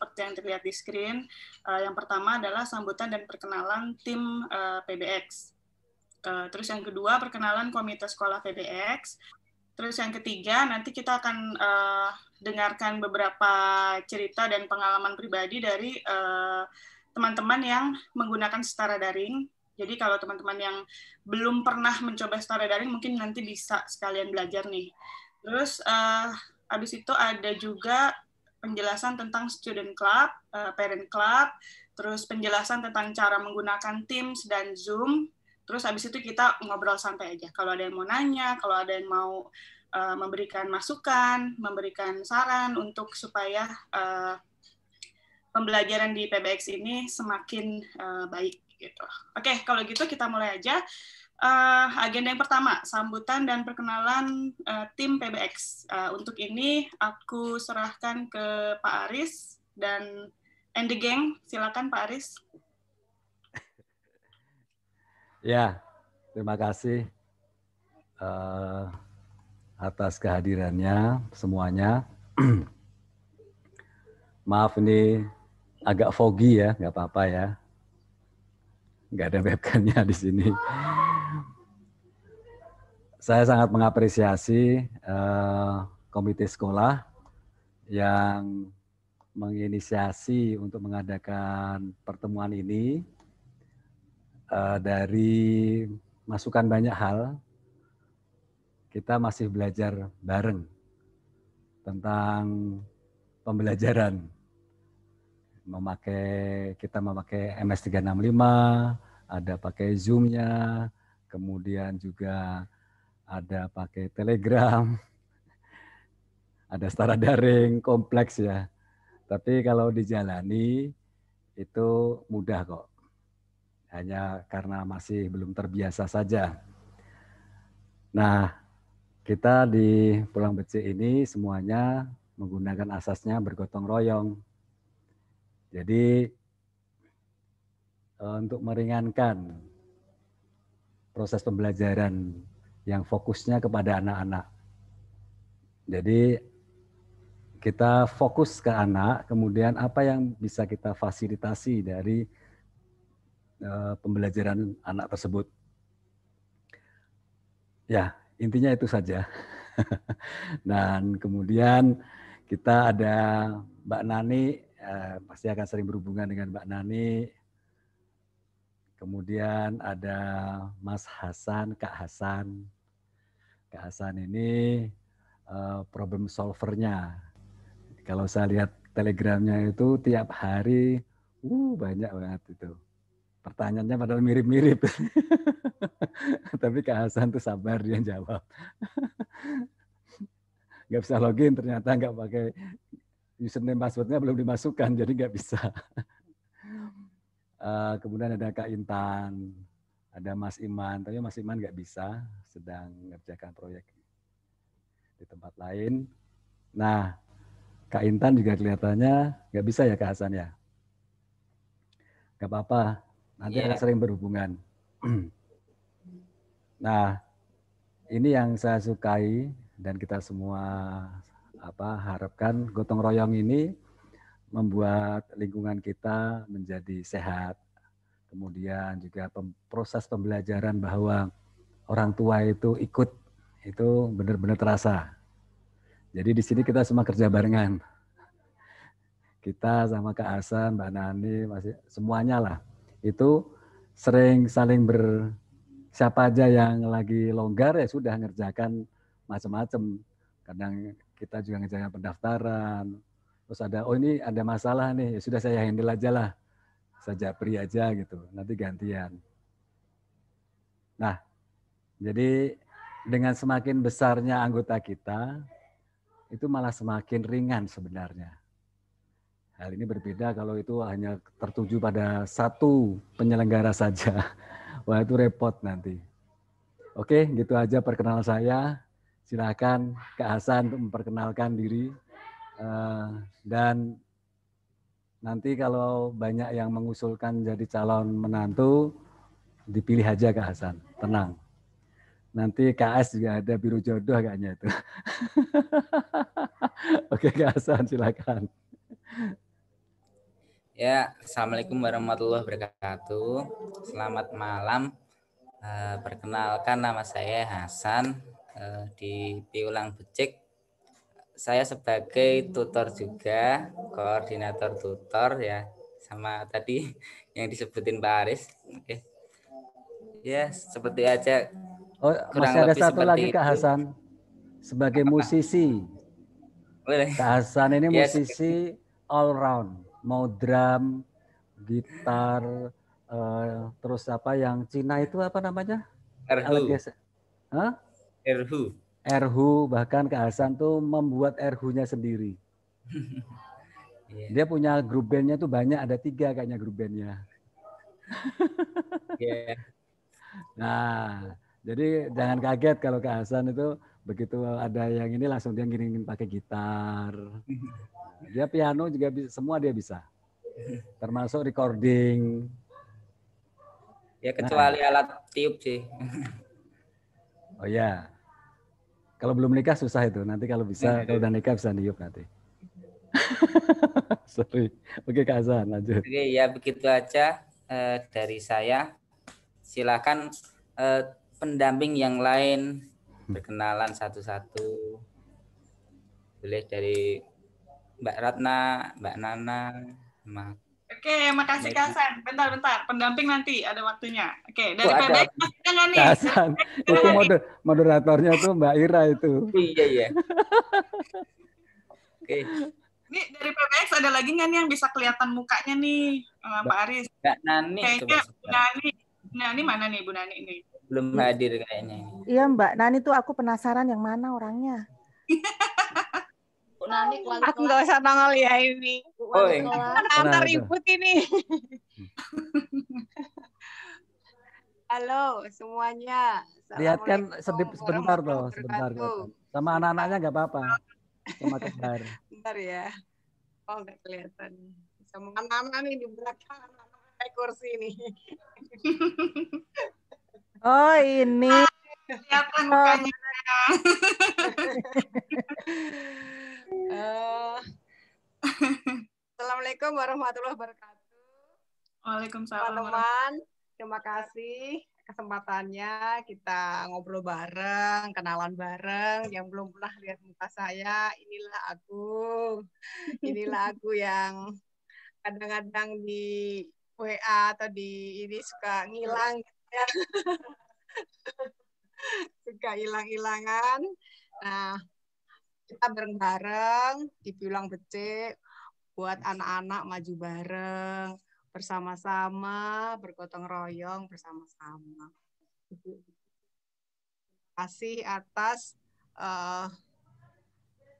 seperti yang terlihat di screen. Uh, yang pertama adalah sambutan dan perkenalan tim uh, eh, PBX. Uh, eh, terus yang kedua perkenalan komite sekolah PBX. Terus yang ketiga nanti kita akan uh, dengarkan beberapa cerita dan pengalaman pribadi dari teman teman-teman yang menggunakan setara daring. Jadi kalau teman-teman yang belum pernah mencoba setara daring mungkin nanti bisa sekalian belajar nih. Terus uh, abis itu ada juga penjelasan tentang student club, uh, parent club, terus penjelasan tentang cara menggunakan Teams dan Zoom. Terus habis itu kita ngobrol sampai aja. Kalau ada yang mau nanya, kalau ada yang mau uh, memberikan masukan, memberikan saran untuk supaya uh, pembelajaran di PBX ini semakin uh, baik gitu. Oke, kalau gitu kita mulai aja uh, agenda yang pertama, sambutan dan perkenalan uh, tim PBX. Uh, eh, untuk ini aku serahkan ke Pak Aris dan and the gang. Silakan Pak Aris. ya, terima kasih uh, atas kehadirannya semuanya. Maaf ini agak foggy ya, nggak apa-apa ya. Nggak ada webcamnya di sini saya sangat mengapresiasi uh, komite sekolah yang menginisiasi untuk mengadakan pertemuan ini uh, dari masukan banyak hal. Kita masih belajar bareng tentang pembelajaran memakai kita memakai MS365, ada pakai Zoom-nya, kemudian juga ada pakai Telegram, ada setara daring, kompleks ya. Tapi kalau dijalani itu mudah kok. Hanya karena masih belum terbiasa saja. Nah, kita di Pulang Becik ini semuanya menggunakan asasnya bergotong royong. Jadi eh, untuk meringankan proses pembelajaran yang fokusnya kepada anak-anak. Jadi kita fokus ke anak, kemudian apa yang bisa kita fasilitasi dari uh, pembelajaran anak tersebut. Ya, intinya itu saja. Dan kemudian kita ada Mbak Nani, eh, pasti akan sering berhubungan dengan Mbak Nani, Kemudian ada Mas Hasan, Kak Hasan. Kak Hasan ini uh, problem solvernya. Kalau saya lihat telegramnya itu tiap hari, uh banyak banget itu. Pertanyaannya padahal mirip-mirip. Tapi Kak Hasan tuh sabar dia jawab. Gak bisa login ternyata nggak pakai username passwordnya belum dimasukkan jadi nggak bisa. Eh, kemudian ada Kak Intan, ada Mas Iman, tapi Mas Iman nggak bisa, sedang mengerjakan proyek di tempat lain. Nah, Kak Intan juga kelihatannya nggak bisa ya Kak Hasan ya? Nggak apa-apa, nanti yeah. sering berhubungan. nah, ini yang saya sukai dan kita semua apa harapkan gotong royong ini membuat lingkungan kita menjadi sehat. Kemudian juga pem, proses pembelajaran bahwa orang tua itu ikut itu benar-benar terasa. Jadi di sini kita semua kerja barengan. Kita sama Kak Hasan, Mbak Nani, masih semuanya lah. Itu sering saling ber siapa aja yang lagi longgar ya sudah ngerjakan macam-macam. Kadang kita juga ngerjakan pendaftaran, Terus ada, oh ini ada masalah nih, ya sudah saya handle aja lah. Saja Pri aja gitu, nanti gantian. Nah, jadi dengan semakin besarnya anggota kita, itu malah semakin ringan sebenarnya. Hal ini berbeda kalau itu hanya tertuju pada satu penyelenggara saja. Wah itu repot nanti. Oke, gitu aja perkenalan saya. Silakan Kak Hasan untuk memperkenalkan diri. Eh, dan nanti kalau banyak yang mengusulkan jadi calon menantu, dipilih aja Kak Hasan, tenang. Nanti KS juga ada biru jodoh kayaknya itu. Oke Kak Hasan silakan. Ya, Assalamualaikum warahmatullahi wabarakatuh. Selamat malam. Eh, perkenalkan nama saya Hasan eh, di Piulang Becik saya sebagai tutor juga, koordinator tutor ya, sama tadi yang disebutin Pak Aris. Oke. Okay. Ya, seperti aja. Oh, kurang masih ada satu lagi Kak Hasan. Sebagai Apa? musisi. Boleh. Kak Hasan ini musisi all round, mau drum, gitar, uh, terus apa yang Cina itu apa namanya? Erhu. Huh? Erhu. Erhu bahkan Kak Hasan tuh membuat Erhunya sendiri. Iya. Dia punya grup bandnya tuh banyak ada tiga kayaknya grup bandnya. yeah. Nah, jadi jangan kaget kalau Kak Hasan itu begitu ada yang ini langsung dia ngiringin pakai gitar. Dia piano juga bisa, semua dia bisa. Termasuk recording. Ya kecuali nah. alat tiup sih. Oh ya. Kalau belum nikah susah itu. Nanti kalau bisa, iya, iya. kalau udah nikah bisa niup nanti. Sorry. Oke Kak Azan, lanjut. Oke, ya begitu aja uh, dari saya. Silakan uh, pendamping yang lain berkenalan hmm. satu-satu. Boleh dari Mbak Ratna, Mbak Nana, Mbak Oke, makasih Kasan. Bentar, bentar. Pendamping nanti ada waktunya. Oke, dari PBX masih ada nggak nih? Kasan. Itu moder moderatornya tuh Mbak Ira itu. iya, iya. Oke. Ini dari PBX ada lagi nggak nih yang bisa kelihatan mukanya nih, eh, Mbak Pak Aris? Mbak Nani. Kayaknya Bu Nani. Bu Nani mana nih Bu Nani ini? Belum hadir kayaknya. Iya Mbak Nani tuh aku penasaran yang mana orangnya. nanti kelas Aku nggak usah nongol ya ini. Oh, antar kan ribut ini. Halo semuanya. Lihat kan sedip, sebentar loh, sebentar. Sama anak-anaknya nggak apa-apa. Sama Kembar. sebentar ya. Oh nggak kelihatan. Sama anak-anak ini di belakang kursi ini. Oh ini. Kelihatan mukanya. Eh, Assalamualaikum warahmatullahi wabarakatuh. Waalaikumsalam. Teman-teman, terima kasih kesempatannya kita ngobrol bareng, kenalan bareng. Yang belum pernah lihat muka saya, inilah aku. Inilah aku yang kadang-kadang di WA atau di ini suka ngilang gitu ya. suka hilang-hilangan. Nah, kita bareng-bareng dibilang becek buat anak-anak maju bareng bersama-sama bergotong royong bersama-sama. kasih atas uh,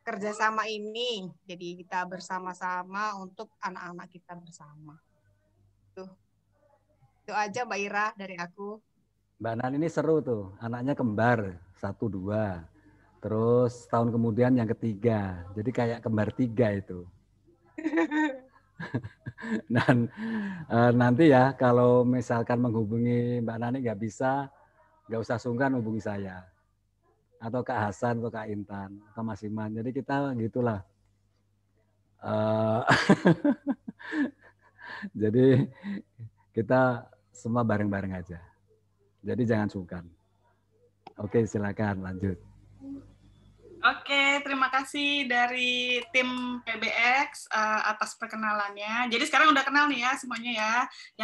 kerjasama ini. Jadi kita bersama-sama untuk anak-anak kita bersama. Tuh. Itu aja Mbak Ira dari aku. Mbak Nan ini seru tuh, anaknya kembar, satu dua. Terus tahun kemudian yang ketiga. Jadi kayak kembar tiga itu. Dan e, nanti ya kalau misalkan menghubungi Mbak Nani nggak bisa, nggak usah sungkan hubungi saya. Atau Kak Hasan, atau Kak Intan, atau Mas Iman. Jadi kita gitulah. E, jadi kita semua bareng-bareng aja. Jadi jangan sungkan. Oke, silakan lanjut. Oke, terima kasih dari tim PBX uh, eh, atas perkenalannya. Jadi sekarang udah kenal nih ya semuanya ya,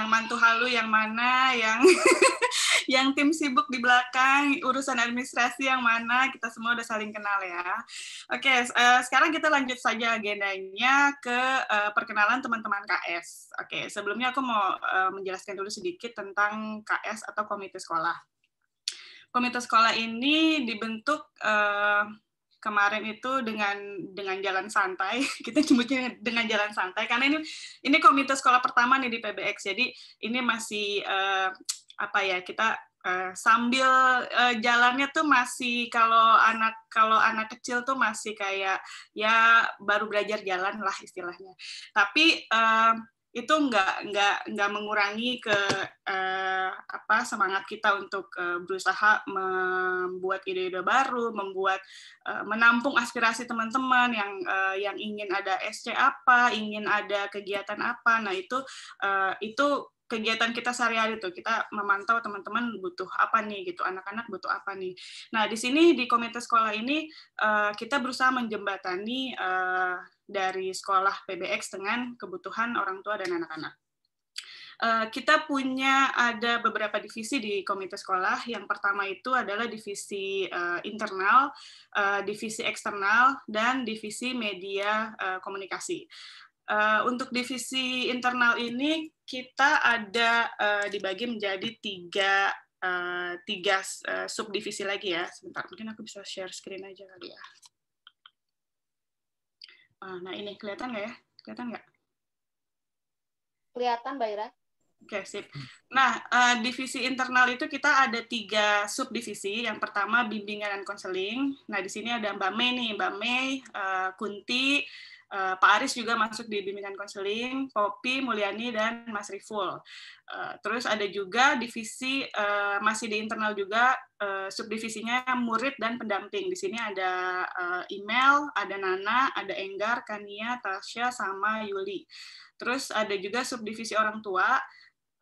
yang mantu halu yang mana, yang yang tim sibuk di belakang, urusan administrasi yang mana, kita semua udah saling kenal ya. Oke, uh, sekarang kita lanjut saja agendanya ke uh, perkenalan teman-teman KS. Oke, sebelumnya aku mau uh, menjelaskan dulu sedikit tentang KS atau komite sekolah. Komite sekolah ini dibentuk uh, kemarin itu dengan dengan jalan santai kita nyebutnya dengan jalan santai karena ini ini komite sekolah pertama nih di PBX jadi ini masih uh, apa ya kita uh, sambil uh, jalannya tuh masih kalau anak kalau anak kecil tuh masih kayak ya baru belajar jalan lah istilahnya tapi uh, itu nggak nggak nggak mengurangi ke eh, apa semangat kita untuk uh, berusaha membuat ide-ide baru, membuat eh, menampung aspirasi teman-teman yang eh, yang ingin ada SC apa, ingin ada kegiatan apa. Nah itu uh, itu kegiatan kita sehari-hari tuh kita memantau teman-teman butuh apa nih gitu anak-anak butuh apa nih nah di sini di komite sekolah ini uh, kita berusaha menjembatani uh, dari sekolah PBX dengan kebutuhan orang tua dan anak-anak. Eh, kita punya ada beberapa divisi di komite sekolah. Yang pertama itu adalah divisi eh, internal, eh, divisi eksternal, dan divisi media komunikasi. untuk divisi internal ini kita ada dibagi menjadi tiga tiga subdivisi lagi ya. Sebentar, mungkin aku bisa share screen aja kali ya. Ah, nah, ini kelihatan nggak ya? Kelihatan nggak? Kelihatan, Mbak Ira. Oke, okay, sip. Nah, uh, divisi internal itu kita ada tiga subdivisi. Yang pertama, bimbingan dan konseling. Nah, di sini ada Mbak Mei nih. Mbak Mei, uh, Kunti, uh, Pak Aris juga masuk di bimbingan konseling, Popi, Mulyani, dan Mas Riful. Uh, terus ada juga divisi, uh, masih di internal juga, uh, subdivisinya murid dan pendamping. Di sini ada uh, email, ada Nana, ada Enggar, Kania, Tasya, sama Yuli. Terus ada juga subdivisi orang tua,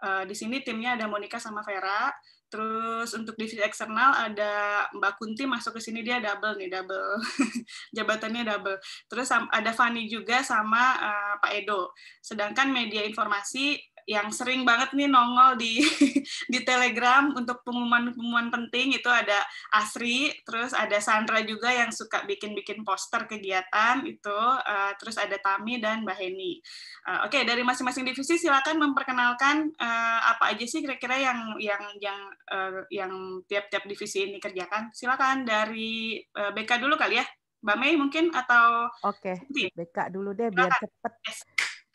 Uh, di sini timnya ada Monica sama Vera. Terus untuk divisi eksternal ada Mbak Kunti masuk ke sini dia double nih, double jabatannya double. Terus ada Fani juga sama uh, Pak Edo. Sedangkan media informasi yang sering banget nih nongol di di Telegram untuk pengumuman-pengumuman penting itu ada Asri, terus ada Sandra juga yang suka bikin-bikin poster kegiatan itu, uh, terus ada Tami dan Mbak Heni. Uh, Oke, okay, dari masing-masing divisi silakan memperkenalkan uh, apa aja sih kira-kira yang yang yang uh, yang tiap-tiap divisi ini kerjakan. Silakan dari uh, BK dulu kali ya. Mbak Mei mungkin atau Oke, okay. BK dulu deh biar cepet. Yes.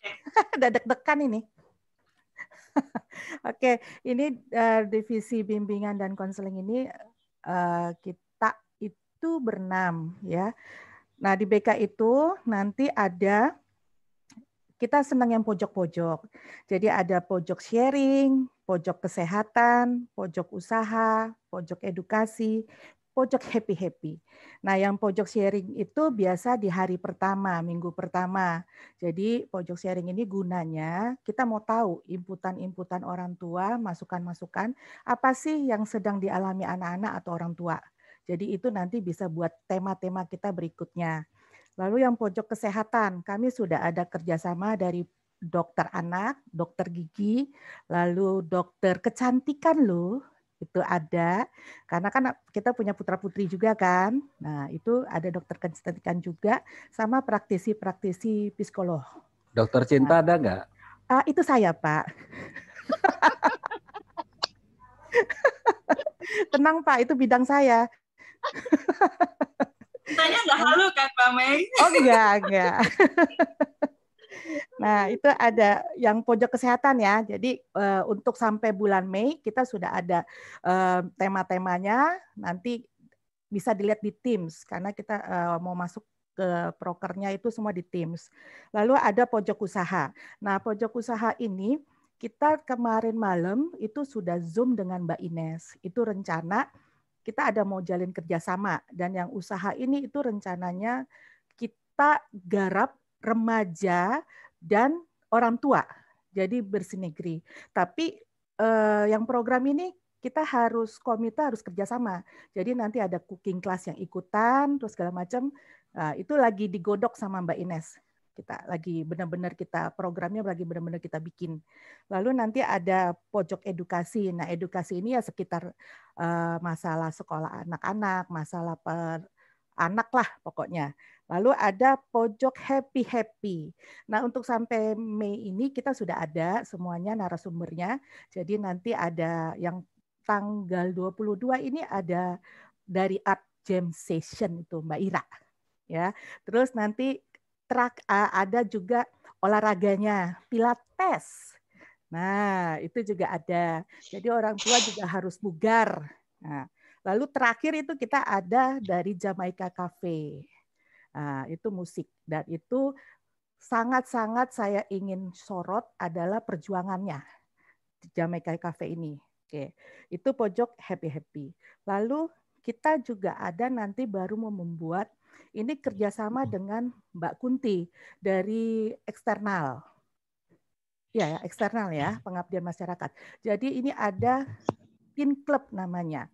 Okay. ini. Oke, ini uh, divisi bimbingan dan konseling ini uh, kita itu bernam ya. Nah di BK itu nanti ada kita senang yang pojok-pojok. Jadi ada pojok sharing, pojok kesehatan, pojok usaha, pojok edukasi, pojok happy-happy. Nah, yang pojok sharing itu biasa di hari pertama, minggu pertama. Jadi, pojok sharing ini gunanya kita mau tahu inputan-inputan orang tua, masukan-masukan, apa sih yang sedang dialami anak-anak atau orang tua. Jadi, itu nanti bisa buat tema-tema kita berikutnya. Lalu yang pojok kesehatan, kami sudah ada kerjasama dari dokter anak, dokter gigi, lalu dokter kecantikan loh, itu ada karena kan kita punya putra putri juga kan nah itu ada dokter kecantikan juga sama praktisi praktisi psikolog dokter cinta nah, ada nggak uh, itu saya pak tenang pak itu bidang saya Tanya nggak halu kan pak Mei? Oh enggak, enggak. Nah, itu ada yang pojok kesehatan ya. Jadi uh, untuk sampai bulan Mei kita sudah ada uh, tema-temanya. Nanti bisa dilihat di Teams karena kita uh, mau masuk ke prokernya itu semua di Teams. Lalu ada pojok usaha. Nah, pojok usaha ini kita kemarin malam itu sudah Zoom dengan Mbak Ines. Itu rencana kita ada mau jalin kerjasama dan yang usaha ini itu rencananya kita garap remaja dan orang tua. Jadi bersinergi. Tapi eh, yang program ini kita harus komite harus kerjasama. Jadi nanti ada cooking class yang ikutan, terus segala macam. Nah, itu lagi digodok sama Mbak Ines. Kita lagi benar-benar kita programnya lagi benar-benar kita bikin. Lalu nanti ada pojok edukasi. Nah edukasi ini ya sekitar uh, masalah sekolah anak-anak, masalah per anak lah pokoknya. Lalu ada pojok happy happy. Nah untuk sampai Mei ini kita sudah ada semuanya narasumbernya. Jadi nanti ada yang tanggal 22 ini ada dari Art Jam Session itu Mbak Ira. Ya, terus nanti track ada juga olahraganya pilates. Nah, itu juga ada. Jadi orang tua juga harus bugar. Nah, lalu terakhir itu kita ada dari Jamaika Cafe. Nah, itu musik dan itu sangat-sangat saya ingin sorot adalah perjuangannya di Jamaica Cafe ini. Oke, itu pojok happy happy. Lalu kita juga ada nanti baru mau membuat ini kerjasama mm-hmm. dengan Mbak Kunti dari eksternal. Iya ya, eksternal ya, mm-hmm. pengabdian masyarakat. Jadi ini ada mm-hmm. tin club namanya.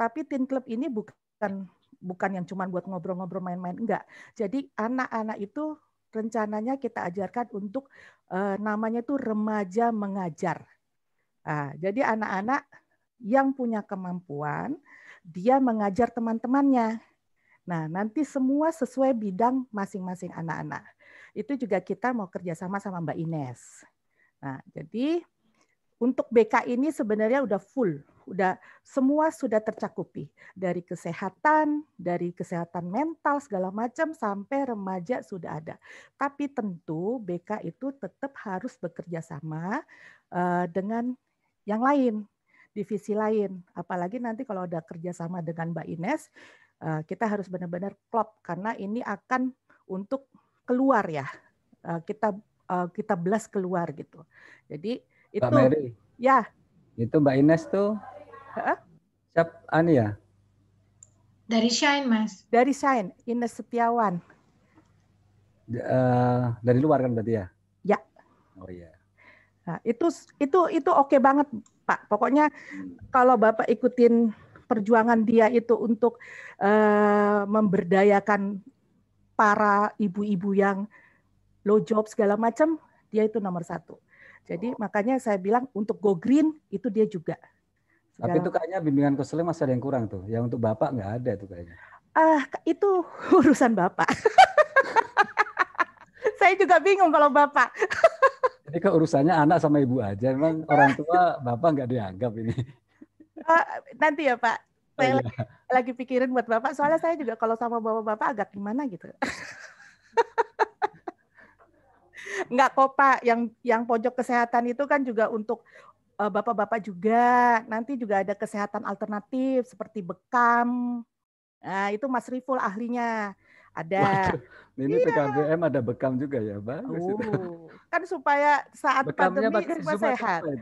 Tapi tin club ini bukan bukan yang cuma buat ngobrol-ngobrol main-main enggak. Jadi anak-anak itu rencananya kita ajarkan untuk uh, namanya itu remaja mengajar. Nah, jadi anak-anak yang punya kemampuan dia mengajar teman-temannya. Nah, nanti semua sesuai bidang masing-masing anak-anak. Itu juga kita mau kerjasama sama Mbak Ines. Nah, jadi untuk BK ini sebenarnya udah full, udah semua sudah tercakupi dari kesehatan, dari kesehatan mental segala macam sampai remaja sudah ada. Tapi tentu BK itu tetap harus bekerja sama eh, dengan yang lain, divisi lain. Apalagi nanti kalau ada kerjasama dengan Mbak Ines, eh, kita harus benar-benar klop karena ini akan untuk keluar ya. Eh, kita kita belas keluar gitu. Jadi itu. Mbak Mary. Ya. Itu Mbak Ines tuh. Heeh. Siap, Ani ya? Dari Shine, Mas. Dari Shine, Ines Setiawan. Uh, dari luar kan berarti ya? Ya. Oh iya. Yeah. Nah, itu itu itu oke okay banget, Pak. Pokoknya hmm. kalau Bapak ikutin perjuangan dia itu untuk uh, memberdayakan para ibu-ibu yang low job segala macam, dia itu nomor satu. Jadi makanya saya bilang untuk go green itu dia juga. Tapi itu kayaknya bimbingan konseling masih ada yang kurang tuh. Yang untuk Bapak nggak ada tuh kayaknya. Ah, uh, itu urusan Bapak. saya juga bingung kalau Bapak. Jadi urusannya anak sama ibu aja. Memang orang tua Bapak nggak dianggap ini. Uh, nanti ya Pak. Oh, saya oh, iya. lagi, lagi pikirin buat Bapak. Soalnya saya juga kalau sama bapak-bapak agak gimana gitu nggak kok Pak, yang yang pojok kesehatan itu kan juga untuk eh, bapak-bapak juga. Nanti juga ada kesehatan alternatif seperti bekam. Nah, itu Mas Riful ahlinya. Ada. Waduh, ini iya. PKBM ada bekam juga ya, pak oh. Kan supaya saat Bekamnya pandemi semua sehat.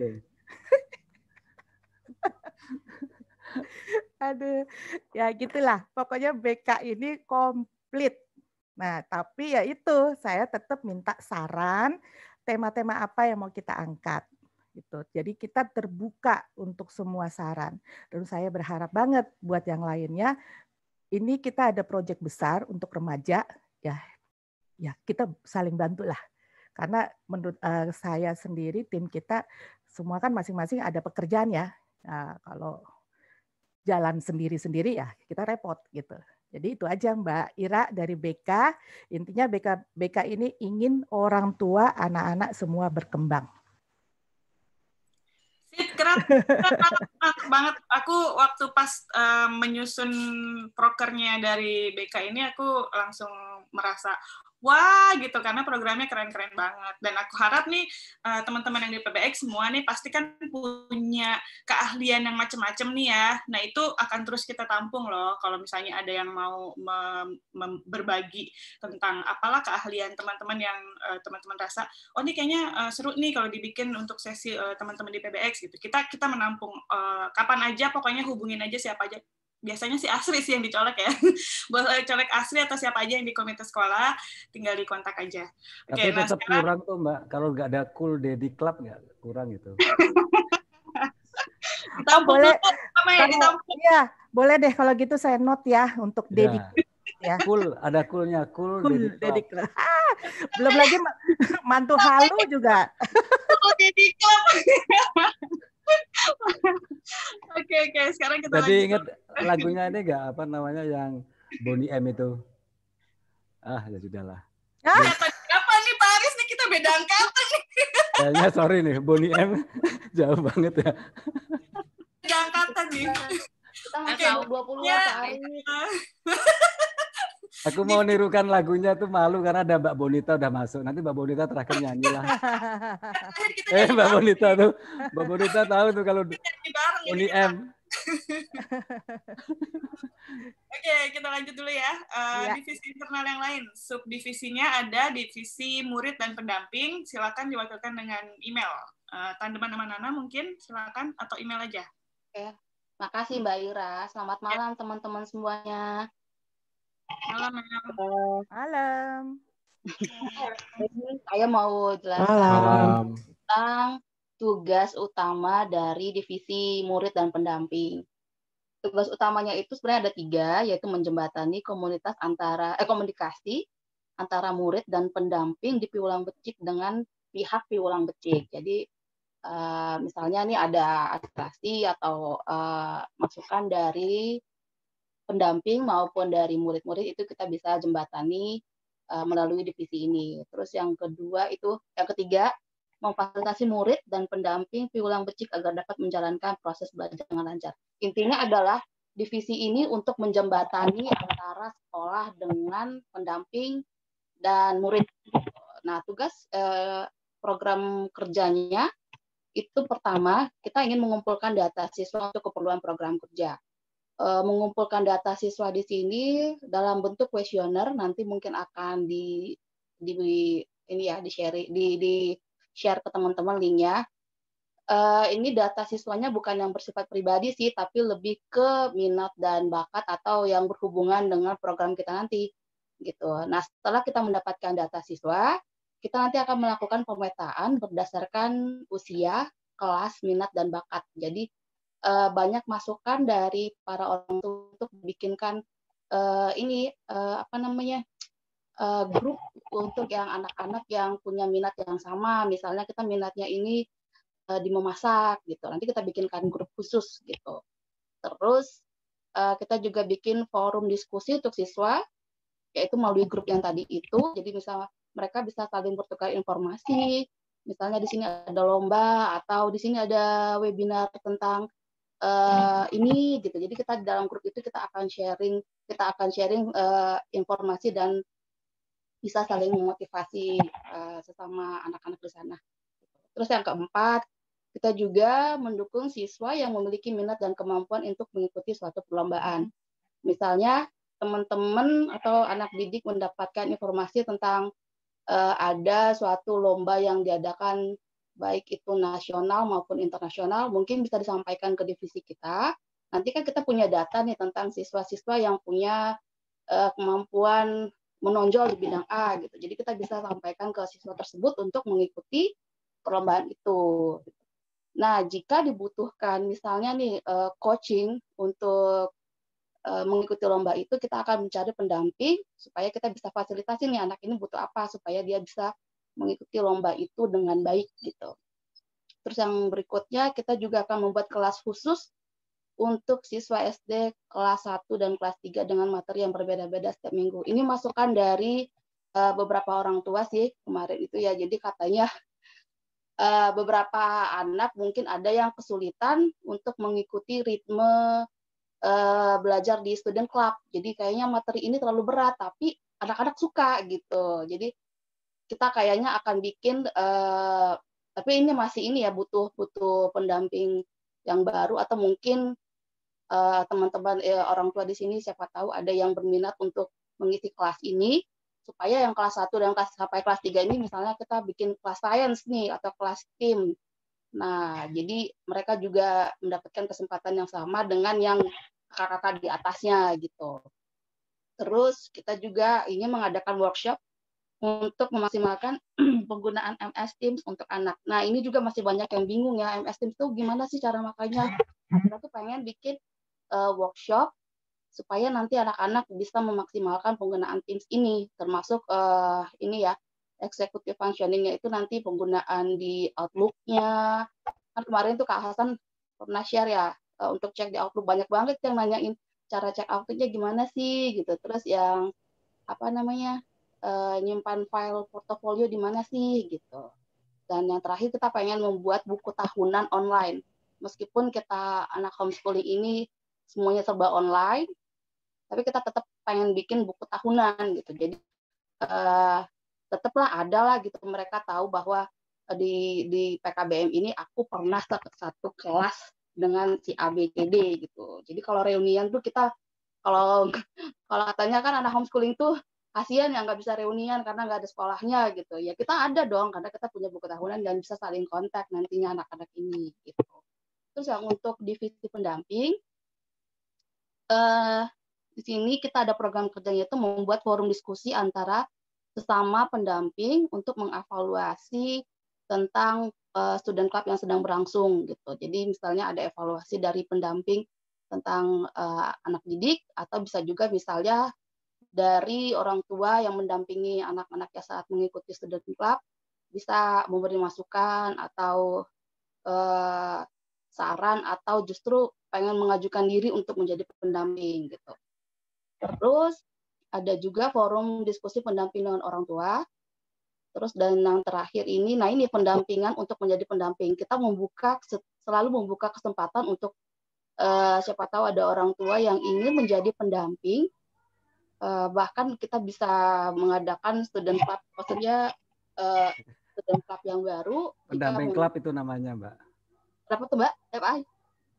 Aduh, ya gitulah. Pokoknya BK ini komplit Nah, tapi ya itu saya tetap minta saran tema-tema apa yang mau kita angkat gitu. Jadi kita terbuka untuk semua saran. Dan saya berharap banget buat yang lainnya ini kita ada proyek besar untuk remaja ya. Ya, kita saling bantulah. Karena menurut uh, saya sendiri tim kita semua kan masing-masing ada pekerjaan ya. Nah, kalau jalan sendiri-sendiri ya kita repot gitu. Jadi itu aja Mbak Ira dari BK. Intinya BK BK ini ingin orang tua, anak-anak semua berkembang. Sip, keren, keren banget, banget. Aku waktu pas uh, menyusun prokernya dari BK ini, aku langsung merasa, wah gitu karena programnya keren-keren banget dan aku harap nih eh, teman-teman yang di PBX semua nih pasti kan punya keahlian yang macam-macam nih ya nah itu akan terus kita tampung loh kalau misalnya ada yang mau mem- berbagi tentang apalah keahlian teman-teman yang eh, teman-teman rasa oh ini kayaknya eh, seru nih kalau dibikin untuk sesi teman-teman di PBX gitu kita kita menampung kapan aja pokoknya hubungin aja siapa aja biasanya si asli sih yang dicolek ya. buat eh, colek asli atau siapa aja yang di komite sekolah, tinggal dikontak aja. Oke, okay, tetap nah kurang tuh Mbak, kalau nggak ada cool daddy club nggak kurang gitu. ditampung boleh sama ya ditampung. Iya, boleh deh kalau gitu saya note ya untuk iya. dedik Ya. ya. Cool, ada coolnya, cool, cool Dedi Ah, belum lagi mantu halu juga. Oh, dedik Club. Oke oke sekarang kita. Jadi lanjut. inget lagunya ini nggak apa namanya yang Bonnie M itu. Ah ya sudahlah. Ah, apa nih Paris nih kita beda angkatan nih. Kayaknya sorry nih Bonnie M jauh banget ya. Beda angkatan nih. Kita okay. tahun 20 ya. Aku mau nirukan lagunya tuh malu karena ada Mbak Bonita udah masuk. Nanti Mbak Bonita terakhir nyanyi lah. eh Mbak Bonita tuh, Mbak Bonita tahu tuh kalau Uni M. Oke, kita lanjut dulu ya. Uh, ya. Divisi internal yang lain, subdivisinya ada divisi murid dan pendamping. Silakan diwakilkan dengan email. Uh, eh, tandeman nama Nana mungkin silakan atau email aja. Oke, makasih Mbak Ira. Selamat ya. malam teman-teman semuanya. Malam. Malam. Saya mau jelaskan tentang tugas utama dari divisi murid dan pendamping. Tugas utamanya itu sebenarnya ada tiga, yaitu menjembatani komunitas antara eh, komunikasi antara murid dan pendamping di piulang becik dengan pihak piulang becik. Jadi uh, misalnya ini ada aspirasi atau uh, masukan dari pendamping maupun dari murid-murid itu kita bisa jembatani uh, melalui divisi ini. Terus yang kedua itu yang ketiga memfasilitasi murid dan pendamping piulang becik agar dapat menjalankan proses belajar dengan lancar. Intinya adalah divisi ini untuk menjembatani antara sekolah dengan pendamping dan murid. Nah, tugas eh, program kerjanya itu pertama, kita ingin mengumpulkan data siswa untuk keperluan program kerja. Eh, mengumpulkan data siswa di sini dalam bentuk kuesioner nanti mungkin akan di di ini ya di share di di share ke teman-teman linknya. Uh, ini data siswanya bukan yang bersifat pribadi sih, tapi lebih ke minat dan bakat atau yang berhubungan dengan program kita nanti, gitu. Nah, setelah kita mendapatkan data siswa, kita nanti akan melakukan pemetaan berdasarkan usia, kelas, minat dan bakat. Jadi uh, banyak masukan dari para orang tua untuk bikinkan uh, eh, ini uh, apa namanya uh, grup untuk yang anak-anak yang punya minat yang sama. Misalnya kita minatnya ini uh, di memasak gitu. Nanti kita bikinkan grup khusus gitu. Terus uh, kita juga bikin forum diskusi untuk siswa yaitu melalui grup yang tadi itu. Jadi misalnya mereka bisa saling bertukar informasi. Misalnya di sini ada lomba atau di sini ada webinar tentang uh, ini gitu. Jadi kita di dalam grup itu kita akan sharing, kita akan sharing uh, informasi dan bisa saling memotivasi uh, sesama anak-anak di sana. Terus yang keempat, kita juga mendukung siswa yang memiliki minat dan kemampuan untuk mengikuti suatu perlombaan. Misalnya teman-teman atau anak didik mendapatkan informasi tentang uh, ada suatu lomba yang diadakan baik itu nasional maupun internasional, mungkin bisa disampaikan ke divisi kita. Nanti kan kita punya data nih tentang siswa-siswa yang punya uh, kemampuan menonjol di bidang A gitu. Jadi kita bisa sampaikan ke siswa tersebut untuk mengikuti perlombaan itu. Nah, jika dibutuhkan misalnya nih eh, coaching untuk eh, mengikuti lomba itu, kita akan mencari pendamping supaya kita bisa fasilitasi nih anak ini butuh apa supaya dia bisa mengikuti lomba itu dengan baik gitu. Terus yang berikutnya kita juga akan membuat kelas khusus untuk siswa SD kelas 1 dan kelas 3 dengan materi yang berbeda-beda setiap minggu. Ini masukan dari uh, beberapa orang tua sih kemarin itu ya. Jadi katanya uh, beberapa anak mungkin ada yang kesulitan untuk mengikuti ritme uh, belajar di student club. Jadi kayaknya materi ini terlalu berat tapi anak-anak suka gitu. Jadi kita kayaknya akan bikin uh, tapi ini masih ini ya butuh butuh pendamping yang baru atau mungkin eh, teman-teman uh, orang tua di sini siapa tahu ada yang berminat untuk mengisi kelas ini supaya yang kelas 1 dan kelas sampai kelas 3 ini misalnya kita bikin kelas science nih atau kelas team. Nah, jadi mereka juga mendapatkan kesempatan yang sama dengan yang kakak-kakak di atasnya gitu. Terus kita juga ingin mengadakan workshop untuk memaksimalkan penggunaan MS Teams untuk anak. Nah, ini juga masih banyak yang bingung ya, MS Teams itu gimana sih cara makanya? Kita tuh pengen bikin uh, workshop supaya nanti anak-anak bisa memaksimalkan penggunaan Teams ini, termasuk uh, ini ya, executive functioning yaitu nanti penggunaan di Outlook-nya. Kan kemarin tuh Kak Hasan pernah share ya, uh, untuk cek di Outlook banyak banget yang nanyain cara cek Outlook-nya gimana sih gitu. Terus yang apa namanya? uh, nyimpan file portofolio di mana sih gitu. Dan yang terakhir kita pengen membuat buku tahunan online. Meskipun kita anak homeschooling ini semuanya serba online, tapi kita tetap pengen bikin buku tahunan gitu. Jadi uh, eh, tetaplah ada lah gitu mereka tahu bahwa eh, di di PKBM ini aku pernah satu kelas dengan si ABCD gitu. Jadi kalau reunian tuh kita kalau kalau katanya kan anak homeschooling tuh kasihan yang nggak bisa reunian karena nggak ada sekolahnya gitu ya kita ada dong karena kita punya buku tahunan dan bisa saling kontak nantinya anak-anak ini gitu terus yang untuk divisi pendamping eh, di sini kita ada program kerjanya itu membuat forum diskusi antara sesama pendamping untuk mengevaluasi tentang eh, student club yang sedang berlangsung gitu jadi misalnya ada evaluasi dari pendamping tentang uh, anak didik atau bisa juga misalnya dari orang tua yang mendampingi anak-anaknya saat mengikuti student club bisa memberi masukan atau eh, saran atau justru pengen mengajukan diri untuk menjadi pendamping gitu. Terus ada juga forum diskusi pendamping dengan orang tua. Terus dan yang terakhir ini, nah ini pendampingan untuk menjadi pendamping. Kita membuka selalu membuka kesempatan untuk eh, siapa tahu ada orang tua yang ingin menjadi pendamping uh, bahkan kita bisa mengadakan student club maksudnya uh, student club yang baru pendamping club itu namanya mbak kenapa tuh mbak FI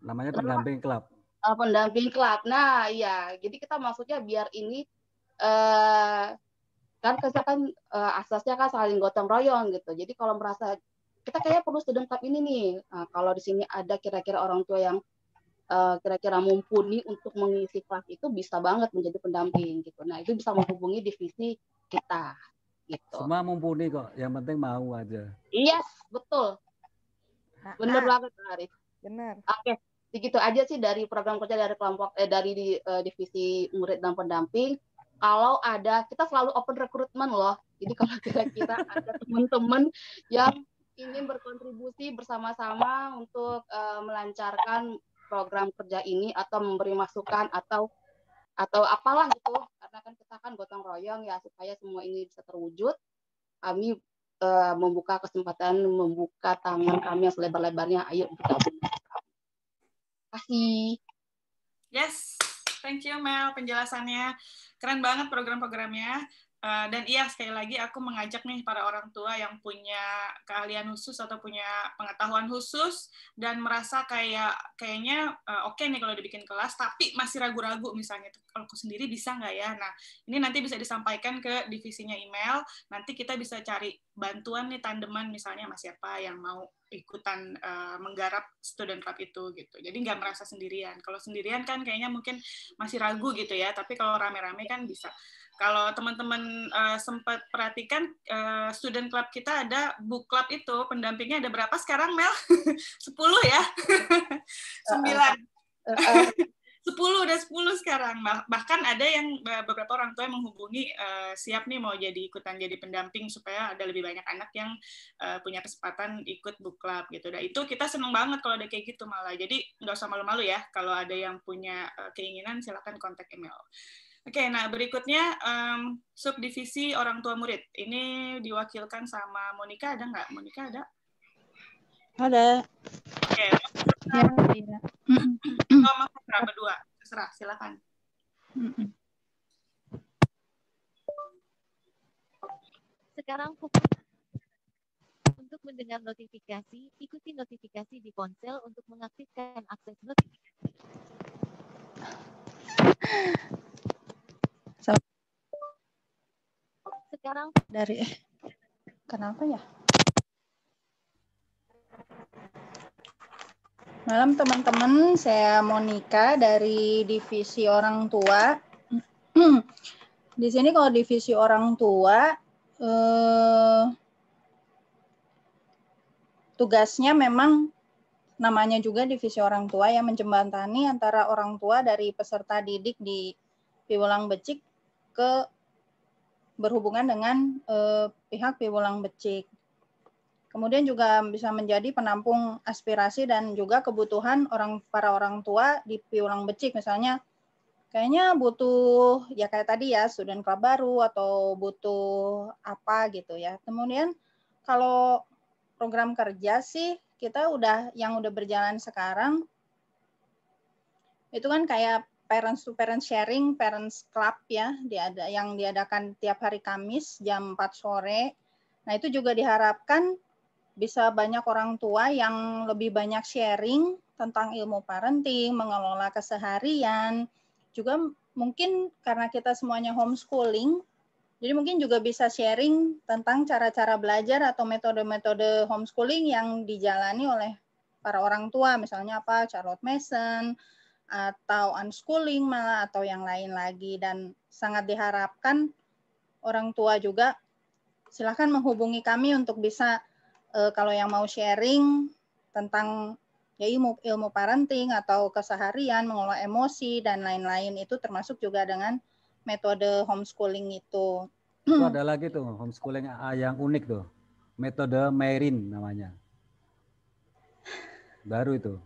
namanya pendamping club uh, pendamping club nah iya jadi kita maksudnya biar ini uh, kan kita kan uh, asasnya kan saling gotong royong gitu jadi kalau merasa kita kayak perlu student club ini nih nah, kalau di sini ada kira-kira orang tua yang kira eh, kira-kira mumpuni untuk mengisi kelas itu bisa banget menjadi pendamping gitu. Nah itu bisa menghubungi divisi kita. Gitu. Semua mumpuni kok, yang penting mau aja. Yes, betul. Nah, Benar ah. banget, Arif. Benar. Oke, okay. segitu aja sih dari program kerja dari kelompok eh, dari di, uh, eh, divisi murid dan pendamping. Kalau ada, kita selalu open recruitment loh. Jadi kalau kira-kira ada teman-teman yang ingin berkontribusi bersama-sama untuk uh, melancarkan program kerja ini atau memberi masukan atau atau apalah gitu karena kan kita kan gotong royong ya supaya semua ini bisa terwujud kami e, membuka kesempatan membuka tangan kami yang selebar-lebarnya ayo kita kasih yes thank you Mel penjelasannya keren banget program-programnya Eh, dan iya sekali lagi aku mengajak nih para orang tua yang punya keahlian khusus atau punya pengetahuan khusus dan merasa kayak kayaknya uh, oke okay nih kalau dibikin kelas tapi masih ragu-ragu misalnya kalau aku sendiri bisa nggak ya nah ini nanti bisa disampaikan ke divisinya email nanti kita bisa cari bantuan nih tandeman misalnya mas siapa yang mau ikutan uh, menggarap student club itu gitu jadi nggak merasa sendirian kalau sendirian kan kayaknya mungkin masih ragu gitu ya tapi kalau rame-rame kan bisa kalau teman-teman uh, eh, sempat perhatikan, uh, student club kita ada book club itu, pendampingnya ada berapa sekarang, Mel? 10 ya? 9. 10 udah 10 sekarang bahkan ada yang beberapa orang tua yang menghubungi uh, siap nih mau jadi ikutan jadi pendamping supaya ada lebih banyak anak yang uh, punya kesempatan ikut book club gitu dan nah, itu kita seneng banget kalau ada kayak gitu malah jadi nggak usah malu-malu ya kalau ada yang punya uh, keinginan silahkan kontak email Oke, okay, nah berikutnya um, subdivisi orang tua murid. Ini diwakilkan sama Monika, ada nggak? Monika ada? Ada. Oke. Okay. Ya, ya. Oh, Mas Putra berdua. Terserah, silakan. Sekarang untuk mendengar notifikasi, ikuti notifikasi di ponsel untuk mengaktifkan akses notifikasi. sekarang dari eh, kenapa ya Malam teman-teman, saya Monica dari divisi orang tua. Di sini kalau divisi orang tua eh, tugasnya memang namanya juga divisi orang tua yang menjembatani antara orang tua dari peserta didik di Piwulang Becik ke berhubungan dengan eh, pihak piwulang becik. Kemudian juga bisa menjadi penampung aspirasi dan juga kebutuhan orang para orang tua di piwulang becik misalnya kayaknya butuh ya kayak tadi ya student club baru atau butuh apa gitu ya. Kemudian kalau program kerja sih kita udah yang udah berjalan sekarang itu kan kayak parents to parents sharing, parents club ya, diada yang diadakan tiap hari Kamis jam 4 sore. Nah, itu juga diharapkan bisa banyak orang tua yang lebih banyak sharing tentang ilmu parenting, mengelola keseharian, juga mungkin karena kita semuanya homeschooling, jadi mungkin juga bisa sharing tentang cara-cara belajar atau metode-metode homeschooling yang dijalani oleh para orang tua, misalnya apa Charlotte Mason, atau unschooling malah atau yang lain lagi dan sangat diharapkan orang tua juga silahkan menghubungi kami untuk bisa uh, kalau yang mau sharing tentang ya ilmu ilmu parenting atau keseharian mengelola emosi dan lain-lain itu termasuk juga dengan metode homeschooling itu. Itu ada lagi tuh homeschooling ah, yang unik tuh. Metode Merin namanya. Baru itu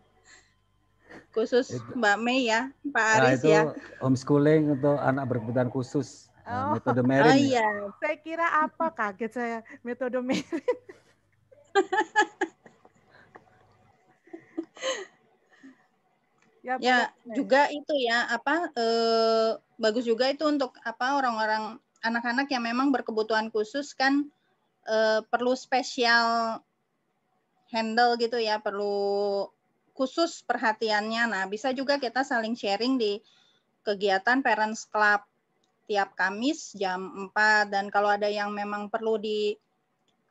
khusus itu. Mbak Mei ya, Pak nah, Aris nah, itu ya. Homeschooling untuk anak berkebutuhan khusus. Nah, oh. Metode Merin. Oh iya. Saya kira apa kaget saya metode Merin. ya, ya juga itu ya apa eh, bagus juga itu untuk apa orang-orang anak-anak yang memang berkebutuhan khusus kan eh, perlu spesial handle gitu ya perlu khusus perhatiannya. Nah, bisa juga kita saling sharing di kegiatan Parents Club tiap Kamis jam 4 dan kalau ada yang memang perlu di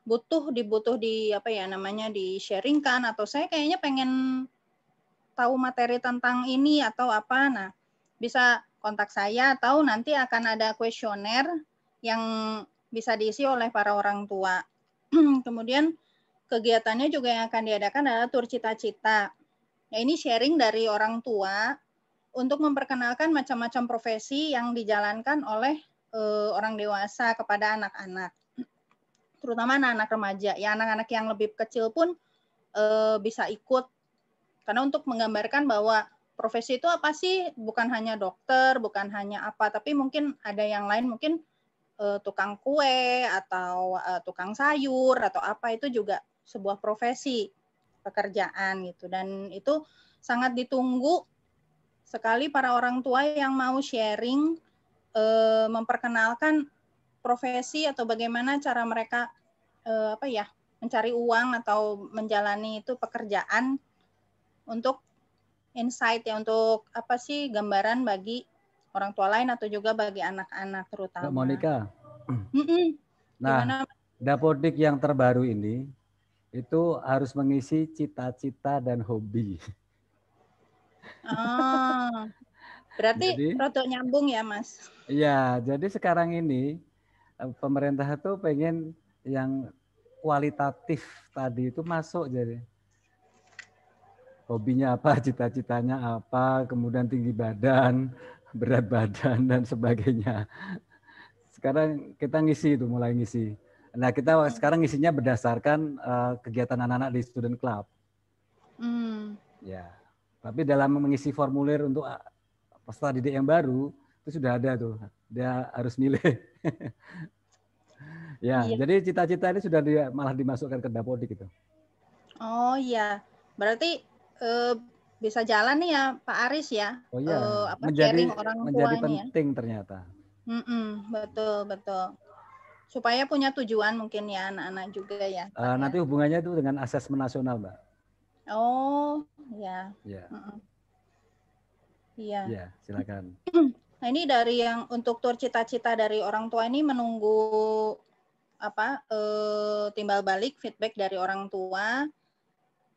butuh dibutuh di apa ya namanya di sharingkan atau saya kayaknya pengen tahu materi tentang ini atau apa nah bisa kontak saya atau nanti akan ada kuesioner yang bisa diisi oleh para orang tua. Kemudian kegiatannya juga yang akan diadakan adalah tur cita-cita. Nah, ini sharing dari orang tua untuk memperkenalkan macam-macam profesi yang dijalankan oleh e, orang dewasa kepada anak-anak. Terutama anak-anak remaja. Ya, anak-anak yang lebih kecil pun e, bisa ikut. Karena untuk menggambarkan bahwa profesi itu apa sih? Bukan hanya dokter, bukan hanya apa, tapi mungkin ada yang lain, mungkin e, tukang kue atau e, tukang sayur atau apa itu juga sebuah profesi pekerjaan gitu dan itu sangat ditunggu sekali para orang tua yang mau sharing e, memperkenalkan profesi atau bagaimana cara mereka e, apa ya mencari uang atau menjalani itu pekerjaan untuk insight ya untuk apa sih gambaran bagi orang tua lain atau juga bagi anak-anak terutama. Monica. Mm -mm. Nah, Dapodik yang terbaru ini itu harus mengisi cita-cita dan hobi. Oh, berarti jadi, nyambung ya, Mas? Iya, jadi sekarang ini eh, pemerintah itu pengen yang kualitatif tadi itu masuk jadi hobinya apa, cita-citanya apa, kemudian tinggi badan, berat badan dan sebagainya. Sekarang kita ngisi itu mulai ngisi. Nah, kita sekarang isinya berdasarkan uh, kegiatan anak-anak di student club. Mm. Ya. Tapi dalam mengisi formulir untuk eh, peserta didik yang baru itu sudah ada tuh. Dia harus milih. ya, iya. jadi cita-cita ini sudah di, malah dimasukkan ke Dapodik gitu. Oh iya. Berarti uh, bisa jalan nih ya Pak Aris ya. Oh iya. uh, apa menjadi, orang menjadi ya? penting ya. ternyata. Mm -mm, betul, betul supaya punya tujuan mungkin ya anak-anak juga ya. Uh, nanti hubungannya itu dengan asesmen nasional, Mbak. Oh, ya. Iya. Iya. iya. Iya, silakan. Nah, ini dari yang untuk tur cita-cita dari orang tua ini menunggu apa eh, timbal balik feedback dari orang tua.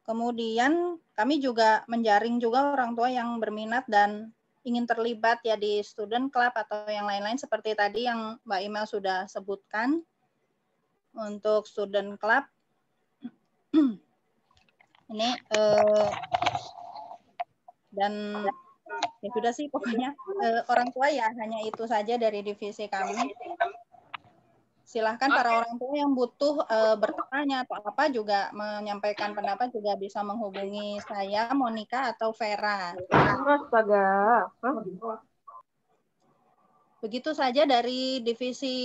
Kemudian kami juga menjaring juga orang tua yang berminat dan ingin terlibat ya di student club atau yang lain-lain seperti tadi yang Mbak Imel sudah sebutkan untuk student club ini eh, dan ya sudah sih pokoknya eh, orang tua ya hanya itu saja dari divisi kami silahkan okay. para orang tua yang butuh uh, bertanya atau apa juga menyampaikan pendapat juga bisa menghubungi saya Monica atau Vera. Astaga. Begitu saja dari divisi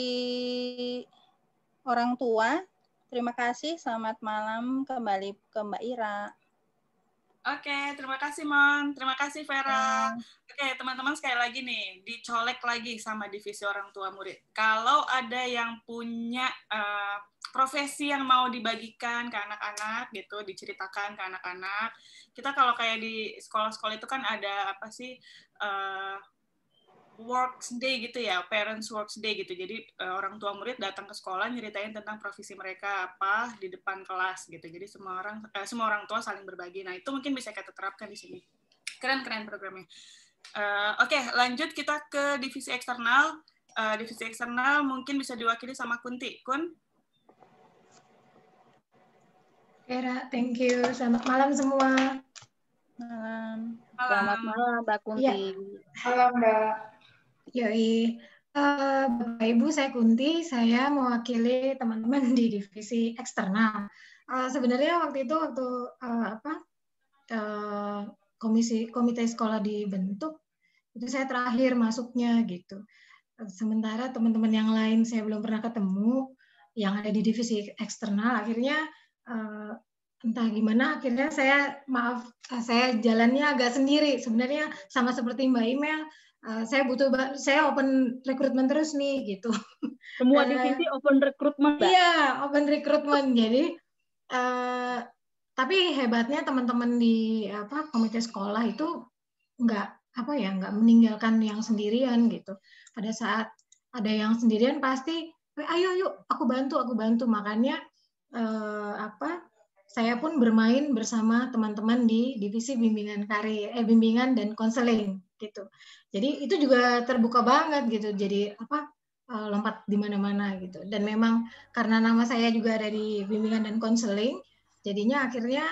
orang tua. Terima kasih. Selamat malam kembali ke Mbak Ira. Oke, terima kasih Mon. Terima kasih Vera. Oke, teman-teman sekali lagi nih, dicolek lagi sama divisi orang tua murid. Kalau ada yang punya uh, profesi yang mau dibagikan ke anak-anak gitu, diceritakan ke anak-anak. Kita kalau kayak di sekolah-sekolah itu kan ada apa sih uh, works day gitu ya, parents works day gitu. Jadi eh, orang tua murid datang ke sekolah nyeritain tentang profesi mereka apa di depan kelas gitu. Jadi semua orang semua orang tua saling berbagi. Nah, itu mungkin bisa kita terapkan di sini. Keren-keren programnya. Eh, oke, okay, lanjut kita ke divisi eksternal. Uh, divisi eksternal mungkin bisa diwakili sama Kunti. Kun? Era, thank you. Selamat malam semua. Malam. Selamat malam, Mbak Kunti. Ya. Halo, Mbak. Yoi. Uh, Bapak Ibu, saya Kunti. Saya mewakili teman-teman di divisi eksternal. Uh, sebenarnya waktu itu waktu uh, apa uh, komisi komite sekolah dibentuk itu saya terakhir masuknya gitu sementara teman-teman yang lain saya belum pernah ketemu yang ada di divisi eksternal akhirnya eh, entah gimana akhirnya saya maaf eh, saya jalannya agak sendiri sebenarnya sama seperti Mbak Imel eh, saya butuh saya open rekrutmen terus nih gitu semua divisi open rekrutmen iya open rekrutmen jadi uh, tapi hebatnya teman-teman di apa komite sekolah itu nggak apa ya nggak meninggalkan yang sendirian gitu pada saat ada yang sendirian pasti ayo yuk aku bantu aku bantu makanya eh, apa saya pun bermain bersama teman-teman di divisi bimbingan karir eh bimbingan dan konseling gitu jadi itu juga terbuka banget gitu jadi apa eh, lompat di mana-mana gitu dan memang karena nama saya juga ada di bimbingan dan konseling Jadinya akhirnya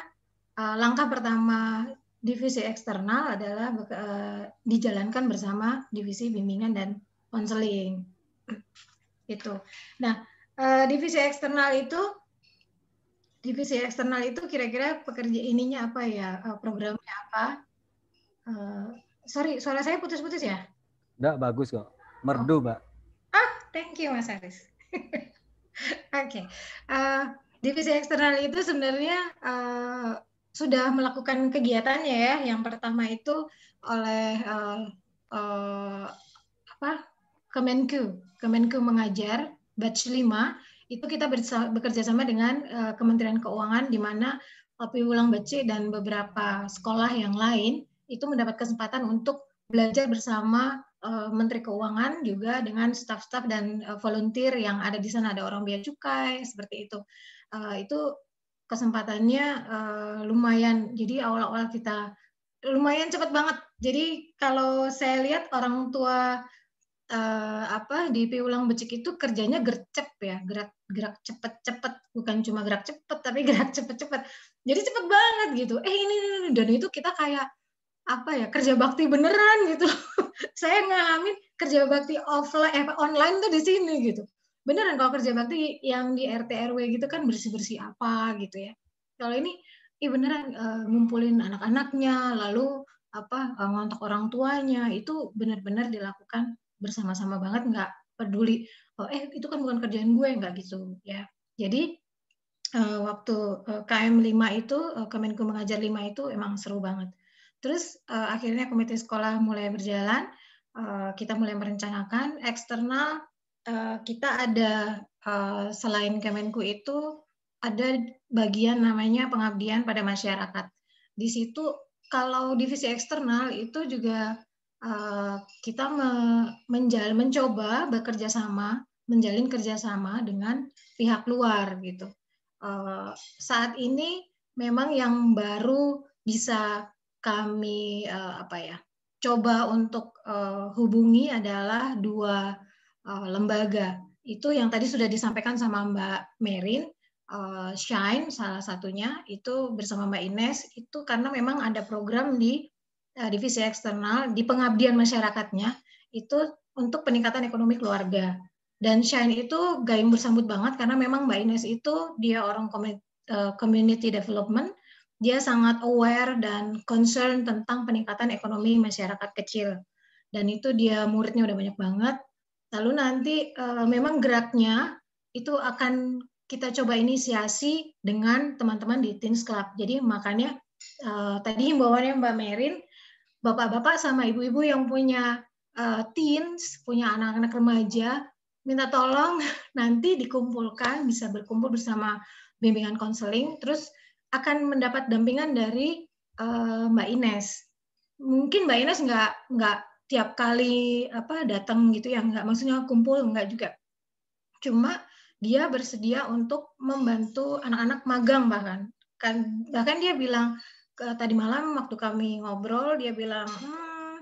eh, langkah pertama divisi eksternal adalah eh, dijalankan bersama divisi bimbingan dan konseling. Itu. Nah, eh, divisi eksternal itu divisi eksternal itu kira-kira pekerja ininya apa ya? programnya apa? sorry, suara saya putus-putus ya? Enggak, bagus kok. Merdu, oh. Mbak. Ah, thank you Mas Aris. Oke. okay. Uh, divisi eksternal itu sebenarnya uh, sudah melakukan kegiatannya ya. Yang pertama itu oleh uh, uh, apa Kemenku, Kemenku mengajar batch 5 itu kita bekerja sama dengan uh, Kementerian Keuangan di mana Papi Ulang Bece dan beberapa sekolah yang lain itu mendapat kesempatan untuk belajar bersama uh, Menteri Keuangan juga dengan staf-staf dan uh, volunteer yang ada di sana ada orang biaya cukai seperti itu. Eh, itu kesempatannya uh, lumayan. Jadi awal-awal kita lumayan cepat banget. Jadi kalau saya lihat orang tua uh, apa di Piulang Becik itu kerjanya gercep ya, gerak gerak cepet-cepet, bukan cuma gerak cepet tapi gerak cepet-cepet. Jadi cepet banget gitu. Eh ini, ini, ini dan itu kita kayak apa ya kerja bakti beneran gitu. saya ngalamin kerja bakti offline eh, online tuh di sini gitu beneran kalau kerja bakti yang di RT RW gitu kan bersih-bersih apa gitu ya. Kalau ini i beneran uh, ngumpulin anak-anaknya, lalu apa uh, eh, ngontak orang tuanya itu bener bener dilakukan bersama-sama banget, nggak peduli. Oh, eh itu kan bukan kerjaan gue, nggak gitu ya. Jadi uh, waktu uh, KM 5 itu uh, Kemenku Mengajar 5 itu emang seru banget. Terus uh, akhirnya komite sekolah mulai berjalan, uh, kita mulai merencanakan eksternal Eh, kita ada uh, selain Kemenku itu ada bagian namanya pengabdian pada masyarakat. Di situ kalau divisi eksternal itu juga uh, kita me menjal mencoba bekerja sama, menjalin kerjasama dengan pihak luar gitu. Uh, saat ini memang yang baru bisa kami uh, apa ya coba untuk uh, hubungi adalah dua uh, lembaga. Itu yang tadi sudah disampaikan sama Mbak Merin, uh, Shine salah satunya itu bersama Mbak Ines itu karena memang ada program di uh, divisi eksternal di pengabdian masyarakatnya itu untuk peningkatan ekonomi keluarga. Dan Shine itu gayung bersambut banget karena memang Mbak Ines itu dia orang community development, dia sangat aware dan concern tentang peningkatan ekonomi masyarakat kecil. Dan itu dia muridnya udah banyak banget, Lalu nanti eh, memang geraknya itu akan kita coba inisiasi dengan teman-teman di Teens Club. Jadi makanya eh, tadi himbauannya Mbak Merin, bapak-bapak sama ibu-ibu yang punya eh, teens, punya anak-anak remaja, minta tolong nanti dikumpulkan, bisa berkumpul bersama bimbingan konseling, terus akan mendapat dampingan dari Mbak Ines. Mungkin Mbak Ines nggak nggak tiap kali apa datang gitu ya nggak maksudnya kumpul nggak juga cuma dia bersedia untuk membantu anak-anak magang bahkan kan bahkan dia bilang tadi malam waktu kami ngobrol dia bilang hmm,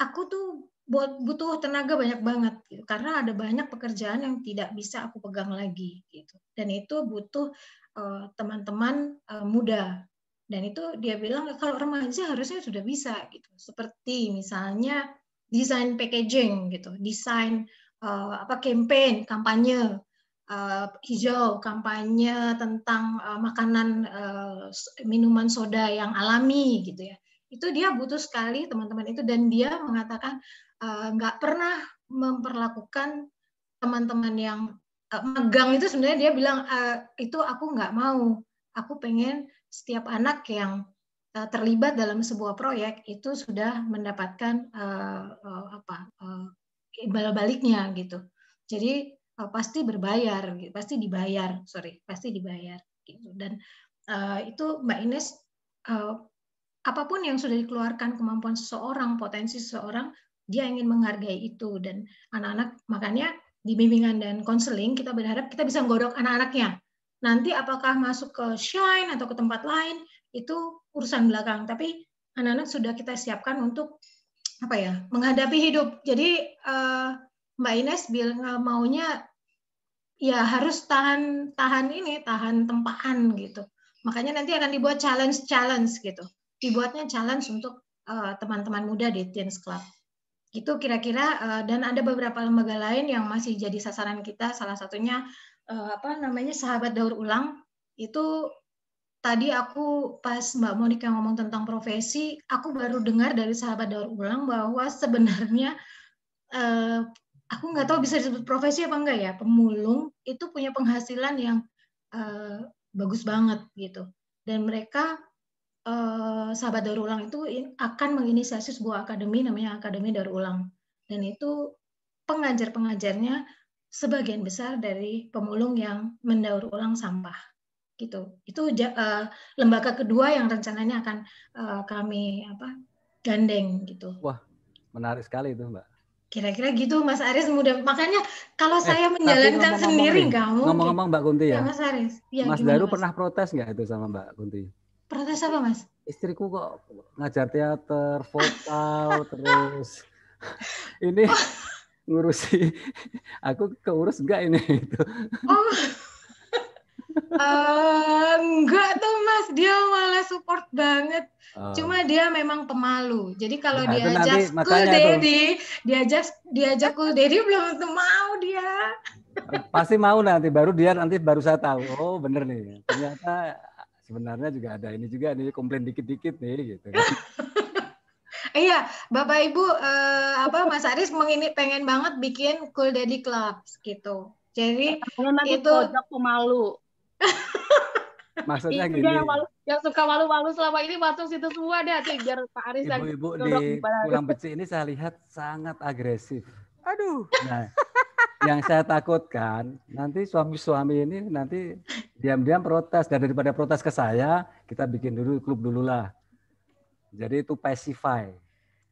aku tuh buat butuh tenaga banyak banget gitu karena ada banyak pekerjaan yang tidak bisa aku pegang lagi gitu dan itu butuh eh, teman-teman uh, uh, muda dan itu dia bilang kalau remaja harusnya sudah bisa gitu seperti misalnya desain packaging gitu desain uh, apa campaign kampanye uh, hijau kampanye tentang uh, makanan uh, minuman soda yang alami gitu ya itu dia butuh sekali teman-teman itu dan dia mengatakan nggak uh, pernah memperlakukan teman-teman yang uh, megang itu sebenarnya dia bilang uh, itu aku nggak mau aku pengen setiap anak yang eh, terlibat dalam sebuah proyek itu sudah mendapatkan uh, uh, apa uh, imbal baliknya gitu. Jadi uh, pasti berbayar, gitu. pasti dibayar, sorry, pasti dibayar gitu. Dan uh, itu Mbak Ines uh, apapun yang sudah dikeluarkan kemampuan seseorang, potensi seseorang, dia ingin menghargai itu dan anak-anak makanya di bimbingan dan konseling kita berharap kita bisa menggodok anak-anaknya Nanti apakah masuk ke shine atau ke tempat lain itu urusan belakang. Tapi anak-anak sudah kita siapkan untuk apa ya menghadapi hidup. Jadi uh, Mbak Ines bilang eh, maunya ya harus tahan tahan ini tahan tempaan gitu. Makanya nanti akan dibuat challenge challenge gitu. Dibuatnya challenge untuk eh, teman-teman muda di Teens Club Itu kira-kira dan ada beberapa lembaga lain yang masih jadi sasaran kita salah satunya uh, apa namanya sahabat daur ulang itu tadi aku pas Mbak Monika ngomong tentang profesi, aku baru dengar dari sahabat daur ulang bahwa sebenarnya uh, aku nggak tahu bisa disebut profesi apa enggak ya, pemulung itu punya penghasilan yang uh, bagus banget gitu. Dan mereka uh, sahabat daur ulang itu akan menginisiasi sebuah akademi namanya Akademi Daur Ulang. Dan itu pengajar-pengajarnya sebagian besar dari pemulung yang mendaur ulang sampah gitu itu uh, lembaga kedua yang rencananya akan uh, kami apa gandeng gitu wah menarik sekali itu mbak kira-kira gitu Mas Aris mudah makanya kalau eh, saya menjalankan ngomong sendiri nggak mungkin ngomong-ngomong Mbak Kunti ya, ya Mas Aris ya, Mas Daru mas? pernah protes nggak itu sama Mbak Kunti protes apa Mas istriku kok ngajar teater vokal terus ini oh ngurusi aku keurus enggak ini itu oh uh, eh, enggak tuh mas dia malah support banget oh. cuma dia memang pemalu jadi kalau nah, diajak cool daddy diajak diajak cool daddy belum mau dia pasti mau nanti baru dia nanti baru saya tahu oh bener nih ternyata sebenarnya juga ada ini juga nih komplain dikit-dikit nih gitu Iya, Bapak Ibu eh, apa Mas Aris mengini pengen banget bikin Cool Daddy club gitu. Jadi ya, itu pojok pemalu. Maksudnya gini. Yang, yang suka malu-malu selama ini masuk situ semua deh. Biar Pak Aris Ibu-ibu di pulang peci ini saya lihat sangat agresif. Aduh. Nah, yang saya takutkan nanti suami-suami ini nanti diam-diam protes dan daripada protes ke saya kita bikin dulu klub dulu lah jadi itu pacify.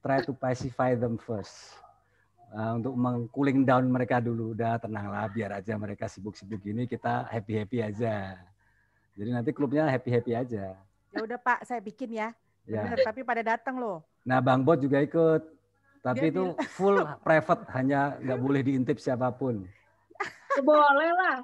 Try to pacify them first. Uh, untuk meng-cooling down mereka dulu. Udah tenanglah biar aja mereka sibuk-sibuk gini kita happy-happy aja. Jadi nanti klubnya happy-happy aja. Ya udah Pak, saya bikin ya. ya. Bener, tapi pada datang loh. Nah Bang Bot juga ikut. Tapi Dia itu full private, hanya nggak boleh diintip siapapun. Boleh lah.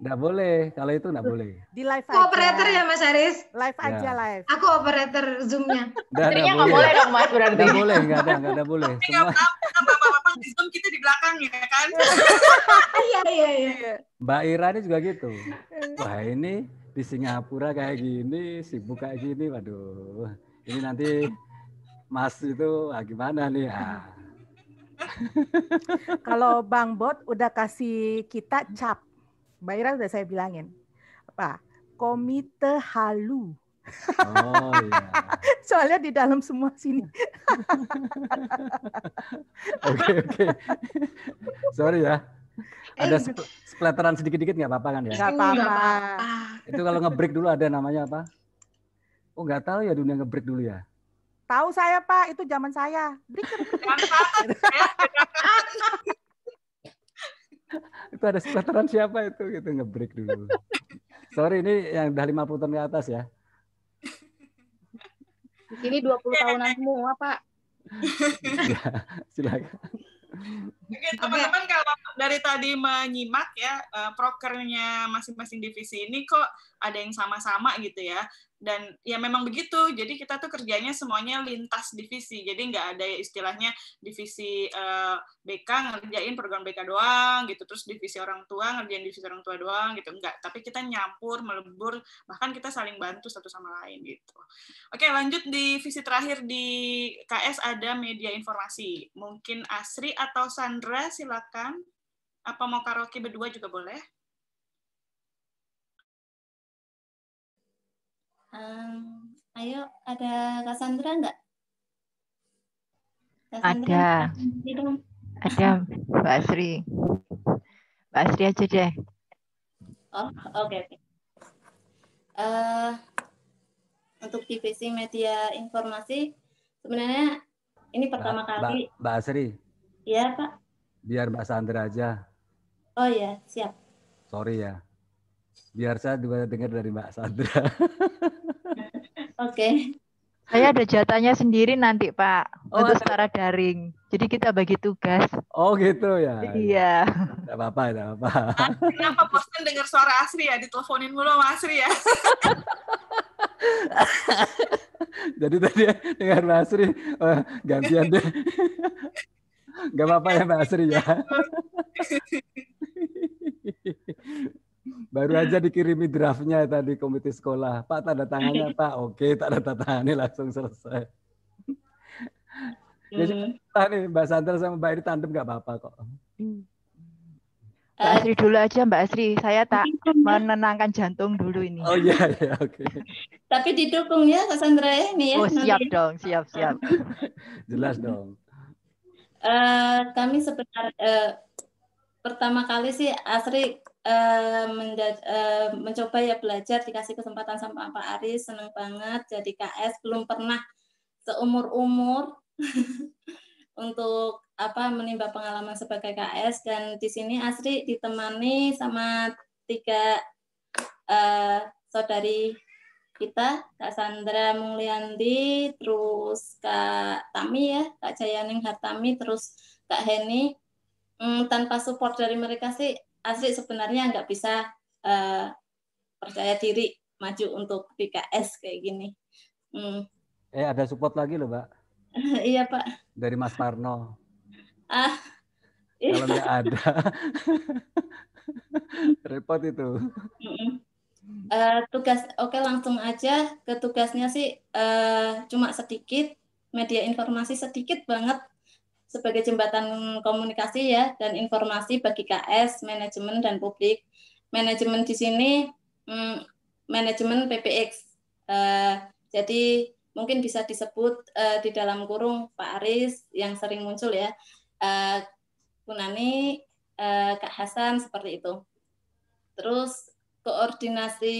Nggak boleh, kalau itu nggak boleh. Di live aja. Operator ya Mas Aris? Live ya. aja live. Aku operator Zoom-nya. Istrinya nggak boleh dong Mas berarti. Nggak boleh, nggak ada, nggak ada boleh. Tapi nggak apa-apa, di Zoom kita di belakang ya kan? Iya, iya, iya. Mbak Ira ini juga gitu. Wah ini di Singapura kayak gini, sibuk kayak gini, waduh. Ini nanti Mas itu ah, gimana nih? Ah. Kalau Bang Bot udah kasih kita cap Mbak Ira sudah saya bilangin. Apa? Komite halu. Oh, iya. Soalnya di dalam semua sini. Oke, oke. Okay, okay. Sorry ya. Eh, ada gitu. splatteran sedikit sedikit nggak apa-apa kan ya? Nggak apa-apa. Itu kalau nge-break dulu ada namanya apa? Oh nggak tahu ya dunia nge-break dulu ya? Tahu saya Pak, itu zaman saya. Break, break itu ada splateran siapa itu gitu ngebreak dulu sorry ini yang lima puluh tahun ke atas ya ini 20 tahunan semua pak iya, silakan Oke teman-teman kalau dari tadi menyimak ya eh, prokernya masing-masing divisi ini kok ada yang sama-sama gitu ya dan ya memang begitu jadi kita tuh kerjanya semuanya lintas divisi jadi nggak ada ya istilahnya divisi uh, eh, BK ngerjain program BK doang gitu terus divisi orang tua ngerjain divisi orang tua doang gitu enggak tapi kita nyampur melebur bahkan kita saling bantu satu sama lain gitu oke lanjut di divisi terakhir di KS ada media informasi mungkin Asri atau Sandra silakan apa mau karaoke berdua juga boleh Um, ayo, ada Cassandra nggak? Cassandra, ada. Iya ada, Mbak Asri. Mbak Asri aja deh. Oh, oke. Okay, okay. uh, eh, untuk divisi media informasi, sebenarnya ini pertama ba, kali. Mbak Asri. Iya, Pak. Biar Mbak Sandra aja. Oh iya, siap. Sorry ya. Biar saya juga dengar dari Mbak Sandra. Oke. Okay. Saya ada jatahnya sendiri nanti Pak oh, untuk secara daring. Jadi kita bagi tugas. Oh gitu ya. Iya. Tidak apa-apa, tidak apa-apa. Kenapa posting dengar suara Asri ya? Diteleponin mulu sama Asri ya. Jadi tadi dengar Mbak Asri, oh, gantian deh. Gak apa-apa ya Mbak Asri ya. Baru aja dikirimi draftnya tadi komite sekolah. Pak tanda tangannya Pak. Oke tanda tangannya langsung selesai. Jadi ya, nih Mbak Sandra sama Mbak Iri tandem nggak apa-apa kok. Mbak Asri dulu aja Mbak Asri. Saya tak menenangkan jantung dulu ini. Oh iya iya oke. Okay. Tapi didukung ya Kak Sandra ya, ini ya. Oh siap nanti. dong, siap siap. Jelas dong. Uh, kami sebenarnya uh, eh, pertama kali sih Asri uh, mencoba ya belajar dikasih kesempatan sama Pak Aris seneng banget jadi KS belum pernah seumur umur untuk apa menimba pengalaman sebagai KS dan di sini Asri ditemani sama tiga uh, saudari kita Kak Sandra Mulyandi, terus Kak Tami ya, Kak Jayaning Hartami, terus Kak Heni. Hmm, tanpa support dari mereka sih asli sebenarnya nggak bisa uh, percaya diri maju untuk PKS kayak gini. Hmm. Eh ada support lagi loh, Mbak. iya Pak. Dari Mas Parno. Ah. Iya. Kalau nggak ada, repot itu. Uh, tugas, oke okay, langsung aja ke tugasnya sih uh, cuma sedikit, media informasi sedikit banget sebagai jembatan komunikasi ya dan informasi bagi KS, manajemen dan publik. Manajemen di sini hmm, manajemen PPX. Uh, eh, jadi mungkin bisa disebut uh, di dalam kurung Pak Aris yang sering muncul ya. Uh, uh, Kak Hasan seperti itu. Terus koordinasi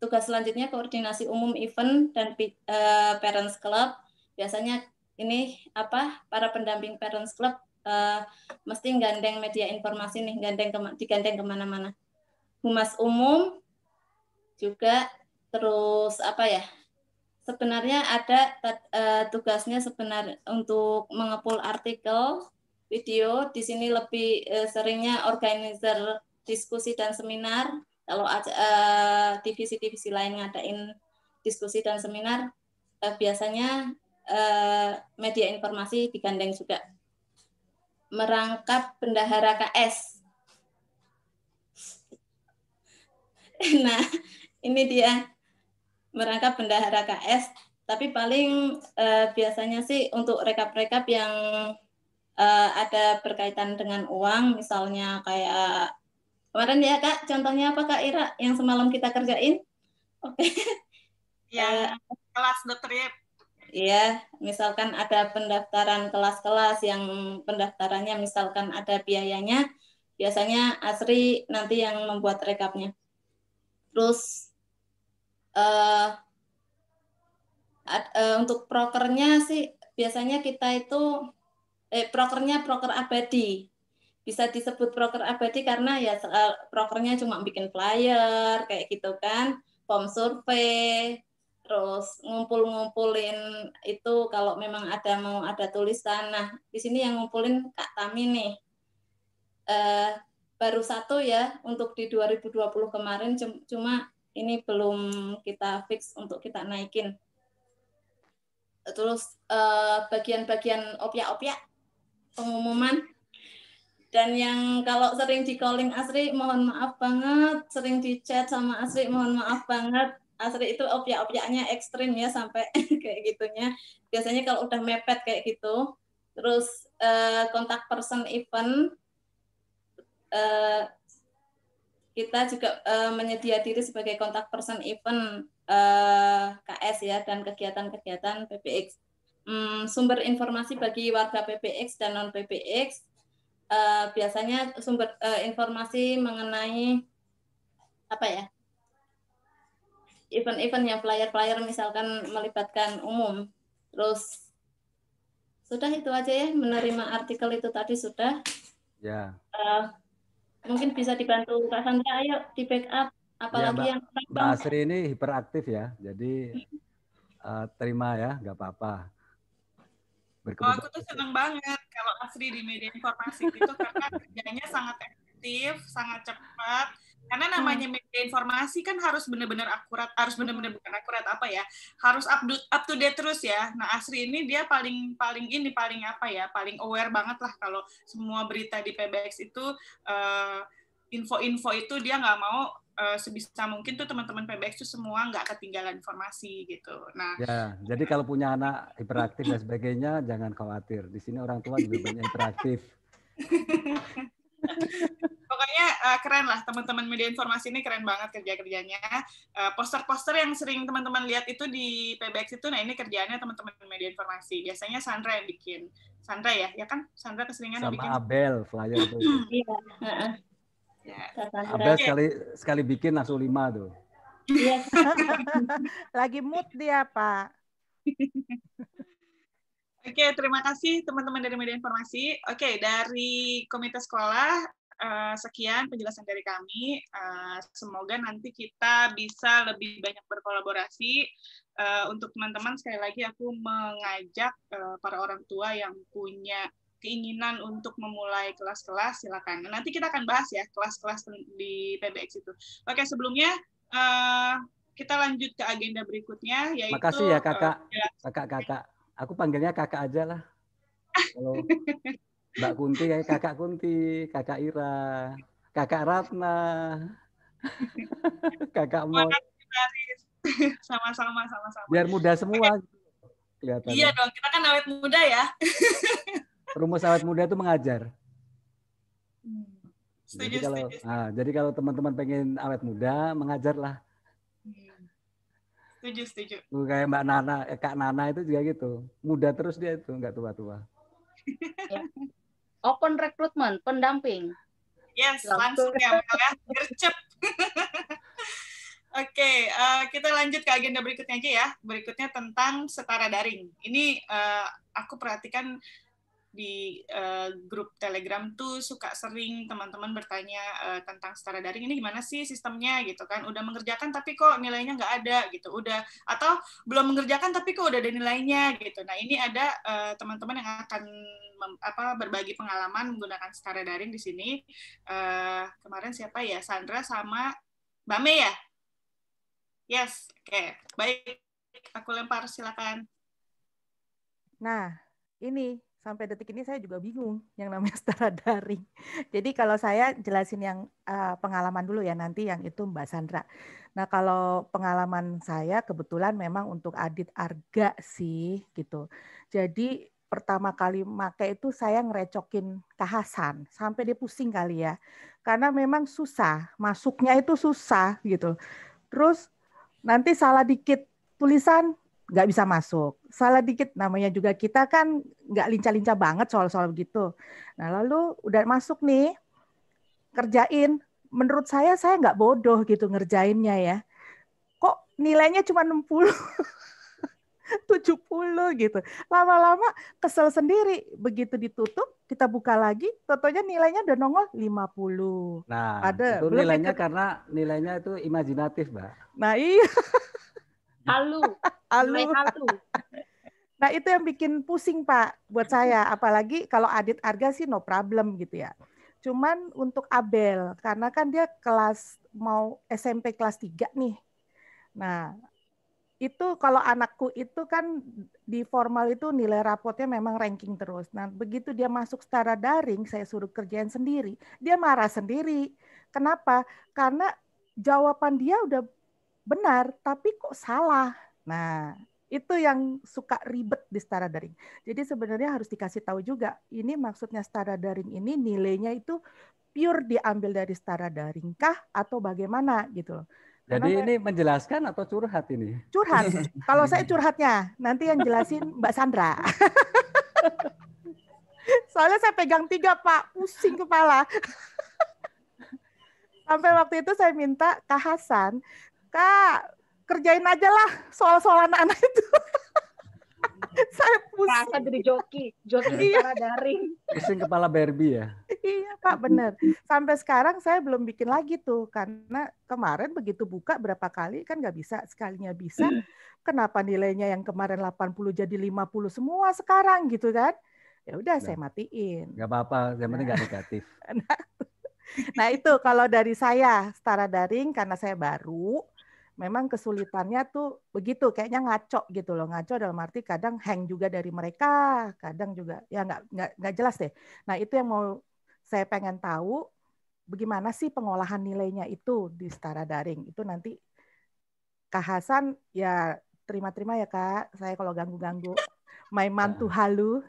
tugas selanjutnya koordinasi umum event dan uh, parents club biasanya ini apa para pendamping Parents Club uh, mesti gandeng media informasi nih, gandeng kema digandeng kemana-mana. Humas umum juga terus apa ya? Sebenarnya ada uh, tugasnya sebenarnya untuk mengepul artikel, video. Di sini lebih uh, seringnya organizer diskusi dan seminar. Kalau divisi-divisi uh, divisi lain ngadain diskusi dan seminar, uh, biasanya Eh, media informasi di digandeng juga. Merangkap bendahara KS. Nah, ini dia merangkap bendahara KS, tapi paling eh, biasanya sih untuk rekap-rekap yang eh, ada berkaitan dengan uang, misalnya kayak kemarin ya Kak, contohnya apa Kak Ira yang semalam kita kerjain? Oke. Okay. Ya, eh, kelas dokter ya misalkan ada pendaftaran kelas-kelas yang pendaftarannya misalkan ada biayanya biasanya Asri nanti yang membuat rekapnya terus uh, ad, uh, untuk prokernya sih biasanya kita itu eh prokernya proker abadi bisa disebut proker abadi karena ya eh, prokernya cuma bikin flyer kayak gitu kan form survei terus ngumpul-ngumpulin itu kalau memang ada mau ada tulisan nah di sini yang ngumpulin Kak Tami nih eh, baru satu ya untuk di 2020 kemarin cuma ini belum kita fix untuk kita naikin terus bagian eh, bagian-bagian opia-opia pengumuman dan yang kalau sering di calling Asri mohon maaf banget sering di chat sama Asri mohon maaf banget Asri itu opiak-opiaknya ekstrim ya sampai kayak gitunya. Biasanya kalau udah mepet kayak gitu, terus eh, kontak uh, person event uh, kita juga uh, menyedia diri sebagai kontak person event uh, KS ya dan kegiatan-kegiatan PPX. um, hmm, sumber informasi bagi warga PPX dan non PPX uh, biasanya sumber uh, informasi mengenai apa ya event-event yang flyer-flyer misalkan melibatkan umum. Terus sudah itu aja ya menerima artikel itu tadi sudah. Ya. Uh, mungkin bisa dibantu Kak Sandra ayo di backup iya, apalagi ya, yang Mbak Asri ini hiperaktif ya. Jadi uh, terima ya, nggak apa-apa. Oh, aku tuh seneng banget kalau Asri di media informasi gitu karena kerjanya sangat efektif, sangat cepat karena hmm. namanya media informasi kan harus benar-benar akurat harus benar-benar bukan akurat apa ya harus up to, up to date terus ya nah Asri ini dia paling paling ini paling apa ya paling aware banget lah kalau semua berita di PBX itu info eh, info-info itu dia nggak mau uh, sebisa mungkin tuh teman-teman PBX itu semua nggak ketinggalan informasi gitu. Nah, ya, jadi kalau punya anak hiperaktif dan sebagainya jangan khawatir. Di sini orang tua juga banyak interaktif. Pokoknya uh, keren lah teman-teman media informasi ini keren banget kerja-kerjanya. Uh, poster-poster yang sering teman-teman lihat itu di PBX itu nah ini kerjaannya teman-teman media informasi. Biasanya Sandra yang bikin. Sandra ya, ya kan? Sandra keseringan Sama bikin. Abel flyer itu. Hmm. Iya. iya. Ya. Abel sekali sekali bikin langsung lima tuh. Iya. Lagi mood dia, Pak. Oke, terima kasih teman-teman dari Media Informasi. Oke, dari Komite Sekolah, eh, sekian penjelasan dari kami. Eh, semoga nanti kita bisa lebih banyak berkolaborasi. Eh, untuk teman-teman, sekali lagi aku mengajak para orang tua yang punya keinginan untuk memulai kelas-kelas, silakan. Nah, nanti kita akan bahas ya kelas-kelas di PBX itu. Oke, sebelumnya kita lanjut ke agenda berikutnya, yaitu... Makasih ya kakak, kakak-kakak. Ya, Aku panggilnya kakak aja lah. Kalau Mbak Kunti kayak kakak Kunti, kakak Ira, kakak Ratna, kakak Mo. Sama-sama, sama-sama. Biar muda semua. Kan- Kelihatan. Iya dong, kita kan awet muda ya. Rumus awet muda itu mengajar. Hmm. Setuju, jadi kalau, setuju. Ah, jadi kalau teman-teman pengen awet muda, mengajarlah setuju setuju kayak mbak Nana eh, kak Nana itu juga gitu muda terus dia itu nggak tua tua ya. open recruitment pendamping yes langsung, langsung ya, ya. gercep Oke, okay, eh, kita lanjut ke agenda berikutnya aja ya. Berikutnya tentang setara daring. Ini uh, aku perhatikan di uh, grup Telegram tuh suka sering teman-teman bertanya uh, tentang secara daring ini gimana sih sistemnya gitu kan udah mengerjakan tapi kok nilainya nggak ada gitu udah atau belum mengerjakan tapi kok udah ada nilainya gitu nah ini ada eh, teman-teman uh, yang akan mem, apa berbagi pengalaman menggunakan secara daring di sini uh, kemarin siapa ya Sandra sama Mbak ya yes oke okay. baik aku lempar silakan nah ini sampai detik ini saya juga bingung yang namanya setara daring. Jadi kalau saya jelasin yang uh, pengalaman dulu ya nanti yang itu Mbak Sandra. Nah kalau pengalaman saya kebetulan memang untuk adit arga sih gitu. Jadi pertama kali make itu saya ngerecokin kahasan sampai dia pusing kali ya karena memang susah masuknya itu susah gitu terus nanti salah dikit tulisan nggak bisa masuk. Salah dikit namanya juga kita kan nggak lincah-lincah banget soal-soal begitu. Nah lalu udah masuk nih kerjain. Menurut saya saya nggak bodoh gitu ngerjainnya ya. Kok nilainya cuma 60? 70 gitu. Lama-lama kesel sendiri. Begitu ditutup, kita buka lagi, totonya nilainya udah nongol 50. Nah, Ada. itu Belum nilainya karena nilainya itu imajinatif, Mbak. Nah, iya. halu, halu. halu. Nah itu yang bikin pusing Pak buat saya, apalagi kalau Adit Arga sih no problem gitu ya. Cuman untuk Abel, karena kan dia kelas mau SMP kelas 3 nih. Nah itu kalau anakku itu kan di formal itu nilai rapotnya memang ranking terus. Nah begitu dia masuk secara daring, saya suruh kerjain sendiri, dia marah sendiri. Kenapa? Karena jawaban dia udah benar tapi kok salah. Nah, itu yang suka ribet di setara daring. Jadi sebenarnya harus dikasih tahu juga ini maksudnya setara daring ini nilainya itu pure diambil dari setara daring kah atau bagaimana gitu loh. Jadi Karena ini menjelaskan atau curhat ini? Curhat. Kalau saya curhatnya, nanti yang jelasin Mbak Sandra. Soalnya saya pegang tiga Pak, pusing kepala. Sampai waktu itu saya minta Kak Hasan kak kerjain aja lah soal-soal anak-anak itu. saya pusing. Rasa jadi joki, joki secara iya. daring. Pusing kepala Barbie ya. iya Pak bener. Sampai sekarang saya belum bikin lagi tuh karena kemarin begitu buka berapa kali kan nggak bisa sekalinya bisa. Kenapa nilainya yang kemarin 80 jadi 50 semua sekarang gitu kan? Ya udah nah. saya matiin. Gak apa-apa, yang penting nah. negatif. nah, nah itu kalau dari saya setara daring karena saya baru memang kesulitannya tuh begitu kayaknya ngaco gitu loh ngaco dalam arti kadang hang juga dari mereka kadang juga ya nggak nggak nggak jelas deh nah itu yang mau saya pengen tahu bagaimana sih pengolahan nilainya itu di setara daring itu nanti Kak Hasan ya terima-terima ya Kak saya kalau ganggu-ganggu my mantu ah. halu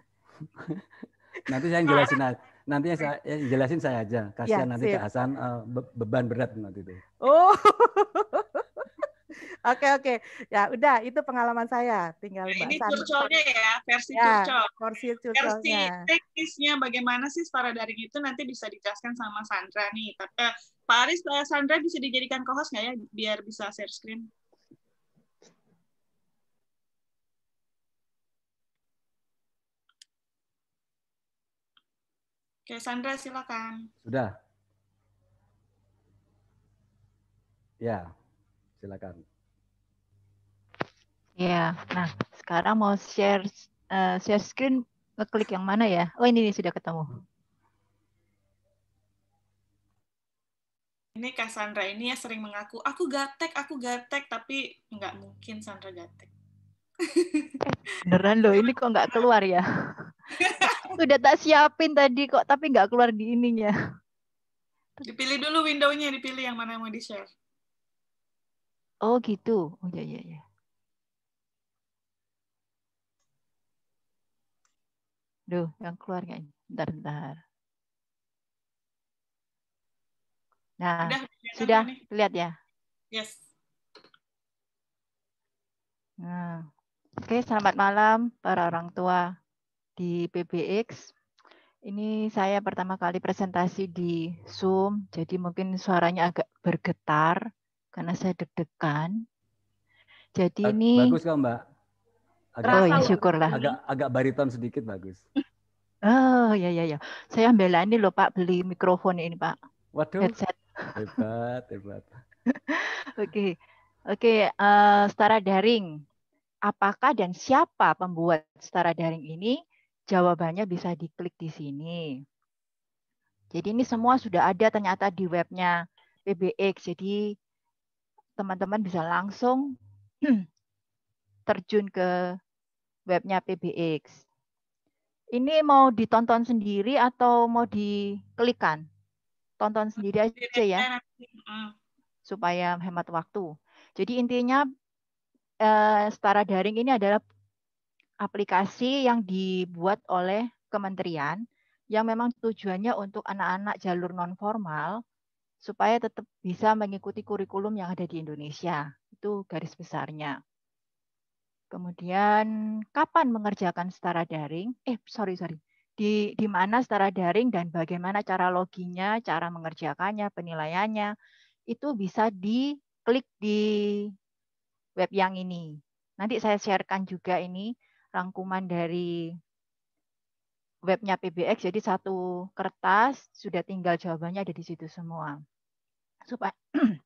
nanti saya jelasin aja nanti saya ya jelasin saya aja ya, kasihan ya, nanti Kak Hasan eh, beban berat nanti itu oh Oke oke. Ya udah itu pengalaman saya. Tinggal ya, Ini curcolnya ya, versi ya, curcol. Versi curcolnya. Versi teknisnya bagaimana sih para daring itu nanti bisa dijelaskan sama Sandra nih. Tapi eh, Pak Aris, eh, Sandra bisa dijadikan co nggak ya biar bisa share screen? Oke, Sandra silakan. Sudah. Ya, Silakan. Ya, nah sekarang mau share uh, share screen ngeklik yang mana ya? Oh ini nih sudah ketemu. Ini Kak Sandra ini ya sering mengaku, aku gatek, aku gatek, tapi nggak mungkin Sandra gatek. Eh, beneran loh, ini kok nggak keluar ya? sudah tak siapin tadi kok, tapi nggak keluar di ininya. Dipilih dulu window-nya, dipilih yang mana yang mau di-share. Oh gitu. Oh ya ya ya. Duh, yang keluar kayaknya. Bentar, bentar. Nah, sudah, sudah lihat ya. Yes. Nah, oke, selamat malam para orang tua di PBX. Ini saya pertama kali presentasi di Zoom, jadi mungkin suaranya agak bergetar karena saya deg-degan. Jadi ini Bagus kan Mbak? Agak, oh ya syukurlah. Agak agak bariton sedikit bagus. Oh ya ya ya. Saya ambil ini loh Pak beli mikrofon ini Pak. Waduh. Headset. Hebat hebat. Oke oke okay. Eh, setara daring. Apakah dan siapa pembuat setara daring ini? Jawabannya bisa diklik di sini. Jadi ini semua sudah ada ternyata di webnya PBX. Jadi teman-teman bisa langsung terjun ke webnya PBX. Ini mau ditonton sendiri atau mau diklikkan? Tonton sendiri aja ya, supaya hemat waktu. Jadi intinya eh, setara daring ini adalah aplikasi yang dibuat oleh kementerian yang memang tujuannya untuk anak-anak jalur non formal supaya tetap bisa mengikuti kurikulum yang ada di Indonesia. Itu garis besarnya. Kemudian kapan mengerjakan setara daring? Eh, sorry, sorry. Di, di mana setara daring dan bagaimana cara loginnya, cara mengerjakannya, penilaiannya, itu bisa diklik di web yang ini. Nanti saya sharekan juga ini rangkuman dari webnya PBX jadi satu kertas sudah tinggal jawabannya ada di situ semua supaya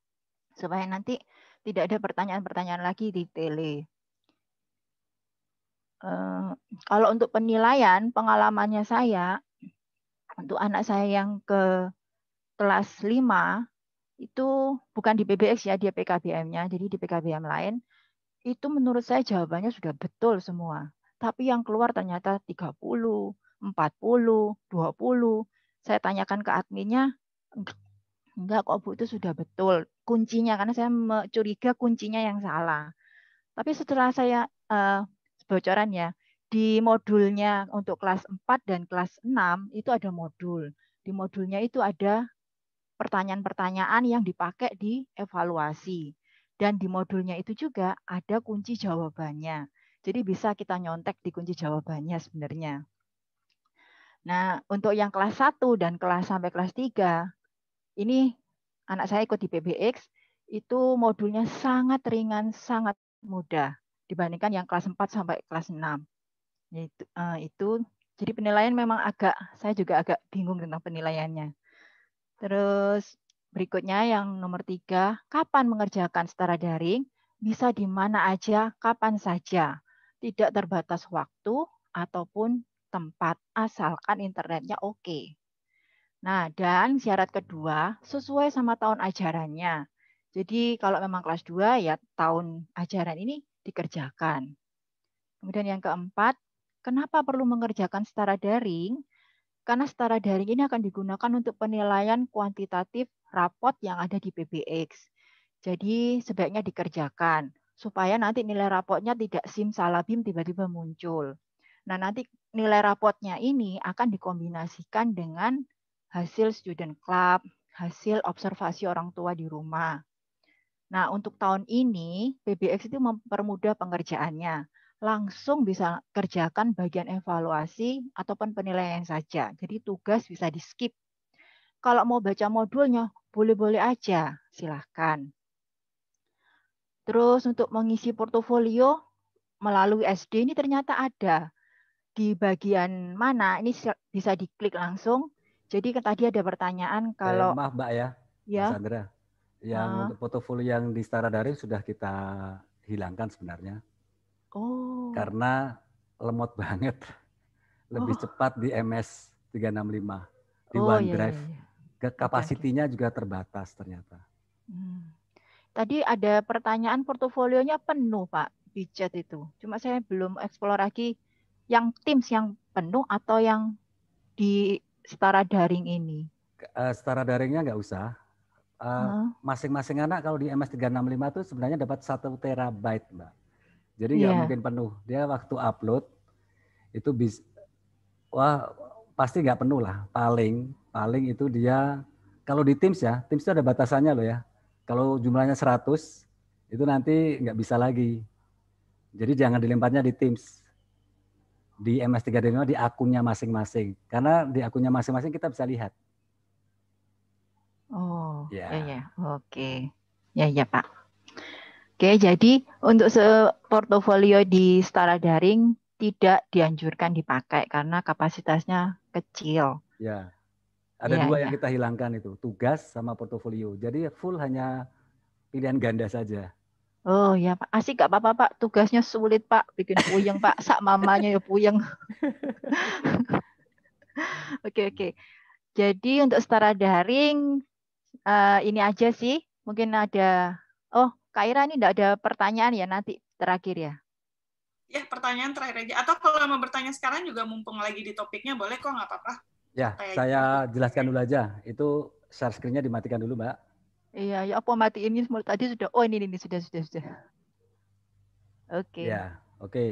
supaya nanti tidak ada pertanyaan-pertanyaan lagi di tele. Uh, kalau untuk penilaian pengalamannya saya untuk anak saya yang ke kelas 5 itu bukan di PBX ya dia PKBM-nya jadi di PKBM lain itu menurut saya jawabannya sudah betul semua tapi yang keluar ternyata 30, 40, 20. Saya tanyakan ke adminnya, enggak kok Bu itu sudah betul kuncinya karena saya curiga kuncinya yang salah. Tapi setelah saya uh, eh, bocoran ya, di modulnya untuk kelas 4 dan kelas 6 itu ada modul. Di modulnya itu ada pertanyaan-pertanyaan yang dipakai di evaluasi. Dan di modulnya itu juga ada kunci jawabannya. Jadi bisa kita nyontek di kunci jawabannya sebenarnya. Nah, untuk yang kelas 1 dan kelas sampai kelas 3, ini anak saya ikut di PBX, itu modulnya sangat ringan, sangat mudah dibandingkan yang kelas 4 sampai kelas 6. Itu, uh, itu jadi penilaian memang agak saya juga agak bingung tentang penilaiannya. Terus berikutnya yang nomor tiga, kapan mengerjakan secara daring bisa di mana aja, kapan saja, tidak terbatas waktu ataupun tempat asalkan internetnya oke. Nah, dan syarat kedua sesuai sama tahun ajarannya. Jadi kalau memang kelas 2 ya tahun ajaran ini dikerjakan. Kemudian yang keempat, kenapa perlu mengerjakan secara daring? Karena secara daring ini akan digunakan untuk penilaian kuantitatif rapot yang ada di PBX. Jadi sebaiknya dikerjakan supaya nanti nilai rapotnya tidak simsalabim tiba-tiba muncul. Nah, nanti nilai rapotnya ini akan dikombinasikan dengan hasil student club, hasil observasi orang tua di rumah. Nah, untuk tahun ini PBX itu mempermudah pengerjaannya. Langsung bisa kerjakan bagian evaluasi ataupun penilaian saja. Jadi tugas bisa di-skip. Kalau mau baca modulnya, boleh-boleh aja, silahkan. Terus untuk mengisi portofolio melalui SD ini ternyata ada di bagian mana ini bisa diklik langsung. Jadi kan tadi ada pertanyaan eh, kalau eh, maaf Mbak ya, ya. Mas Sandra. yang uh. untuk portofolio yang di setara Dari sudah kita hilangkan sebenarnya. Oh. Karena lemot banget. Lebih oh. cepat di MS 365 di oh, iya, OneDrive. Iya, iya. Kapasitinya okay. juga terbatas ternyata. Hmm. Tadi ada pertanyaan portofolionya penuh Pak di chat itu. Cuma saya belum eksplor lagi yang Teams yang penuh atau yang di setara daring ini? Uh, setara daringnya nggak usah. Uh, uh. Masing-masing anak kalau di MS365 itu sebenarnya dapat satu terabyte, Mbak. Jadi nggak yeah. mungkin penuh. Dia waktu upload itu bis, wah pasti nggak penuh lah. Paling paling itu dia kalau di Teams ya, Teams itu ada batasannya loh ya. Kalau jumlahnya 100 itu nanti nggak bisa lagi. Jadi jangan dilemparnya di Teams di MS3 Dino di akunnya masing-masing. Karena di akunnya masing-masing kita bisa lihat. Oh, ya, ya, ya. oke, ya, ya Pak. Oke, jadi untuk portofolio di setara daring tidak dianjurkan dipakai karena kapasitasnya kecil. Ya, ada ya, dua ya. yang kita hilangkan itu, tugas sama portofolio. Jadi full hanya pilihan ganda saja. Oh ya Pak, asik ah, gak apa-apa Pak, tugasnya sulit Pak, bikin puyeng Pak, sak mamanya ya puyeng. Oke oke. Okay, okay. Jadi untuk setara daring uh, ini aja sih, mungkin ada. Oh Kak Ira ini gak ada pertanyaan ya nanti terakhir ya. Ya pertanyaan terakhir aja. Atau kalau mau bertanya sekarang juga mumpung lagi di topiknya boleh kok gak apa-apa. Ya, Kayak saya gitu. jelaskan dulu aja. Itu share screen-nya dimatikan dulu, Mbak. Iya, ya apa matiin ini tadi sudah. Oh ini ini sudah sudah sudah. Oke. Okay. Ya, oke. Okay.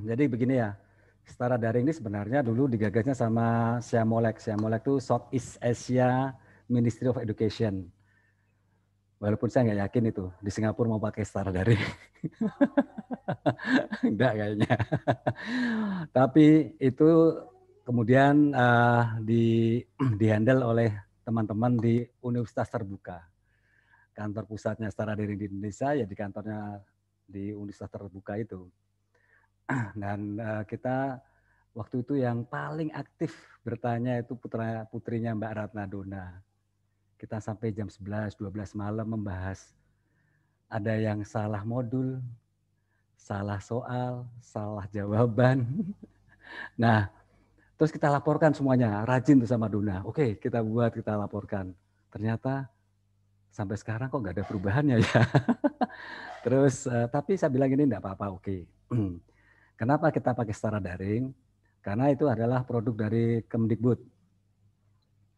Jadi begini ya. Setara daring ini sebenarnya dulu digagasnya sama Siamolek. Siamolek itu Southeast Asia Ministry of Education. Walaupun saya nggak yakin itu di Singapura mau pakai setara daring. Enggak kayaknya. Tapi itu kemudian uh, di dihandle oleh teman-teman di universitas terbuka kantor pusatnya setara diri di Indonesia ya di kantornya di universitas terbuka itu. Dan eh, kita waktu itu yang paling aktif bertanya itu putra putrinya Mbak Ratna Dona. Kita sampai jam 11, 12 malam membahas ada yang salah modul, salah soal, salah jawaban. Nah, terus kita laporkan semuanya, rajin tuh sama Dona. Oke, kita buat, kita laporkan. Ternyata sampai sekarang kok nggak ada perubahannya ya. Terus uh, tapi saya bilang ini enggak apa-apa, oke. Kenapa kita pakai secara daring? Karena itu adalah produk dari Kemdikbud.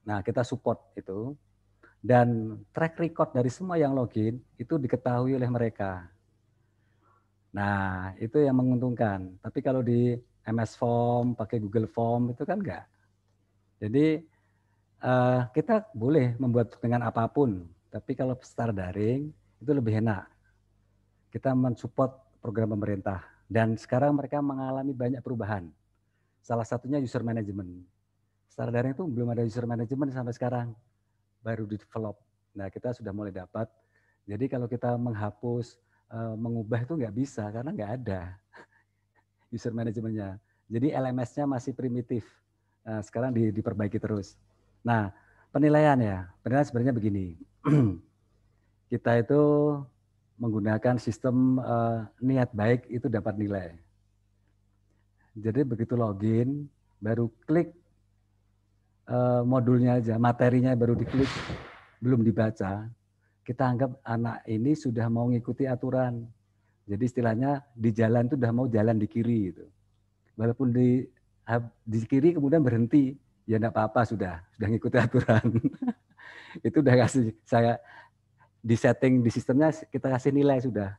Nah, kita support itu dan track record dari semua yang login itu diketahui oleh mereka. Nah, itu yang menguntungkan. Tapi kalau di MS Form, pakai Google Form itu kan enggak. Jadi uh, kita boleh membuat dengan apapun tapi kalau start daring itu lebih enak. Kita mensupport program pemerintah dan sekarang mereka mengalami banyak perubahan. Salah satunya user management. Secara daring itu belum ada user management sampai sekarang. Baru di develop. Nah, kita sudah mulai dapat. Jadi kalau kita menghapus, eh, mengubah itu nggak bisa karena nggak ada user manajemennya. Jadi LMS-nya masih primitif. Nah, sekarang diperbaiki terus. Nah, penilaian ya. Penilaian sebenarnya begini kita itu menggunakan sistem uh, niat baik itu dapat nilai. Jadi begitu login, baru klik uh, modulnya aja, materinya baru diklik, belum dibaca, kita anggap anak ini sudah mau ngikuti aturan. Jadi istilahnya di jalan itu sudah mau jalan di kiri itu. Walaupun di di kiri kemudian berhenti, ya enggak apa-apa sudah, sudah ngikuti aturan. itu udah kasih saya di setting di sistemnya kita kasih nilai sudah.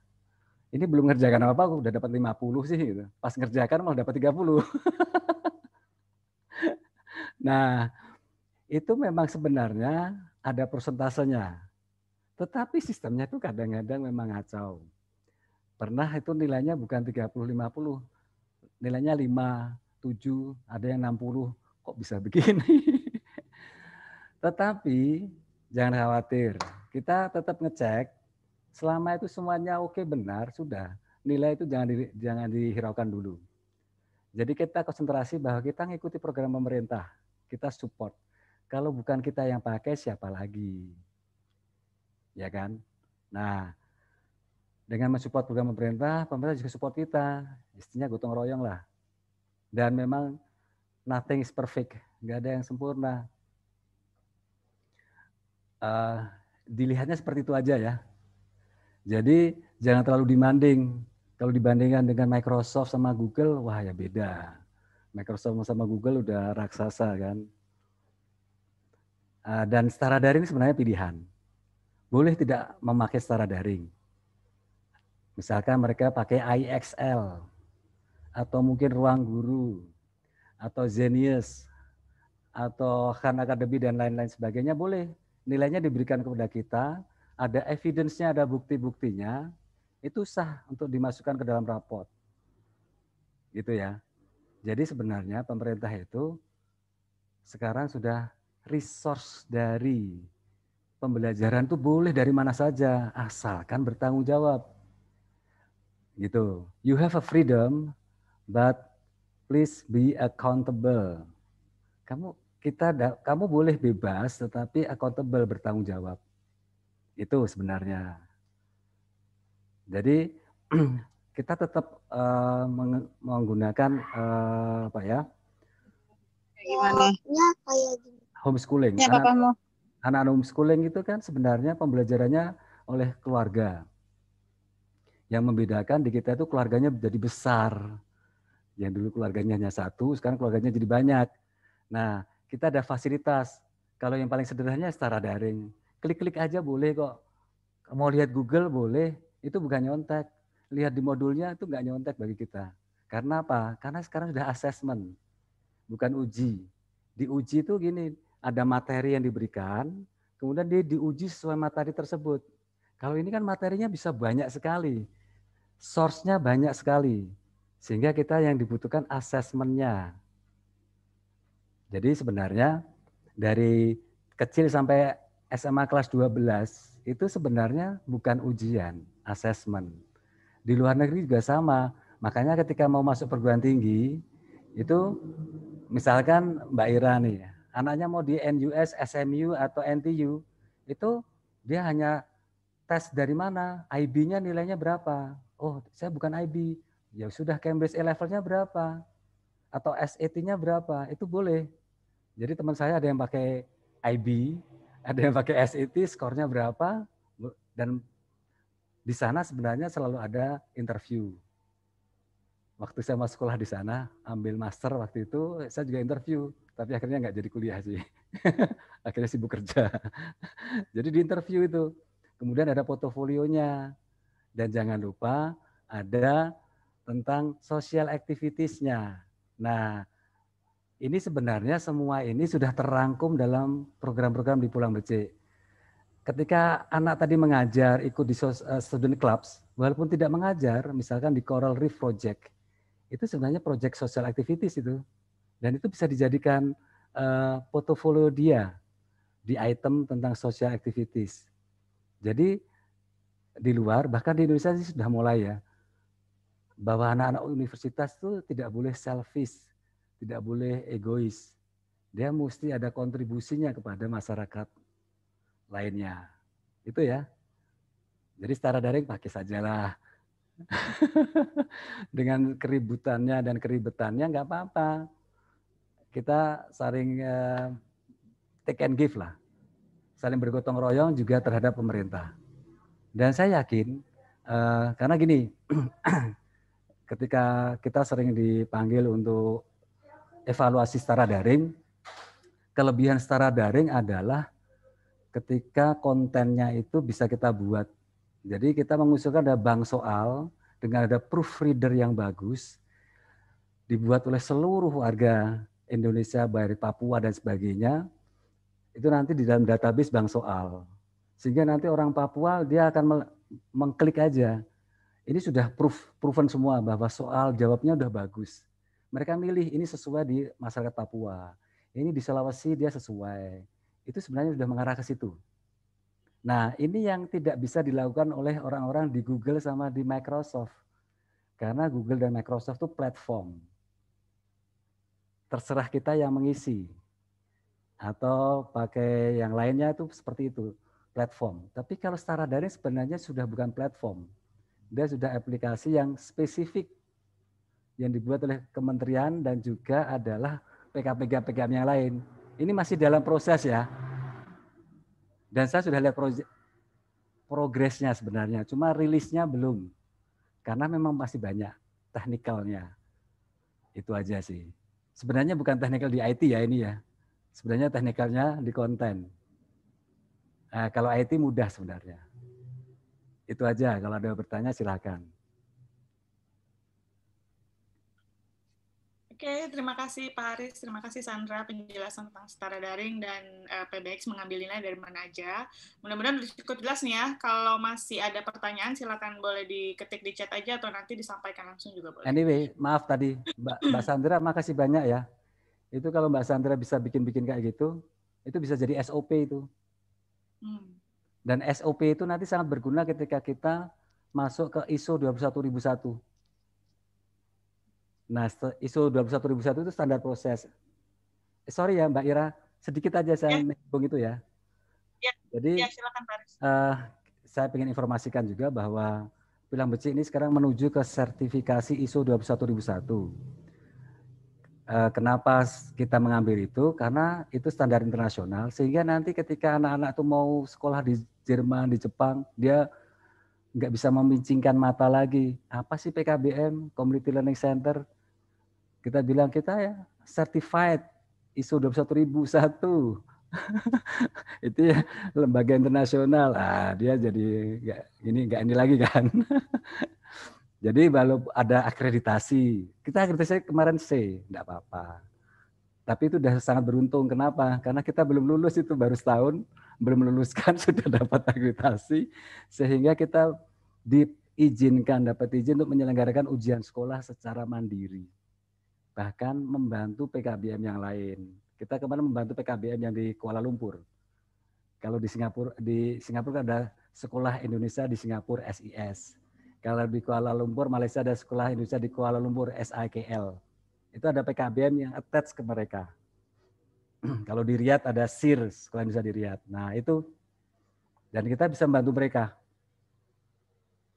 Ini belum ngerjakan apa-apa udah dapat 50 sih gitu. Pas ngerjakan malah dapat 30. nah, itu memang sebenarnya ada persentasenya. Tetapi sistemnya itu kadang-kadang memang ngacau Pernah itu nilainya bukan 30 50, nilainya 5, 7, ada yang 60. Kok bisa begini? Tetapi Jangan khawatir. Kita tetap ngecek. Selama itu semuanya oke benar sudah. Nilai itu jangan di, jangan dihiraukan dulu. Jadi kita konsentrasi bahwa kita ngikuti program pemerintah. Kita support. Kalau bukan kita yang pakai siapa lagi? Ya kan? Nah, dengan mensupport program pemerintah, pemerintah juga support kita. Istinya gotong royong lah. Dan memang nothing is perfect, nggak ada yang sempurna uh, dilihatnya seperti itu aja ya. Jadi jangan terlalu dimanding. Kalau dibandingkan dengan Microsoft sama Google, wah ya beda. Microsoft sama Google udah raksasa kan. Uh, dan setara daring sebenarnya pilihan. Boleh tidak memakai setara daring. Misalkan mereka pakai IXL atau mungkin Ruang Guru atau Zenius atau Khan Academy dan lain-lain sebagainya boleh nilainya diberikan kepada kita, ada evidence-nya, ada bukti-buktinya, itu sah untuk dimasukkan ke dalam rapot. Gitu ya. Jadi sebenarnya pemerintah itu sekarang sudah resource dari pembelajaran itu boleh dari mana saja, asalkan bertanggung jawab. Gitu. You have a freedom, but please be accountable. Kamu kita kamu boleh bebas tetapi accountable bertanggung jawab. Itu sebenarnya. Jadi kita tetap uh, menggunakan uh, apa ya? ya homeschooling. Ya, anak, homeschooling itu kan sebenarnya pembelajarannya oleh keluarga. Yang membedakan di kita itu keluarganya jadi besar. Yang dulu keluarganya hanya satu, sekarang keluarganya jadi banyak. Nah, kita ada fasilitas. Kalau yang paling sederhananya secara daring. Klik-klik aja boleh kok. Mau lihat Google boleh, itu bukan nyontek. Lihat di modulnya itu nggak nyontek bagi kita. Karena apa? Karena sekarang sudah assessment, bukan uji. Di uji itu gini, ada materi yang diberikan, kemudian dia diuji sesuai materi tersebut. Kalau ini kan materinya bisa banyak sekali, source-nya banyak sekali. Sehingga kita yang dibutuhkan assessment-nya. Jadi sebenarnya dari kecil sampai SMA kelas 12 itu sebenarnya bukan ujian, asesmen. Di luar negeri juga sama. Makanya ketika mau masuk perguruan tinggi itu misalkan Mbak Ira nih, anaknya mau di NUS, SMU atau NTU, itu dia hanya tes dari mana, IB-nya nilainya berapa. Oh, saya bukan IB. Ya sudah Cambridge A levelnya berapa atau SAT-nya e berapa? Itu boleh jadi teman saya ada yang pakai IB, ada yang pakai SAT, skornya berapa, dan di sana sebenarnya selalu ada interview. Waktu saya masuk sekolah di sana, ambil master waktu itu, saya juga interview, tapi akhirnya nggak jadi kuliah sih. akhirnya sibuk kerja. jadi di interview itu, kemudian ada portofolionya, dan jangan lupa ada tentang social activities-nya. Nah, ini sebenarnya semua ini sudah terangkum dalam program-program di Pulang BC. Ketika anak tadi mengajar ikut di eh, student clubs, walaupun tidak mengajar, misalkan di Coral Reef Project, itu sebenarnya project social activities itu. Dan itu bisa dijadikan uh, eh, portfolio dia di item tentang social activities. Jadi di luar, bahkan di Indonesia sih sudah mulai ya, bahwa anak-anak universitas itu tidak boleh selfish tidak boleh egois. Dia mesti ada kontribusinya kepada masyarakat lainnya. Itu ya. Jadi secara daring pakai sajalah. Dengan keributannya dan keribetannya nggak apa-apa. Kita saling eh, take and give lah. Saling bergotong royong juga terhadap pemerintah. Dan saya yakin, eh, karena gini, ketika kita sering dipanggil untuk evaluasi secara daring, kelebihan secara daring adalah ketika kontennya itu bisa kita buat. Jadi kita mengusulkan ada bank soal dengan ada proofreader yang bagus, dibuat oleh seluruh warga Indonesia, dari Papua dan sebagainya, itu nanti di dalam database bank soal. Sehingga nanti orang Papua dia akan mengklik aja. Ini sudah proof, proven semua bahwa soal jawabnya sudah bagus mereka milih ini sesuai di masyarakat Papua, ini di Sulawesi dia sesuai. Itu sebenarnya sudah mengarah ke situ. Nah, ini yang tidak bisa dilakukan oleh orang-orang di Google sama di Microsoft. Karena Google dan Microsoft itu platform. Terserah kita yang mengisi. Atau pakai yang lainnya itu seperti itu, platform. Tapi kalau secara daring sebenarnya sudah bukan platform. Dia sudah aplikasi yang spesifik yang dibuat oleh kementerian dan juga adalah PKPG-PKPG PKM yang lain. Ini masih dalam proses ya. Dan saya sudah lihat progresnya sebenarnya, cuma rilisnya belum. Karena memang masih banyak teknikalnya. Itu aja sih. Sebenarnya bukan teknikal di IT ya ini ya. Sebenarnya teknikalnya di konten. Nah, kalau IT mudah sebenarnya. Itu aja. Kalau ada yang bertanya silahkan. okay, terima kasih Pak Haris, terima kasih Sandra penjelasan tentang setara daring dan uh, eh, PBX mengambil nilai dari mana aja. Mudah-mudahan sudah cukup jelas nih ya. Kalau masih ada pertanyaan silakan boleh diketik di chat aja atau nanti disampaikan langsung juga boleh. Anyway, maaf tadi Mbak, Mbak Sandra makasih banyak ya. Itu kalau Mbak Sandra bisa bikin-bikin kayak gitu, itu bisa jadi SOP itu. Hmm. Dan SOP itu nanti sangat berguna ketika kita masuk ke ISO 21001 Nah, ISO 21001 itu standar proses. Eh, sorry ya Mbak Ira, sedikit aja saya ya. menghubung itu ya. ya. Jadi ya, silakan, Uh, saya ingin informasikan juga bahwa Pilang Beci ini sekarang menuju ke sertifikasi ISO 21001. Uh, kenapa kita mengambil itu? Karena itu standar internasional, sehingga nanti ketika anak-anak itu mau sekolah di Jerman, di Jepang, dia nggak bisa memincingkan mata lagi. Apa sih PKBM, Community Learning Center? Kita bilang kita ya certified ISO 21001. itu ya lembaga internasional. Ah, dia jadi gak, ini nggak ini lagi kan. jadi kalau ada akreditasi, kita akreditasi kemarin C, enggak apa-apa. Tapi itu sudah sangat beruntung. Kenapa? Karena kita belum lulus itu baru setahun, belum meluluskan sudah dapat akreditasi, sehingga kita diizinkan dapat izin untuk menyelenggarakan ujian sekolah secara mandiri bahkan membantu PKBM yang lain. Kita kemarin membantu PKBM yang di Kuala Lumpur. Kalau di Singapura di Singapura ada Sekolah Indonesia di Singapura SIS. Kalau di Kuala Lumpur Malaysia ada Sekolah Indonesia di Kuala Lumpur SIKL. Itu ada PKBM yang attach ke mereka. Kalau di Riyadh ada SIR, Sekolah Indonesia di Riyadh. Nah, itu dan kita bisa membantu mereka.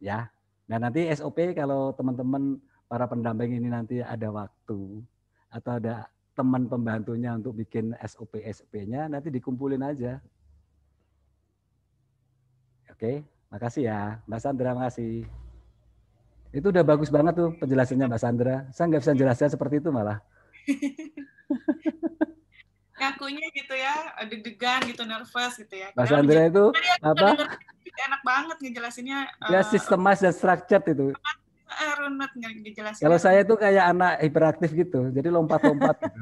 Ya. Nah, nanti SOP kalau teman-teman para pendamping ini nanti ada waktu atau ada teman pembantunya untuk bikin SOP SOP-nya nanti dikumpulin aja. Oke, makasih ya Mbak Sandra, makasih. Itu udah bagus banget tuh penjelasannya Mbak Sandra. Saya nggak bisa jelasnya seperti itu malah. Ngakunya gitu ya, deg-degan gitu, nervous gitu ya. Mbak Sandra itu apa? Enak banget ngejelasinnya. Ya, uh, eh, systemized dan structured itu runut Kalau saya tuh kayak anak hiperaktif gitu, jadi lompat-lompat. gitu.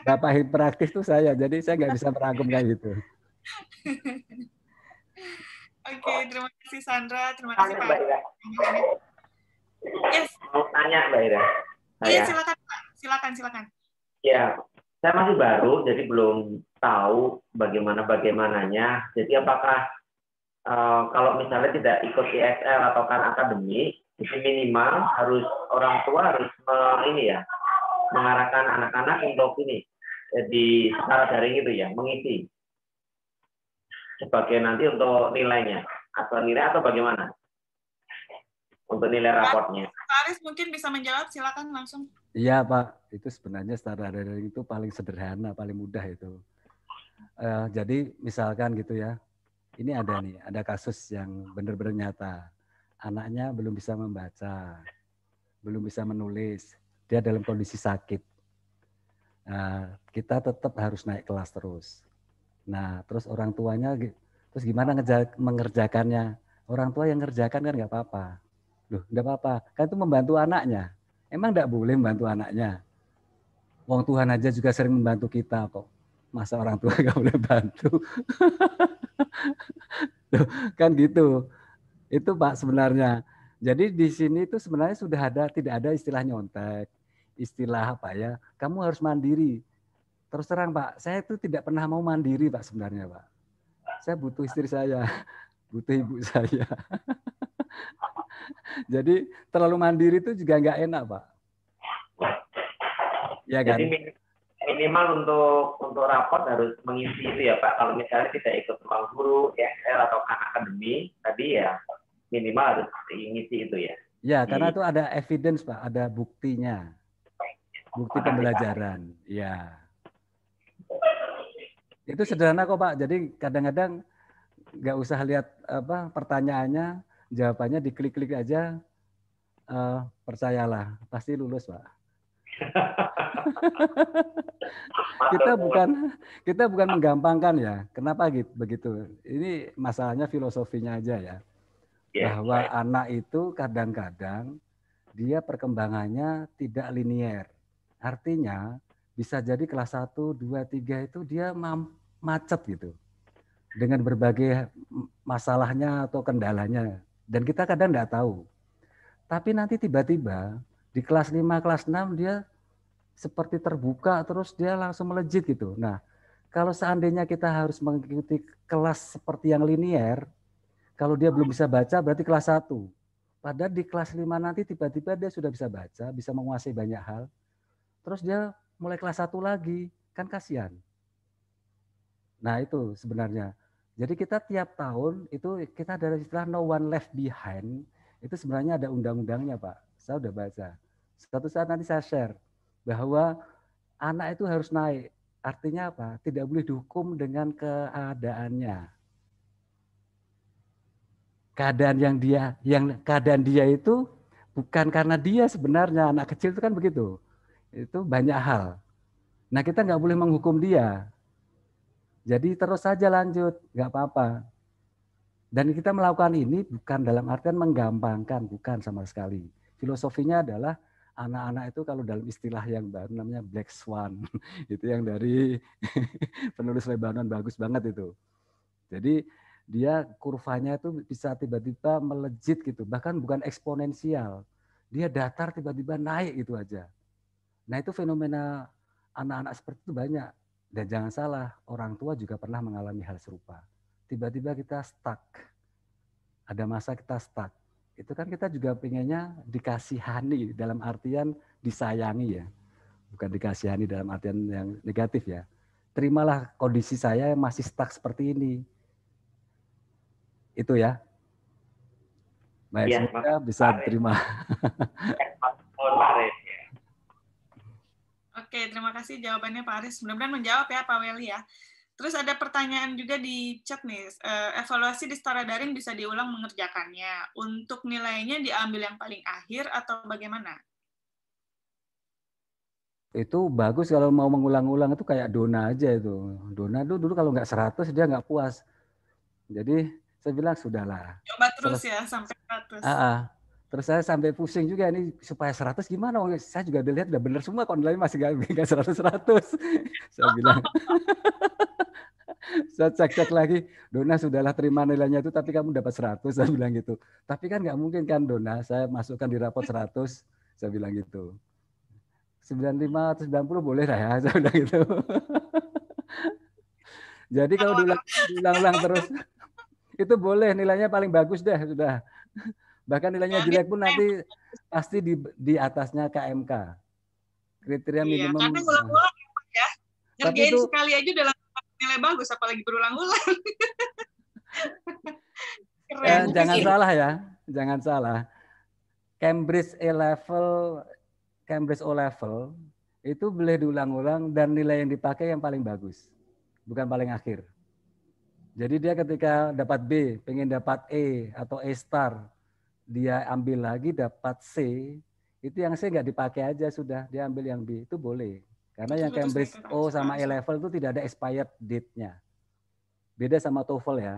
Bapak hiperaktif tuh saya, jadi saya nggak bisa merangkum kayak gitu. Oke, terima kasih Sandra, terima kasih Pak. Yes. Mau tanya Mbak Ira. Iya, silakan Pak. Silakan, silakan. Ya, saya masih baru, jadi belum tahu bagaimana bagaimananya. Jadi apakah Eh, kalau misalnya tidak ikut ISL e atau kan akademi, itu minimal harus orang tua harus me, ini ya mengarahkan anak-anak untuk ini di secara daring itu ya mengisi sebagai nanti untuk nilainya atau nilai atau bagaimana untuk nilai raportnya. Pak Aris mungkin bisa menjawab, silakan langsung. Iya Pak, itu sebenarnya secara daring itu paling sederhana, paling mudah itu. Uh, jadi misalkan gitu ya, ini ada nih, ada kasus yang benar-benar nyata. Anaknya belum bisa membaca, belum bisa menulis, dia dalam kondisi sakit. Nah, kita tetap harus naik kelas terus. Nah, terus orang tuanya, terus gimana mengerjakannya? Orang tua yang ngerjakan kan nggak apa-apa. Loh, nggak apa-apa. Kan itu membantu anaknya. Emang nggak boleh membantu anaknya? Wong Tuhan aja juga sering membantu kita kok. Masa orang tua nggak boleh bantu? kan gitu. Itu Pak sebenarnya. Jadi di sini itu sebenarnya sudah ada tidak ada istilah nyontek, istilah apa ya? Kamu harus mandiri. Terus terang Pak, saya itu tidak pernah mau mandiri Pak sebenarnya Pak. Saya butuh istri saya, butuh ibu saya. Jadi terlalu mandiri itu juga nggak enak Pak. Ya kan? Jadi minimal untuk untuk rapot harus mengisi itu ya Pak. Kalau misalnya tidak ikut ruang guru, ESL atau kan akademi tadi ya minimal harus mengisi itu ya. Ya, karena itu ada evidence Pak, ada buktinya. Bukti pembelajaran. Ya. Itu sederhana kok Pak. Jadi kadang-kadang nggak usah lihat apa pertanyaannya, jawabannya diklik-klik aja. Uh, percayalah, pasti lulus Pak. kita bukan kita bukan menggampangkan ya. Kenapa gitu begitu? Ini masalahnya filosofinya aja ya. Yeah, Bahwa right. anak itu kadang-kadang dia perkembangannya tidak linier. Artinya bisa jadi kelas 1, 2, 3 itu dia macet gitu. Dengan berbagai masalahnya atau kendalanya. Dan kita kadang tidak tahu. Tapi nanti tiba-tiba di kelas 5, kelas 6 dia seperti terbuka terus dia langsung melejit gitu. Nah, kalau seandainya kita harus mengikuti kelas seperti yang linier, kalau dia belum bisa baca berarti kelas 1. Padahal di kelas 5 nanti tiba-tiba dia sudah bisa baca, bisa menguasai banyak hal. Terus dia mulai kelas 1 lagi, kan kasihan. Nah, itu sebenarnya. Jadi kita tiap tahun itu kita ada istilah no one left behind. Itu sebenarnya ada undang-undangnya, Pak. Saya sudah baca. Suatu saat nanti saya share bahwa anak itu harus naik. Artinya apa? Tidak boleh dihukum dengan keadaannya. Keadaan yang dia yang keadaan dia itu bukan karena dia sebenarnya anak kecil itu kan begitu. Itu banyak hal. Nah kita nggak boleh menghukum dia. Jadi terus saja lanjut, nggak apa-apa. Dan kita melakukan ini bukan dalam artian menggampangkan, bukan sama sekali. Filosofinya adalah anak-anak itu kalau dalam istilah yang baru namanya black swan. itu yang dari penulis Lebanon bagus banget itu. Jadi dia kurvanya itu bisa tiba-tiba melejit gitu, bahkan bukan eksponensial. Dia datar tiba-tiba naik gitu aja. Nah, itu fenomena anak-anak seperti itu banyak. Dan jangan salah, orang tua juga pernah mengalami hal serupa. Tiba-tiba kita stuck. Ada masa kita stuck itu kan kita juga pengennya dikasihani dalam artian disayangi ya. Bukan dikasihani dalam artian yang negatif ya. Terimalah kondisi saya yang masih stuck seperti ini. Itu ya. Baik, iya, ya, semoga bisa Pak terima. Ya. Oke, terima kasih jawabannya Pak Aris. Mudah-mudahan menjawab ya Pak Weli ya. Terus ada pertanyaan juga di chat nih, eh, evaluasi di setara daring bisa diulang mengerjakannya. Untuk nilainya diambil yang paling akhir atau bagaimana? Itu bagus kalau mau mengulang-ulang itu kayak dona aja itu. Dona itu dulu kalau nggak 100 dia nggak puas. Jadi saya bilang sudahlah. Coba terus, Selesa ya sampai 100. Uh ah, ah. Terus saya sampai pusing juga ini supaya 100 gimana? Wong saya juga dilihat udah bener semua kondelnya masih gak, gak 100 100. saya bilang. saya cek-cek lagi, Dona sudahlah terima nilainya itu tapi kamu dapat 100 saya bilang gitu. Tapi kan nggak mungkin kan Dona, saya masukkan di rapor 100 saya bilang gitu. 95 atau 90 boleh lah ya saya bilang gitu. Jadi kalau diulang-ulang terus itu boleh nilainya paling bagus deh sudah. Bahkan nilainya jelek pun nanti pasti di, di atasnya KMK. Kriteria iya, minimum. Karena ulang-ulang ya. ya. Ngerjain itu, sekali aja dalam nilai bagus, apalagi berulang-ulang. Eh, jangan salah ya, jangan salah. Cambridge A level, Cambridge O level itu boleh diulang-ulang dan nilai yang dipakai yang paling bagus, bukan paling akhir. Jadi dia ketika dapat B, pengen dapat E atau E star, dia ambil lagi dapat C, itu yang C nggak dipakai aja sudah, dia ambil yang B itu boleh. Karena itu yang Cambridge O sama A level itu tidak ada expired date-nya. Beda sama TOEFL ya.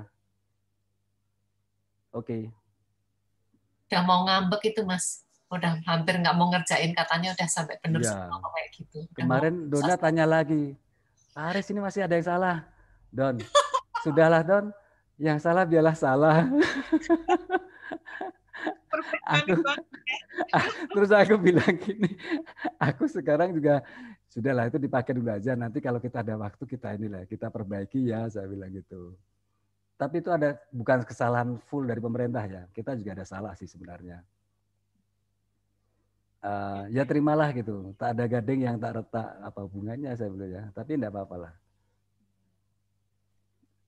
Oke. Okay. Udah mau ngambek itu Mas. Udah hampir nggak mau ngerjain katanya udah sampai penuh ya. kayak gitu. Udah Kemarin Dona tanya lagi. Aris ini masih ada yang salah. Don. Sudahlah Don. Yang salah biarlah salah. aku, ya. terus aku bilang gini, aku sekarang juga sudahlah itu dipakai dulu aja. Nanti kalau kita ada waktu kita inilah kita perbaiki ya, saya bilang gitu. Tapi itu ada bukan kesalahan full dari pemerintah ya. Kita juga ada salah sih sebenarnya. Uh, ya terimalah gitu. Tak ada gading yang tak retak apa hubungannya saya bilang ya. Tapi tidak apa-apalah.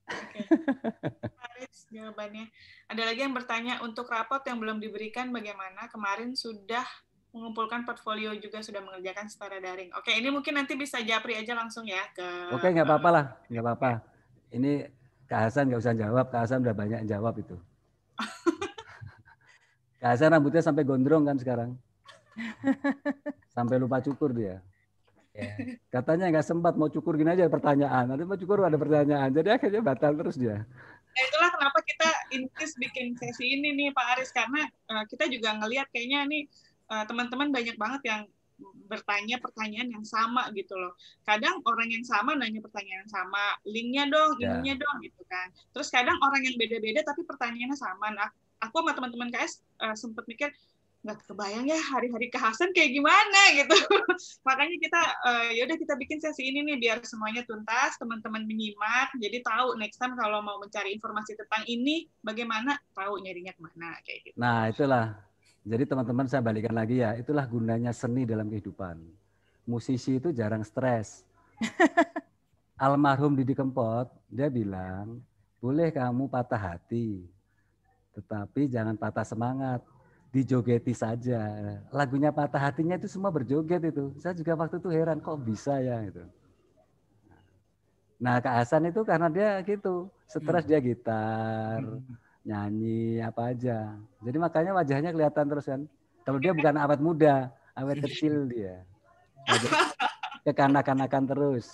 Okay. jawabannya. Ada lagi yang bertanya untuk rapot yang belum diberikan bagaimana? Kemarin sudah mengumpulkan portfolio juga sudah mengerjakan secara daring. Oke, ini mungkin nanti bisa Japri aja langsung ya ke Oke, nggak apa-apa lah, nggak apa-apa. Ini Kak Hasan nggak usah jawab, Kak Hasan udah banyak jawab itu. Kak Hasan rambutnya sampai gondrong kan sekarang. Sampai lupa cukur dia. Ya, katanya nggak sempat mau cukur gini aja pertanyaan. Nanti mau cukur ada pertanyaan. Jadi akhirnya batal terus dia nah itulah kenapa kita intis bikin sesi ini nih Pak Aris karena uh, kita juga ngelihat kayaknya nih teman eh, teman-teman banyak banget yang bertanya pertanyaan yang sama gitu loh. Kadang orang yang sama nanya pertanyaan yang sama, linknya dong, yeah. dong gitu kan. Terus kadang orang yang beda-beda tapi pertanyaannya sama. Nah, aku sama teman-teman KS uh, eh, sempat mikir, nggak kebayang ya hari-hari kehasan kayak gimana gitu. Makanya kita uh, eh, yaudah kita bikin sesi ini nih biar semuanya tuntas, teman-teman menyimak, jadi tahu next time kalau mau mencari informasi tentang ini bagaimana tahu nyarinya kemana kayak gitu. Nah itulah. Jadi teman-teman saya balikan lagi ya, itulah gunanya seni dalam kehidupan. Musisi itu jarang stres. Almarhum Didi Kempot, dia bilang, boleh kamu patah hati, tetapi jangan patah semangat dijogeti saja. Lagunya patah hatinya itu semua berjoget itu. Saya juga waktu itu heran kok bisa ya itu Nah, Kak Hasan itu karena dia gitu, stres hmm. dia gitar, hmm. nyanyi apa aja. Jadi makanya wajahnya kelihatan terus kan. Kalau dia bukan awet muda, awet kecil dia. Kekanak-kanakan terus.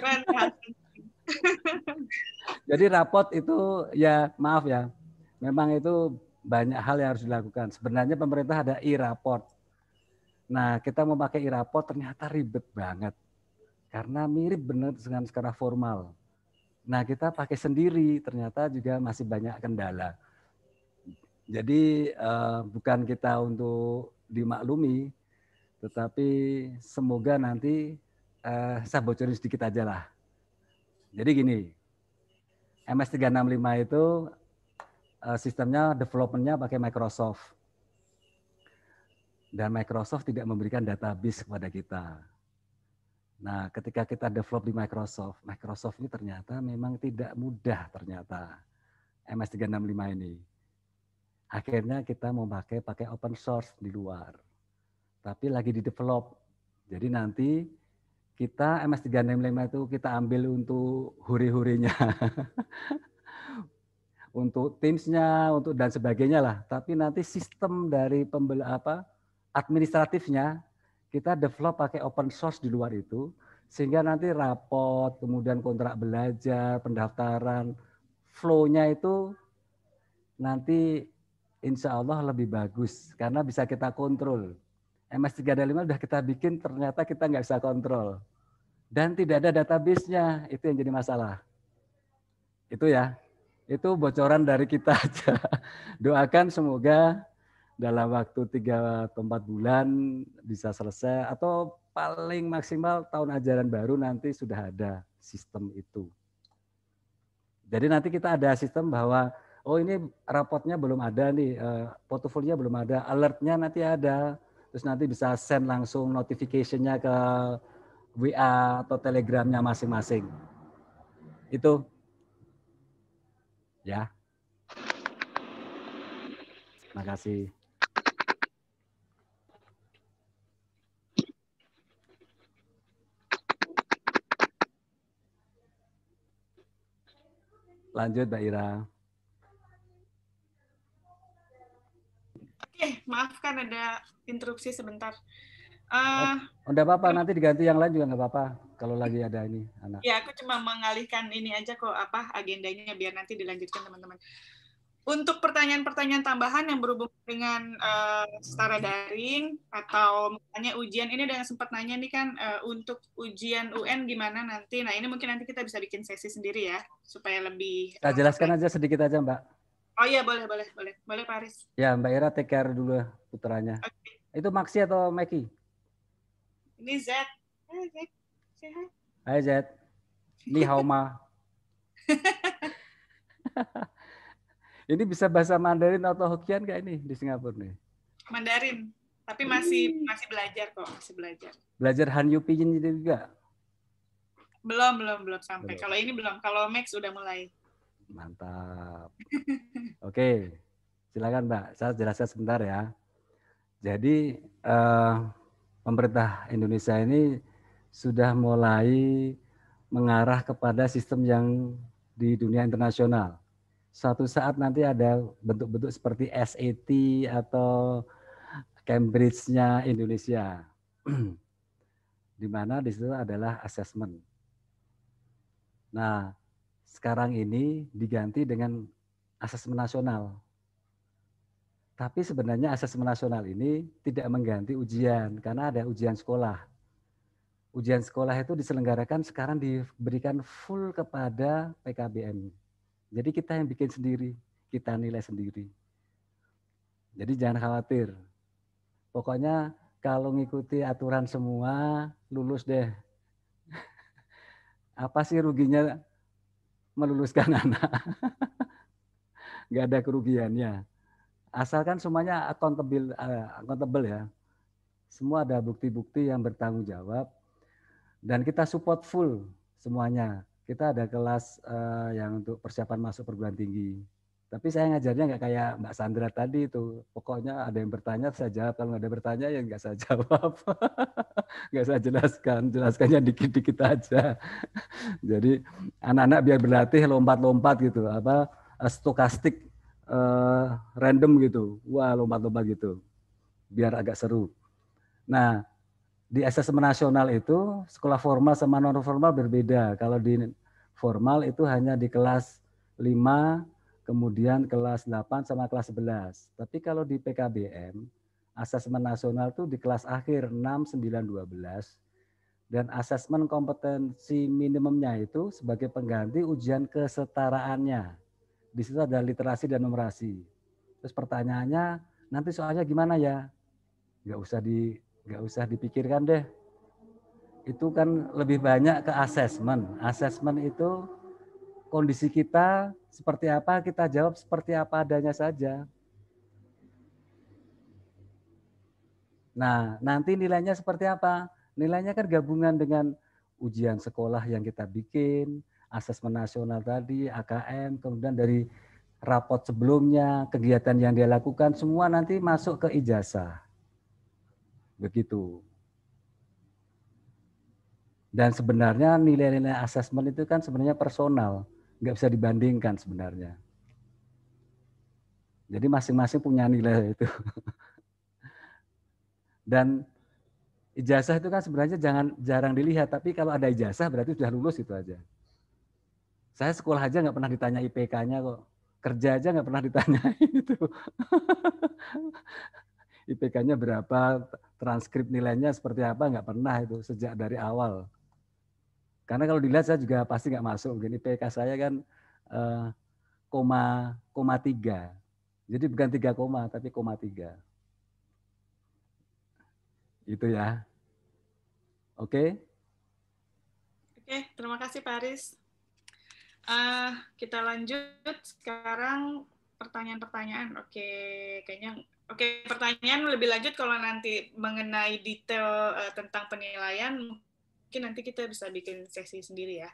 Keren, Jadi rapot itu ya maaf ya memang itu banyak hal yang harus dilakukan. Sebenarnya pemerintah ada e-raport. Nah, kita memakai e-raport ternyata ribet banget. Karena mirip benar dengan secara formal. Nah, kita pakai sendiri ternyata juga masih banyak kendala. Jadi uh, bukan kita untuk dimaklumi, tetapi semoga nanti uh, saya bocorin sedikit aja lah. Jadi gini, MS365 itu Eh, sistemnya developmentnya pakai Microsoft dan Microsoft tidak memberikan database kepada kita. Nah, ketika kita develop di Microsoft, Microsoft ini ternyata memang tidak mudah ternyata MS365 ini. Akhirnya kita memakai pakai open source di luar. Tapi lagi di develop. Jadi nanti kita MS365 itu kita ambil untuk huri-hurinya. untuk teamsnya, untuk dan sebagainya lah. Tapi nanti sistem dari pembel apa administratifnya kita develop pakai open source di luar itu sehingga nanti rapot, kemudian kontrak belajar, pendaftaran, flow-nya itu nanti insya Allah lebih bagus karena bisa kita kontrol. MS365 sudah kita bikin ternyata kita nggak bisa kontrol. Dan tidak ada database-nya, itu yang jadi masalah. Itu ya. Itu bocoran dari kita aja. Doakan semoga dalam waktu 3 atau 4 bulan bisa selesai atau paling maksimal tahun ajaran baru nanti sudah ada sistem itu. Jadi nanti kita ada sistem bahwa oh ini rapotnya belum ada nih, eh, portofolio belum ada, alertnya nanti ada. Terus nanti bisa send langsung notification-nya ke WA atau Telegramnya masing-masing. Itu Ya. Terima kasih. Lanjut Mbak Ira. Oke, maaf kan ada interupsi sebentar. Uh, eh, Udah oh, oh, apa-apa, nanti diganti yang lain juga nggak apa-apa kalau lagi ada ini anak. Ya, aku cuma mengalihkan ini aja kok apa agendanya biar nanti dilanjutkan teman-teman. Untuk pertanyaan-pertanyaan tambahan yang berhubung dengan uh, setara daring atau misalnya ujian ini ada yang sempat nanya nih kan uh, untuk ujian UN gimana nanti. Nah, ini mungkin nanti kita bisa bikin sesi sendiri ya supaya lebih Kita eh, jelaskan ya? aja sedikit aja, Mbak. Oh iya, boleh boleh boleh. Boleh Paris. Ya, Mbak Ira take care dulu putranya. Okay. Itu Maxi atau Meki? Ini Z. Z. Say hi. Hi Zed. Ni hao ma. ini bisa bahasa Mandarin atau Hokkien gak ini di Singapura nih? Mandarin, tapi hmm. masih hmm. masih belajar kok, masih belajar. Belajar Hanyu Pinyin juga? Belum, belum, belum sampai. Belum. Kalau ini belum, kalau Max udah mulai. Mantap. Oke, silakan Mbak. Saya jelaskan sebentar ya. Jadi uh, pemerintah Indonesia ini sudah mulai mengarah kepada sistem yang di dunia internasional. Suatu saat nanti ada bentuk-bentuk seperti SAT atau Cambridge-nya Indonesia. di mana di situ adalah assessment. Nah, sekarang ini diganti dengan asesmen nasional. Tapi sebenarnya asesmen nasional ini tidak mengganti ujian karena ada ujian sekolah ujian sekolah itu diselenggarakan sekarang diberikan full kepada PKBM. Jadi kita yang bikin sendiri, kita nilai sendiri. Jadi jangan khawatir. Pokoknya kalau ngikuti aturan semua, lulus deh. Apa sih ruginya meluluskan anak? Gak ada kerugiannya. Asalkan semuanya accountable, eh, accountable ya. Semua ada bukti-bukti yang bertanggung jawab dan kita support full semuanya. Kita ada kelas uh, yang untuk persiapan masuk perguruan tinggi. Tapi saya ngajarnya nggak kayak Mbak Sandra tadi itu. Pokoknya ada yang bertanya saya jawab, kalau nggak ada yang bertanya ya nggak saya jawab, nggak saya jelaskan, jelaskannya dikit-dikit aja. Jadi anak-anak biar berlatih lompat-lompat gitu, apa eh, stokastik uh, random gitu, wah lompat-lompat gitu, biar agak seru. Nah di asesmen nasional itu sekolah formal sama non formal berbeda. Kalau di formal itu hanya di kelas 5, kemudian kelas 8 sama kelas 11. Tapi kalau di PKBM, asesmen nasional itu di kelas akhir 6, 9, 12 dan asesmen kompetensi minimumnya itu sebagai pengganti ujian kesetaraannya. Di situ ada literasi dan numerasi. Terus pertanyaannya, nanti soalnya gimana ya? Nggak usah di nggak usah dipikirkan deh. Itu kan lebih banyak ke asesmen. Asesmen itu kondisi kita seperti apa, kita jawab seperti apa adanya saja. Nah, nanti nilainya seperti apa? Nilainya kan gabungan dengan ujian sekolah yang kita bikin, asesmen nasional tadi, AKM, kemudian dari rapot sebelumnya, kegiatan yang dia lakukan, semua nanti masuk ke ijazah. Begitu. Dan sebenarnya nilai-nilai asesmen itu kan sebenarnya personal, nggak bisa dibandingkan sebenarnya. Jadi masing-masing punya nilai itu. Dan ijazah itu kan sebenarnya jangan jarang dilihat, tapi kalau ada ijazah berarti sudah lulus itu aja. Saya sekolah aja nggak pernah ditanya IPK-nya kok, kerja aja nggak pernah ditanya itu. IPK-nya berapa, transkrip nilainya seperti apa nggak pernah itu sejak dari awal. Karena kalau dilihat saya juga pasti nggak masuk. Mungkin PK saya kan eh, koma koma tiga. Jadi bukan tiga koma tapi koma tiga. Itu ya. Oke. Okay? Oke, okay, terima kasih Pak Aris. Uh, eh, kita lanjut sekarang pertanyaan-pertanyaan. Oke, okay. kayaknya Oke, pertanyaan lebih lanjut kalau nanti mengenai detail uh, tentang penilaian, mungkin nanti kita bisa bikin sesi sendiri ya.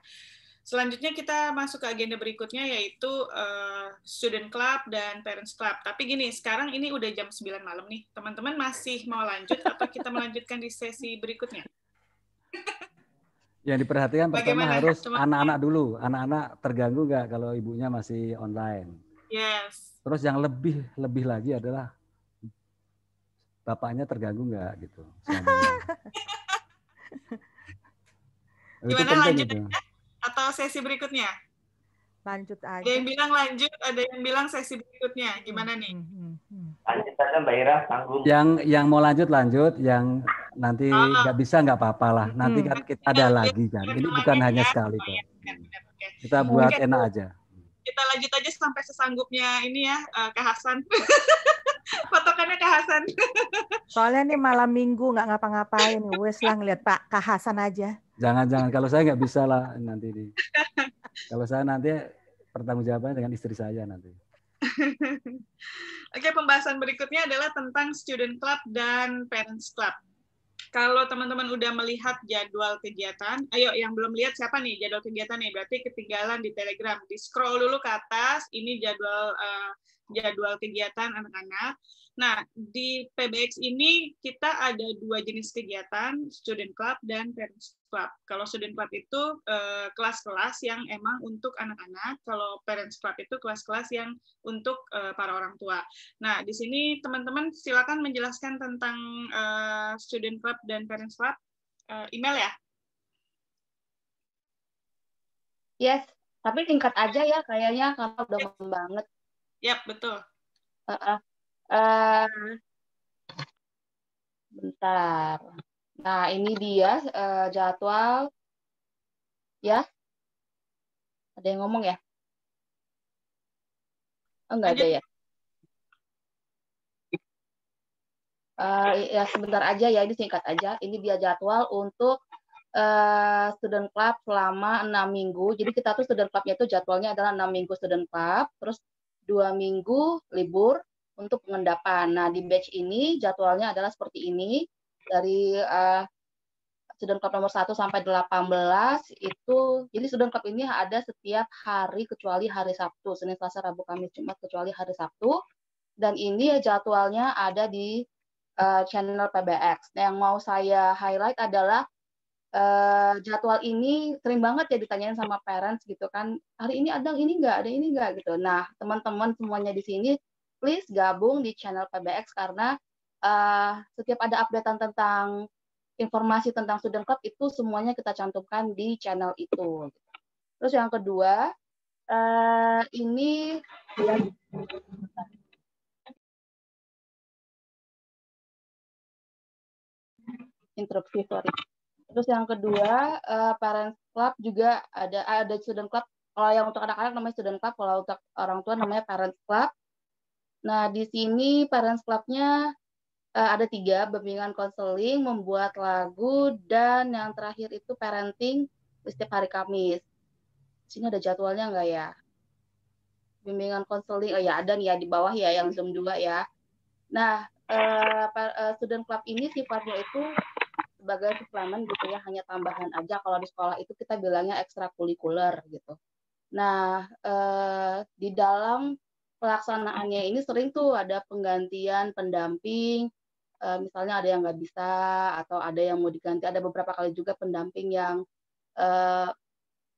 Selanjutnya kita masuk ke agenda berikutnya yaitu uh, student club dan parents club. Tapi gini, sekarang ini udah jam 9 malam nih. Teman-teman masih mau lanjut atau kita melanjutkan di sesi berikutnya? Yang diperhatikan pertama Bagaimana? harus anak-anak dulu. Anak-anak terganggu nggak kalau ibunya masih online? Yes. Terus yang lebih lebih lagi adalah bapaknya terganggu nggak gitu. Gimana lanjut atau sesi berikutnya? Lanjut aja. Ada yang bilang lanjut, ada yang bilang sesi berikutnya. Gimana nih? Hmm, hmm, hmm, lanjut aja Mbak Ira, tanggung. Yang yang mau lanjut lanjut, yang nanti oh. nggak oh. bisa nggak apa-apa lah. Nanti kan kita ada hmm. lagi kan. Ini bukan ya, hanya sekali kok. Kita buat Mungkin enak aja. Kita lanjut aja sampai sesanggupnya ini ya, eh, Kak Hasan. Patokannya Kak Hasan. Soalnya nih malam minggu nggak ngapa-ngapain. Wes lah ngeliat Pak Kak Hasan aja. Jangan-jangan. Kalau saya nggak bisa lah nanti. Nih. Kalau saya nanti pertanggung jawabannya dengan istri saya nanti. Oke, pembahasan berikutnya adalah tentang student club dan parents club. Kalau teman-teman udah melihat jadwal kegiatan, ayo yang belum lihat siapa nih jadwal kegiatan nih? Berarti ketinggalan di Telegram. Di scroll dulu ke atas, ini jadwal uh, jadwal kegiatan anak-anak. Nah, di PBX ini kita ada dua jenis kegiatan, student club dan parents club. Kalau student club itu kelas eh, kelas-kelas yang emang untuk anak-anak, kalau parents club itu kelas-kelas yang untuk eh, para orang tua. Nah, di sini teman-teman silakan menjelaskan tentang eh, student club dan parents club. Eh, email ya? Yes, tapi tingkat aja ya kayaknya karena udah banget. Yap, betul. Uh, uh, bentar. Nah, ini dia uh, jadwal. Ya? Ada yang ngomong ya? Oh, enggak ada ya? Uh, ya sebentar aja ya, ini singkat aja. Ini dia jadwal untuk Uh, student club selama enam minggu. Jadi kita tuh student clubnya itu jadwalnya adalah enam minggu student club, terus dua minggu libur untuk pengendapan. Nah, di batch ini jadwalnya adalah seperti ini. Dari uh, student club nomor 1 sampai 18 itu, jadi student club ini ada setiap hari kecuali hari Sabtu. Senin, Selasa, Rabu, Kamis, Jumat kecuali hari Sabtu. Dan ini jadwalnya ada di uh, channel PBX. Nah, yang mau saya highlight adalah uh, jadwal ini sering banget ya ditanyain sama parents gitu kan hari ini ada ini enggak ada ini enggak gitu nah teman-teman semuanya di sini please gabung di channel PBX karena uh, setiap ada updatean tentang informasi tentang student club itu semuanya kita cantumkan di channel itu terus yang kedua uh, ini interupsi sorry Terus yang kedua, uh, parents club juga ada ada student club. Kalau yang untuk anak-anak namanya student club, kalau untuk orang tua namanya parents club. Nah, di sini parents clubnya uh, ada tiga, bimbingan konseling, membuat lagu, dan yang terakhir itu parenting setiap hari Kamis. Di sini ada jadwalnya nggak ya? Bimbingan konseling, oh ya ada nih ya di bawah ya yang Zoom juga ya. Nah, uh, student club ini sifatnya itu sebagai suplemen gitu ya hanya tambahan aja kalau di sekolah itu kita bilangnya ekstrakurikuler gitu. Nah eh, di dalam pelaksanaannya ini sering tuh ada penggantian pendamping eh, misalnya ada yang nggak bisa atau ada yang mau diganti ada beberapa kali juga pendamping yang eh,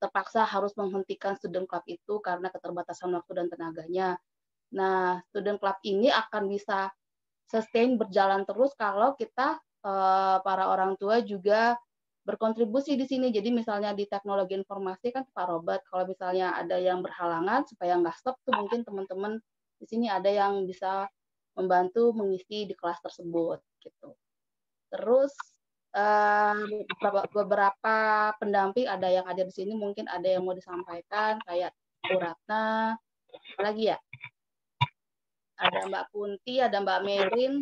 terpaksa harus menghentikan student club itu karena keterbatasan waktu dan tenaganya. Nah student club ini akan bisa sustain berjalan terus kalau kita Eh, para orang tua juga berkontribusi di sini. Jadi misalnya di teknologi informasi kan Pak Robert, kalau misalnya ada yang berhalangan supaya nggak stop tuh mungkin teman-teman di sini ada yang bisa membantu mengisi di kelas tersebut gitu. Terus eh, beberapa pendamping ada yang ada di sini mungkin ada yang mau disampaikan kayak Bu Ratna, lagi ya? Ada Mbak Kunti, ada Mbak Merin,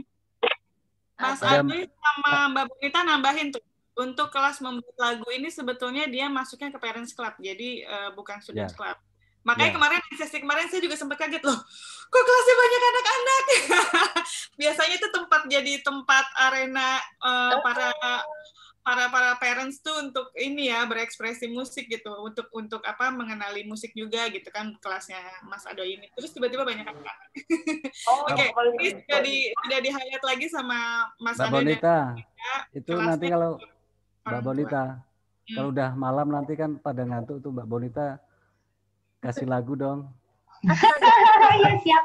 Mas Adi sama Mbak Bonita nambahin tuh untuk kelas membuat lagu ini sebetulnya dia masuknya ke parents club jadi uh, bukan student yeah. club makanya yeah. kemarin sesi kemarin saya juga sempat kaget loh kok kelasnya banyak anak-anak biasanya itu tempat jadi tempat arena uh, para para para parents tuh untuk ini ya berekspresi musik gitu untuk untuk apa mengenali musik juga gitu kan kelasnya Mas Ado ini terus tiba-tiba banyak apa oh, oke okay. ini sudah di sudah di highlight lagi sama Mas Mbak Ado Bonita ya, itu nanti kalau Mbak Bonita hmm. kalau udah malam nanti kan pada ngantuk tuh Mbak Bonita kasih lagu dong Iya siap.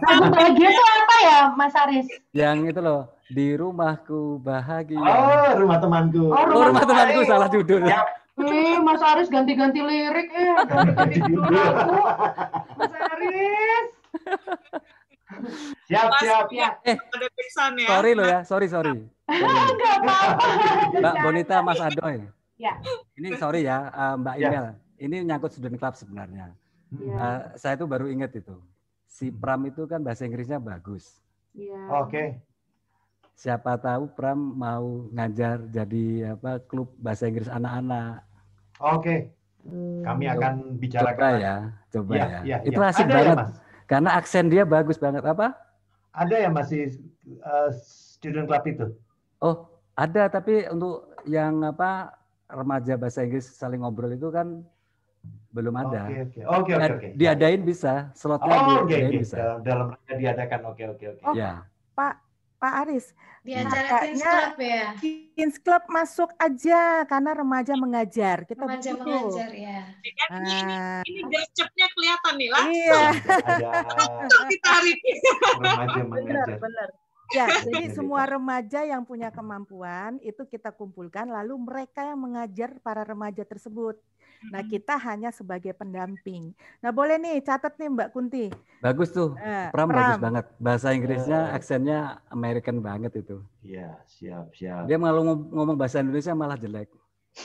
Lagu bahagia itu apa ya Mas Aris? Yang itu loh, di rumahku bahagia. Oh, rumah temanku. Oh, rumah, oh, rumah temanku salah judul. Ya. Eh, Mas Aris ganti-ganti lirik eh. Ganti-ganti Mas Aris. Siap, Mas, siap, Ya. Eh, ada pesan ya. Sorry lo ya, sorry, sorry. Enggak apa-apa. Mbak Bonita, Mas Adoy. Ya. Ini sorry ya, eh, Mbak ya. Imel. Ini nyangkut student club sebenarnya. Ya. Uh, saya tuh baru ingat itu. Si Pram itu kan bahasa Inggrisnya bagus. Iya. Oke. Okay siapa tahu Pram mau ngajar jadi apa klub bahasa Inggris anak-anak. Oke. Hmm. Kami akan bicara coba ya, coba iya, ya. ya. ya Itu ya. asik Ada ya, banget. Ya, mas? Karena aksen dia bagus banget apa? Ada ya masih eh, uh, student club itu? Oh, ada tapi untuk yang apa remaja bahasa Inggris saling ngobrol itu kan belum ada. Oke oke oke oke. Diadain bisa, slotnya oh, diadain okay. bisa. Dalam rangka diadakan. Oke okay, oke okay, oke. Okay. Oh, ya. Pak, Pak Aris. Di nah, acara Club ya. Kids Club masuk aja karena remaja mengajar. Kita remaja begitu. mengajar ya. Nah. Ini, ini gercepnya kelihatan nih iya. langsung. Iya. Langsung ditarik. Remaja mengajar. Benar, benar. Ya, jadi semua remaja yang punya kemampuan itu kita kumpulkan lalu mereka yang mengajar para remaja tersebut. Nah, kita hanya sebagai pendamping. Nah, boleh nih catat nih Mbak Kunti. Bagus tuh. Pram, eh, Pram. bagus banget. Bahasa Inggrisnya, uh, aksennya American banget itu. Iya, siap, siap. Dia malu ngom ngomong bahasa Indonesia malah jelek.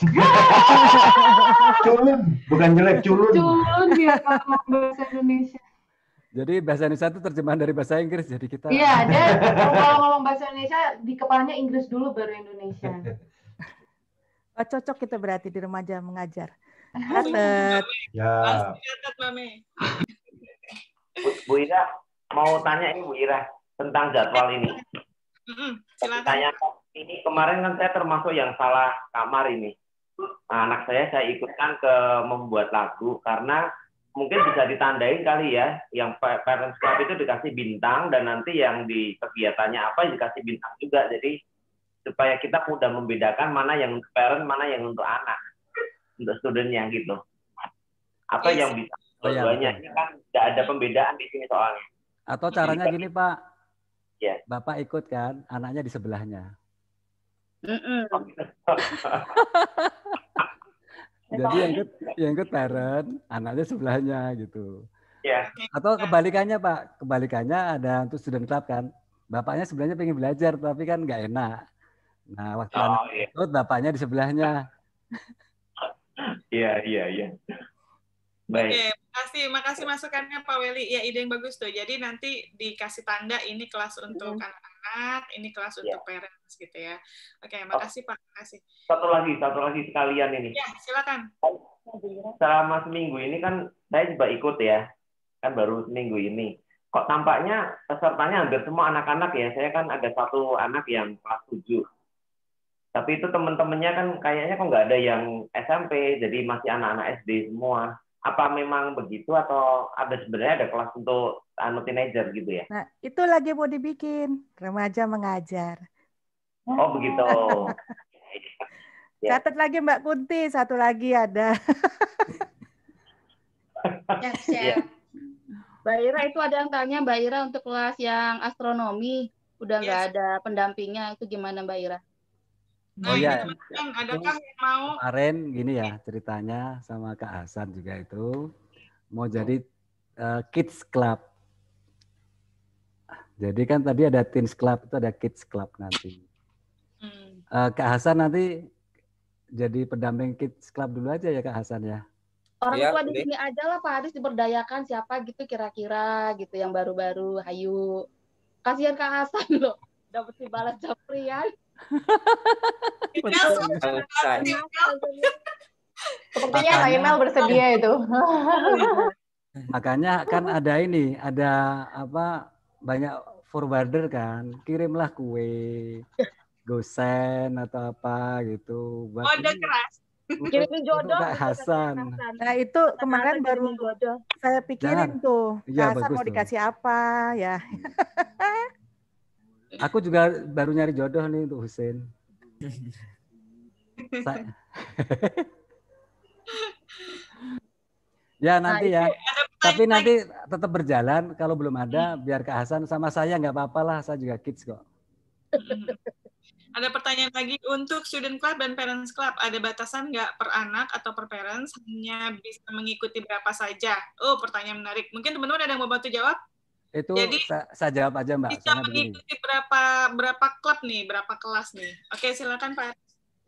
culun, bukan jelek, culun. Culun dia kalau ngomong bahasa Indonesia. Jadi bahasa Indonesia itu terjemahan dari bahasa Inggris, jadi kita. Iya, ada kalau ngomong bahasa Indonesia di kepalanya Inggris dulu baru Indonesia. Oh, cocok kita berarti di remaja mengajar. Catat. Ya. Catat, Bu, Bu Ira mau tanya ini Bu Ira tentang jadwal ini. Tanya ini kemarin kan saya termasuk yang salah kamar ini. Nah, anak saya saya ikutkan ke membuat lagu karena mungkin bisa ditandain kali ya yang parents club itu dikasih bintang dan nanti yang di kegiatannya apa dikasih bintang juga jadi supaya kita mudah membedakan mana yang untuk parent mana yang untuk anak untuk student yang gitu apa yes. yang bisa oh, iya, keduanya oh, ya. ini kan tidak ada pembedaan di sini soalnya atau caranya kan gini pak ya. bapak ikut kan anaknya di sebelahnya Jadi yang ke yang ketaran anaknya sebelahnya gitu. Ya. Atau kebalikannya Pak, kebalikannya ada untuk sudah club kan. Bapaknya sebenarnya pengen belajar tapi kan nggak enak. Nah waktu oh, anak iya. itu bapaknya di sebelahnya. Iya iya iya. Baik. Oke, makasih, makasih masukannya Pak Weli. Ya ide yang bagus tuh. Jadi nanti dikasih tanda ini kelas untuk anak-anak, ini kelas ya. untuk parents gitu ya. Oke, oh. makasih oh. Pak, makasih. Satu lagi, satu lagi sekalian ini. Ya, silakan. Selama seminggu ini kan saya juga ikut ya, kan baru seminggu ini. Kok tampaknya pesertanya hampir semua anak-anak ya. Saya kan ada satu anak yang kelas 7. Tapi itu teman-temannya kan kayaknya kok nggak ada yang SMP, jadi masih anak-anak SD semua apa memang begitu atau ada sebenarnya ada kelas untuk anu teenager gitu ya? Nah, itu lagi mau dibikin remaja mengajar. Oh begitu. ya. Catat lagi Mbak Kunti, satu lagi ada. yes, iya. Mbak Ira itu ada yang tanya Mbak Ira untuk kelas yang astronomi udah nggak yes. ada pendampingnya itu gimana Mbak Ira? Oh nah, oh iya, teman gitu, yang mau? Kemarin gini ya ceritanya sama Kak Hasan juga itu mau jadi uh, kids club. Jadi kan tadi ada teens club itu ada kids club nanti. Hmm. Uh, Kak Hasan nanti jadi pendamping kids club dulu aja ya Kak Hasan ya. Orang ya, tua di sini aja lah Pak Haris diberdayakan siapa gitu kira-kira gitu yang baru-baru. Hayu, kasihan Kak Hasan loh, dapet si balas caprian. Sepertinya Kak Imel bersedia itu. Makanya kan ada ini, ada apa banyak forwarder kan, kirimlah kue, gosen atau apa gitu. Buat ada keras. Kirimin jodoh. Gitu, Kak Hasan. Nah itu kemarin baru jodoh. saya pikirin nah, tuh, ya, Hasan mau tuh. dikasih apa ya. Aku juga baru nyari jodoh nih untuk Husin. ya nah, nanti ya. Tapi nanti tetap berjalan. Kalau belum ada, biar ke Hasan sama saya nggak apa-apa lah. Saya juga kids kok. Hmm. Ada pertanyaan lagi untuk student club dan parents club. Ada batasan nggak per anak atau per parents hanya bisa mengikuti berapa saja? Oh, pertanyaan menarik. Mungkin teman-teman ada yang mau bantu jawab? itu Jadi, sa saya jawab aja mbak. Bisa mengikuti berapa berapa klub nih, berapa kelas nih. Oke silakan Pak.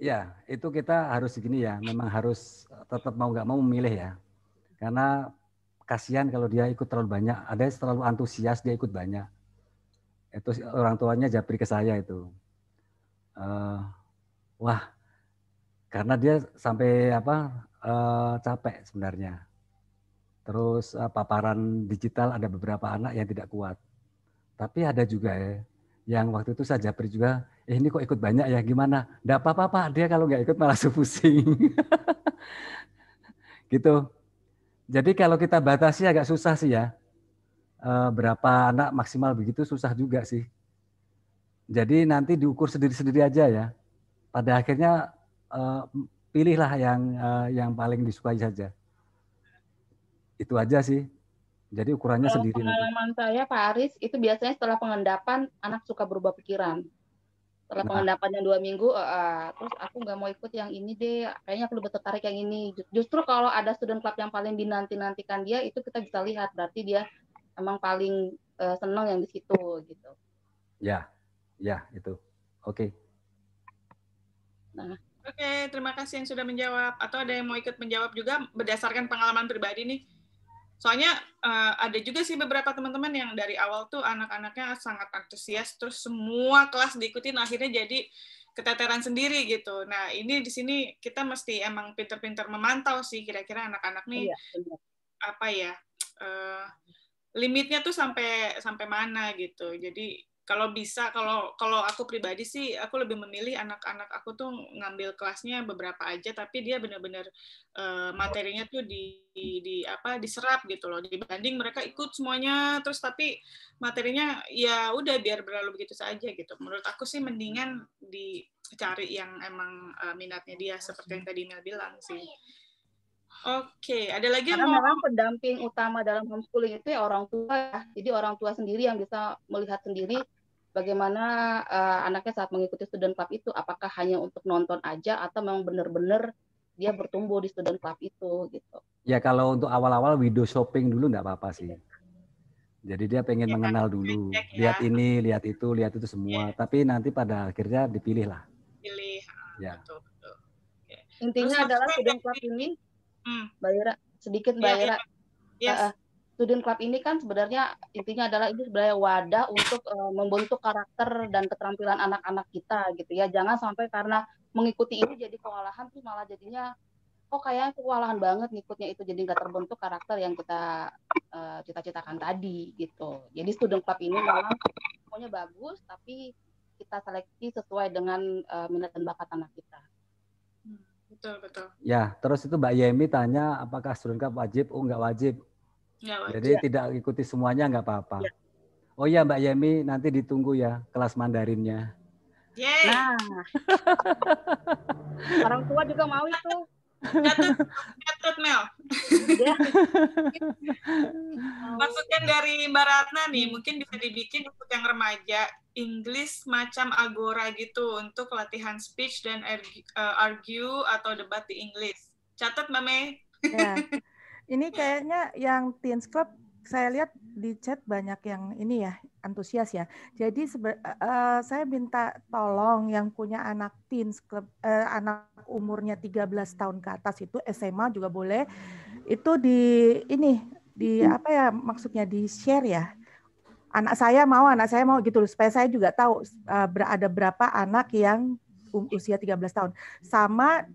Ya itu kita harus begini ya, memang harus eh, tetap mau nggak mau memilih ya, karena kasihan kalau dia ikut terlalu banyak. Ada yang terlalu antusias dia ikut banyak. Itu orang tuanya japri ke saya itu. Uh, wah, karena dia sampai apa uh, capek sebenarnya. Terus uh, paparan digital ada beberapa anak yang tidak kuat. Tapi ada juga ya yang waktu itu saya japri juga, eh ini kok ikut banyak ya gimana? Nggak apa-apa Pak, dia kalau nggak ikut malah pusing. gitu. Jadi kalau kita batasi agak susah sih ya. E, berapa anak maksimal begitu susah juga sih. Jadi nanti diukur sendiri-sendiri aja ya. Pada akhirnya e, pilihlah yang e, yang paling disukai saja itu aja sih. Jadi ukurannya Kalau sendiri. Pengalaman nanti. saya Pak Aris itu biasanya setelah pengendapan anak suka berubah pikiran. Setelah nah. pengendapan yang dua minggu, uh, terus aku nggak mau ikut yang ini deh. Kayaknya aku lebih tertarik yang ini. Justru kalau ada student club yang paling dinanti nantikan dia, itu kita bisa lihat berarti dia emang paling uh, eh, senang yang di situ gitu. Ya, ya itu. Oke. Okay. Nah. Oke, okay, terima kasih yang sudah menjawab. Atau ada yang mau ikut menjawab juga berdasarkan pengalaman pribadi nih soalnya uh, ada juga sih beberapa teman-teman yang dari awal tuh anak-anaknya sangat antusias terus semua kelas diikutin akhirnya jadi keteteran sendiri gitu. Nah ini di sini kita mesti emang pinter-pinter memantau sih kira-kira anak-anak nih iya, apa ya uh, limitnya tuh sampai sampai mana gitu. Jadi kalau bisa kalau kalau aku pribadi sih aku lebih memilih anak-anak aku tuh ngambil kelasnya beberapa aja tapi dia benar-benar uh, eh, materinya tuh di, di di apa diserap gitu loh dibanding mereka ikut semuanya terus tapi materinya ya udah biar berlalu begitu saja gitu menurut aku sih mendingan dicari yang emang uh, minatnya dia seperti yang tadi Mel bilang sih Oke, okay. ada lagi Karena yang memang pendamping utama dalam homeschooling itu ya orang tua ya. Jadi orang tua sendiri yang bisa melihat sendiri bagaimana uh, anaknya saat mengikuti student club itu apakah hanya untuk nonton aja atau memang benar-benar dia bertumbuh di student club itu gitu. Ya kalau untuk awal-awal window shopping dulu nggak apa-apa sih. Jadi dia pengen ya, mengenal dulu, ya. lihat ini, lihat itu, lihat itu semua. Ya. Tapi nanti pada akhirnya dipilih lah. Pilih. Ah, ya. Betul, betul. Ya. Intinya Terus adalah student club ini, hmm. Mbak sedikit bayar. ya. Iya, yes. Uh, student club ini kan sebenarnya intinya adalah ini sebenarnya wadah untuk uh, membentuk karakter dan keterampilan anak-anak kita gitu ya. Jangan sampai karena mengikuti ini jadi kewalahan tuh malah jadinya kok kayaknya kewalahan banget ngikutnya itu jadi nggak terbentuk karakter yang kita uh, cita-citakan tadi gitu. Jadi student club ini memang pokoknya bagus tapi kita seleksi sesuai dengan uh, minat dan bakat anak kita. Hmm, betul betul. Ya, terus itu Mbak Yemi tanya apakah student club wajib? Oh nggak wajib. Ya, Jadi ya. tidak ikuti semuanya nggak apa-apa. Ya. Oh ya Mbak Yemi nanti ditunggu ya kelas Mandarinnya. Yeay. Nah. Orang tua juga mau itu. Catat, catat Mel. Maksudnya dari Mbak Ratna nih, mungkin bisa dibikin untuk yang remaja Inggris macam agora gitu untuk latihan speech dan argue, eh, argue atau debat di Inggris. Catat Mbak Mei. Ya. Ini kayaknya yang Teens Club saya lihat di chat banyak yang ini ya antusias ya. Jadi sebe- uh, saya minta tolong yang punya anak teens club uh, anak umurnya 13 tahun ke atas itu SMA juga boleh. Itu di ini di apa ya maksudnya di share ya. Anak saya mau, anak saya mau gitu supaya saya juga tahu uh, ada berapa anak yang usia 13 tahun. Sama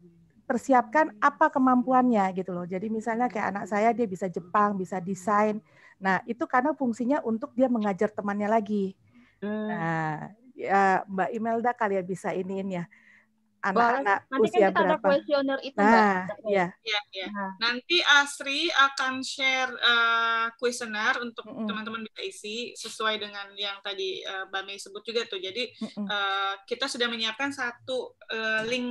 persiapkan apa kemampuannya gitu loh. Jadi misalnya kayak anak saya dia bisa Jepang, bisa desain. Nah, itu karena fungsinya untuk dia mengajar temannya lagi. Hmm. Nah, ya Mbak Imelda kalian ya bisa iniin ya anak-anak Nanti kan usia kan kita berapa? Nah, ada itu, iya. iya, iya. nah, Mbak. Ya. Ya, ya. Nanti Asri akan share uh, kuesioner untuk mm-hmm. teman-teman bisa isi sesuai dengan yang tadi uh, Mbak Mei sebut juga tuh. Jadi mm-hmm. uh, kita sudah menyiapkan satu uh, link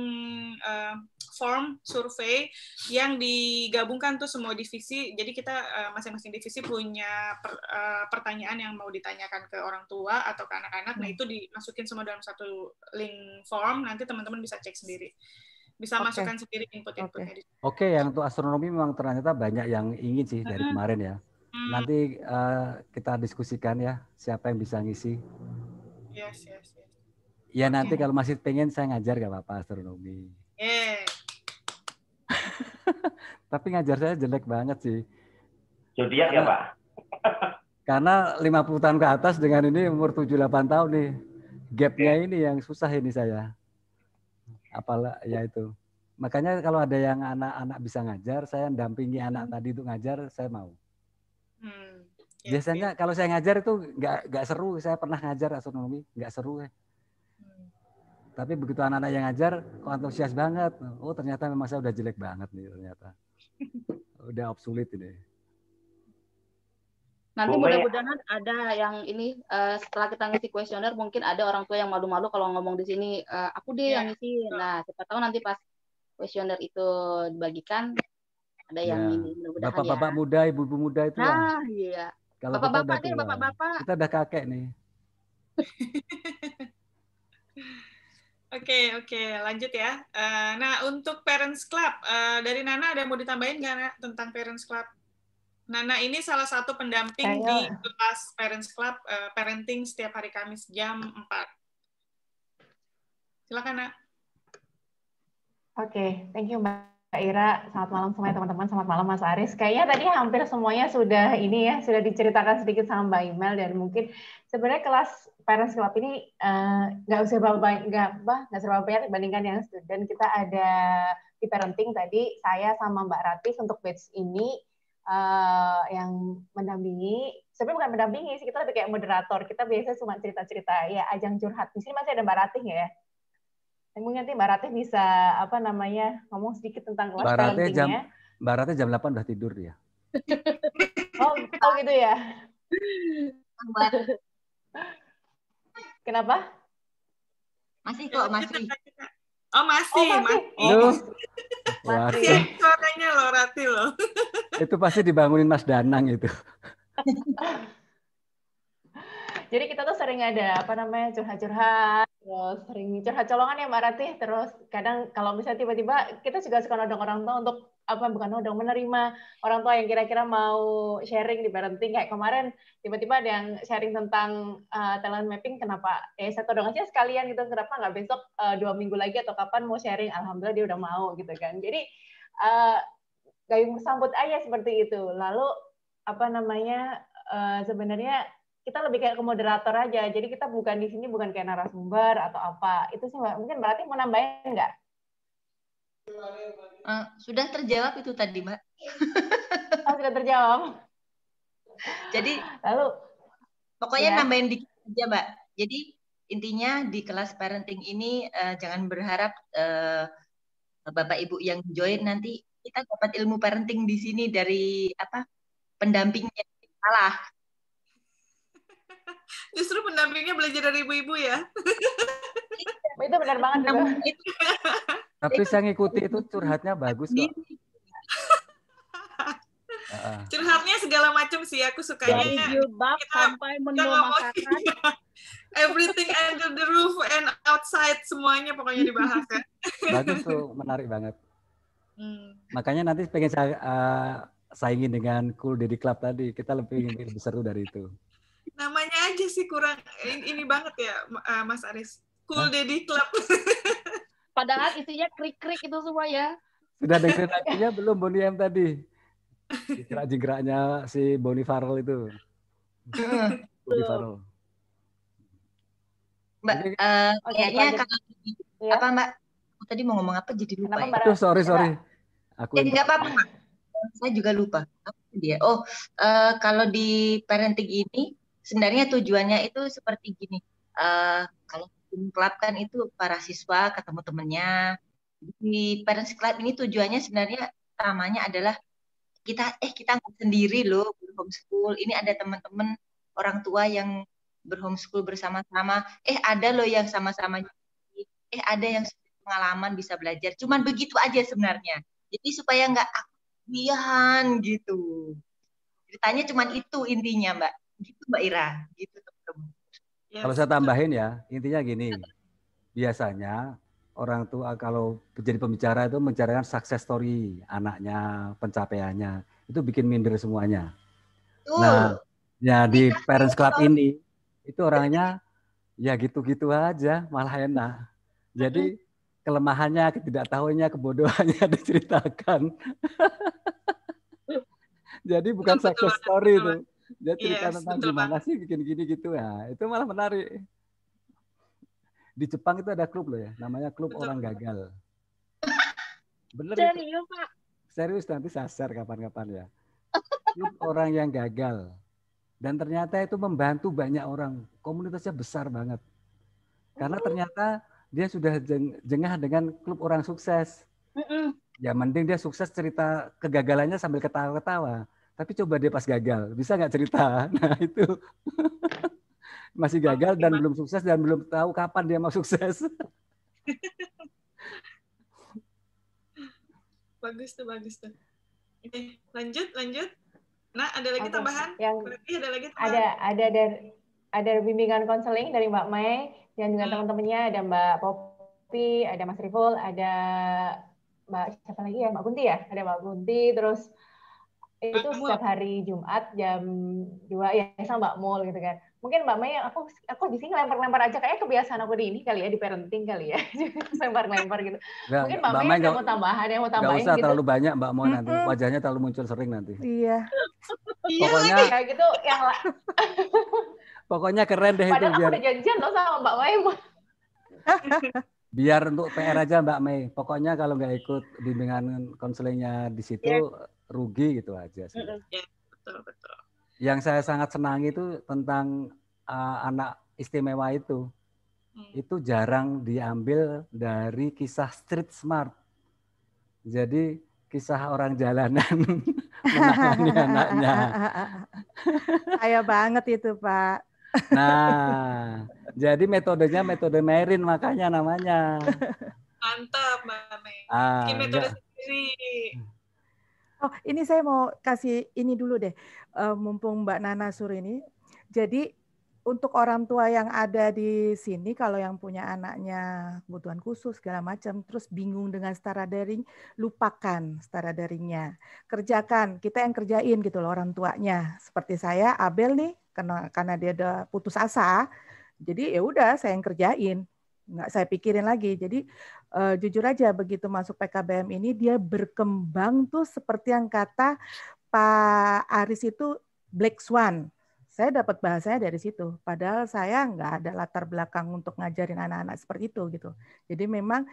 uh, form survei yang digabungkan tuh semua divisi. Jadi kita masing masing-masing divisi punya per, uh, pertanyaan yang mau ditanyakan ke orang tua atau ke anak-anak. hmm Nah, mm. itu dimasukin semua dalam satu link form. Nanti teman-teman bisa cek sendiri bisa okay. masukkan sendiri input-inputnya. Oke, okay. okay, yang untuk astronomi memang ternyata banyak yang ingin sih dari hmm. kemarin ya. Hmm. Nanti uh, kita diskusikan ya siapa yang bisa ngisi. Yes, yes, yes. Ya okay. nanti kalau masih pengen saya ngajar gak apa-apa astronomi. Yeah. Tapi ngajar saya jelek banget sih. jadi ya Pak? karena 50 tahun ke atas dengan ini umur 7-8 tahun nih. Gapnya ini yang susah ini saya apalah ya itu makanya kalau ada yang anak-anak bisa ngajar saya dampingi anak hmm. tadi untuk ngajar saya mau hmm. ya, biasanya ya. kalau saya ngajar itu nggak nggak seru saya pernah ngajar astronomi nggak seru ya. hmm. tapi begitu anak-anak yang ngajar kok antusias banget oh ternyata memang saya udah jelek banget nih ternyata udah obsolete ini Nanti mudah-mudahan ada yang ini uh, setelah kita ngisi kuesioner mungkin ada orang tua yang malu-malu kalau ngomong di sini uh, aku deh yeah. yang ngisi. Nah, siapa tahu nanti pas kuesioner itu dibagikan ada yang yeah. ini mudah-mudahan ya. Bapak-bapak ya. muda, ibu-ibu muda itu. Nah, iya. Kalau bapak-bapak nih, bapak-bapak. Kita udah kakek nih. Oke, okay, oke, okay. lanjut ya. Uh, nah, untuk Parents Club, uh, dari Nana ada yang mau ditambahin nggak, tentang Parents Club? Nana ini salah satu pendamping Ayo. di kelas Parents Club uh, Parenting setiap hari Kamis jam 4. Silakan, Nak. Oke, okay. thank you Mbak Ira. Selamat malam semuanya teman-teman. Selamat malam Mas Aris. Kayaknya tadi hampir semuanya sudah ini ya, sudah diceritakan sedikit sama Mbak Imel dan mungkin sebenarnya kelas Parents Club ini eh, nggak uh, usah banyak, nggak bah, nggak usah banyak dibandingkan yang student. Kita ada di parenting tadi saya sama Mbak Ratis untuk batch ini Eh, yang mendampingi. Sebenarnya bukan mendampingi sih, kita lebih kayak moderator. Kita biasanya cuma cerita-cerita ya ajang curhat. Di sini masih ada Mbak Ratih ya. Mungkin nanti Mbak Ratih bisa apa namanya ngomong sedikit tentang Mbak Ratih jam Mbak Ratih jam 8 udah tidur dia. oh, oh gitu ya. Kenapa? Masih kok, masih. Oh masih, oh, masih. Mas. Oh, masih. Suaranya lo Rati lo. Itu pasti dibangunin Mas Danang itu. Jadi kita tuh sering ada apa namanya curhat-curhat, terus sering curhat colongan ya Mbak Ratih, terus kadang kalau misalnya tiba-tiba kita juga suka nodong orang tua untuk apa bukan nodong menerima orang tua yang kira-kira mau sharing di parenting kayak kemarin tiba-tiba ada yang sharing tentang uh, talent mapping kenapa eh ya, satu todong aja sekalian gitu kenapa nggak besok uh, dua minggu lagi atau kapan mau sharing alhamdulillah dia udah mau gitu kan jadi uh, gayung bersambut aja seperti itu lalu apa namanya uh, sebenarnya kita lebih kayak ke moderator aja jadi kita bukan di sini bukan kayak narasumber atau apa itu sih mungkin berarti mau nambahin nggak Uh, sudah terjawab itu tadi, Mbak. oh, sudah terjawab. Jadi lalu pokoknya ya. nambahin dikit aja, Mbak. Jadi intinya di kelas parenting ini uh, jangan berharap uh, Bapak Ibu yang join nanti kita dapat ilmu parenting di sini dari apa? pendampingnya salah. Justru pendampingnya belajar dari ibu-ibu ya. itu benar banget. Itu tapi saya ngikuti itu curhatnya bagus kok. Curhatnya segala macam sih, aku sukanya. Dari jilbab sampai menu makanan. Everything under the roof and outside semuanya pokoknya dibahas ya. Bagus tuh, menarik banget. Hmm. Makanya nanti pengen saya uh, saingin dengan Cool Daddy Club tadi, kita lebih lebih seru dari itu. Namanya aja sih kurang ini, ini banget ya, eh, Mas Aris. Cool Daddy Club. Padahal isinya krik-krik itu semua ya. Sudah dengerin belum Boni M tadi? Gerak-geraknya si Boni Farrell itu. Boni Farrell. Mbak, uh, kayaknya kalau ya? apa Mbak? Aku tadi mau ngomong apa jadi lupa. ya? Aduh, sorry sorry. Aku jadi nggak apa-apa. Saya juga lupa. Dia. Oh, uh, kalau di parenting ini sebenarnya tujuannya itu seperti gini. Uh, kalau student club kan itu para siswa ketemu temennya. Di parents club ini tujuannya sebenarnya utamanya adalah kita eh kita sendiri loh berhomeschool. Ini ada teman-teman orang tua yang berhomeschool bersama-sama. Eh ada loh yang sama-sama eh ada yang pengalaman bisa belajar. Cuman begitu aja sebenarnya. Jadi supaya nggak akuian gitu. Ceritanya cuman itu intinya, Mbak. Gitu Mbak Ira, gitu teman-teman. Iya, kalau saya tambahin ya, intinya gini. Biasanya orang tua kalau menjadi pembicara itu menceritakan success story anaknya, pencapaiannya. Itu bikin minder semuanya. Uh. Nah, ya di Parents Club ini itu orangnya ya gitu-gitu aja, malah enak. Jadi kelemahannya, ketidaktahuannya, kebodohannya diceritakan. jadi bukan success story itu dia cerita yes, tentang gimana banget. sih bikin gini gitu ya itu malah menarik di Jepang itu ada klub loh ya namanya klub betul. orang gagal bener serius itu. pak serius nanti saya share kapan-kapan ya klub orang yang gagal dan ternyata itu membantu banyak orang komunitasnya besar banget karena ternyata dia sudah jengah dengan klub orang sukses ya mending dia sukses cerita kegagalannya sambil ketawa-ketawa tapi coba dia pas gagal, bisa nggak cerita? Nah itu masih gagal dan belum sukses dan belum tahu kapan dia mau sukses. bagus tuh, bagus tuh. Oke, lanjut, lanjut. Nah, ada lagi tambahan? Yang ada lagi tambahan? Ada, ada dari ada bimbingan konseling dari Mbak Mai dan juga hmm. teman-temannya ada Mbak Poppy, ada Mas Riful, ada Mbak siapa lagi ya Mbak Kunti ya, ada Mbak Kunti, terus itu Mbak ya? setiap hari Jumat jam dua ya sama Mbak Mul gitu kan. Mungkin Mbak Mei aku aku di sini lempar-lempar aja kayak kebiasaan aku di ini kali ya di parenting kali ya. lempar-lempar gitu. nah, Mungkin Mbak, Mbak Mei mau tambahan ya mau tambahin gak usah gitu. terlalu banyak Mbak Mul nanti. Wajahnya terlalu muncul sering nanti. Iya. iya Pokoknya kayak gitu yang Pokoknya keren deh Padahal itu. Padahal aku biar. janjian loh sama Mbak Mei. biar untuk PR aja Mbak Mei. Pokoknya kalau nggak ikut bimbingan konselingnya di situ yeah. rugi gitu aja sih. Yeah, betul betul. Yang saya sangat senangi itu tentang uh, anak istimewa itu. Hmm. Itu jarang diambil dari kisah street smart. Jadi kisah orang jalanan menangani anaknya. Kaya banget itu, Pak. Nah, jadi metodenya metode Merin makanya namanya. Mantap, Mbak Mei. Ah, metode ya. sendiri. Oh, ini saya mau kasih ini dulu deh, eh, mumpung Mbak Nana Sur ini. Jadi untuk orang tua yang ada di sini, kalau yang punya anaknya kebutuhan khusus segala macam, terus bingung dengan setara daring, lupakan setara daringnya, kerjakan kita yang kerjain gitu loh orang tuanya. Seperti saya, Abel nih karena karena dia ada putus asa jadi ya udah saya yang kerjain nggak saya pikirin lagi jadi uh, jujur aja begitu masuk PKBM ini dia berkembang tuh seperti yang kata Pak Aris itu Black Swan saya dapat bahasanya dari situ. Padahal saya nggak ada latar belakang untuk ngajarin anak-anak seperti itu gitu. Jadi memang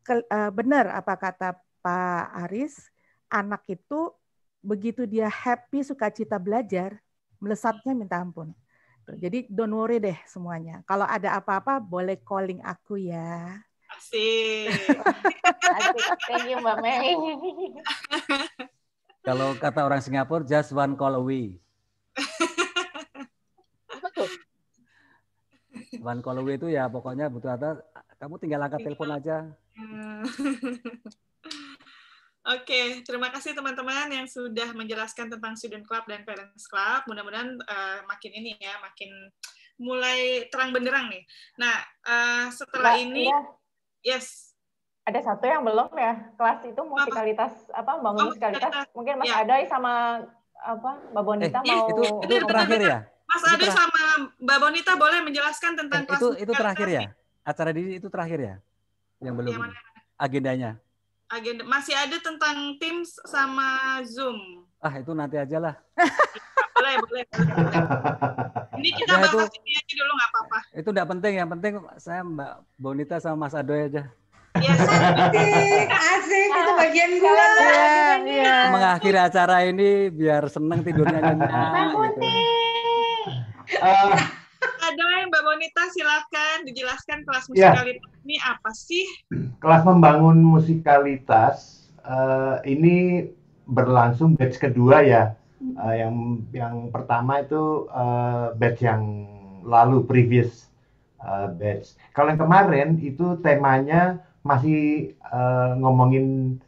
ke, uh, benar apa kata Pak Aris, anak itu begitu dia happy, suka cita belajar, melesatnya minta ampun. Jadi don't worry deh semuanya. Kalau ada apa-apa boleh calling aku ya. Asik. Asik. Thank you Mbak Mei. Kalau kata orang Singapura, just one call away. one call away itu ya pokoknya butuh ada kamu tinggal angkat telepon aja. Hmm. Oke, okay, terima kasih teman-teman yang sudah menjelaskan tentang Student Club dan Parents Club. Mudah-mudahan uh, makin ini ya, makin mulai terang benderang nih. Nah, uh, setelah Mbak, ini, ya. yes. Ada satu yang belum ya, kelas itu musikalitas apa, apa bangun oh, musikalitas. Mungkin Mas ya. ya. sama apa Mbak Bonita eh, iya, mau itu, itu iya, terakhir benar. ya. Mas Adi sama Mbak Bonita boleh menjelaskan tentang eh, kelas itu itu terakhir ya. Acara di itu terakhir ya, yang belum. Yang mana? Agendanya agenda masih ada tentang Teams sama Zoom. Ah, itu nanti aja lah. boleh, boleh, Ini nah, kita ya, bahas ini aja dulu nggak apa-apa. Itu nggak penting, yang penting saya Mbak Bonita sama Mas Adoy aja. ya asik, asik itu ah. bagian gua. Iya, iya. iya. Mengakhiri acara ini biar seneng tidurnya nyenyak. Gitu. Uh, Adoy, Mbak Bonita silakan dijelaskan kelas ya. musikalitas ya. ini apa sih? Kelas membangun musikalitas uh, ini berlangsung batch kedua ya. Uh, yang yang pertama itu uh, batch yang lalu previous uh, batch. Kalau yang kemarin itu temanya masih uh, ngomongin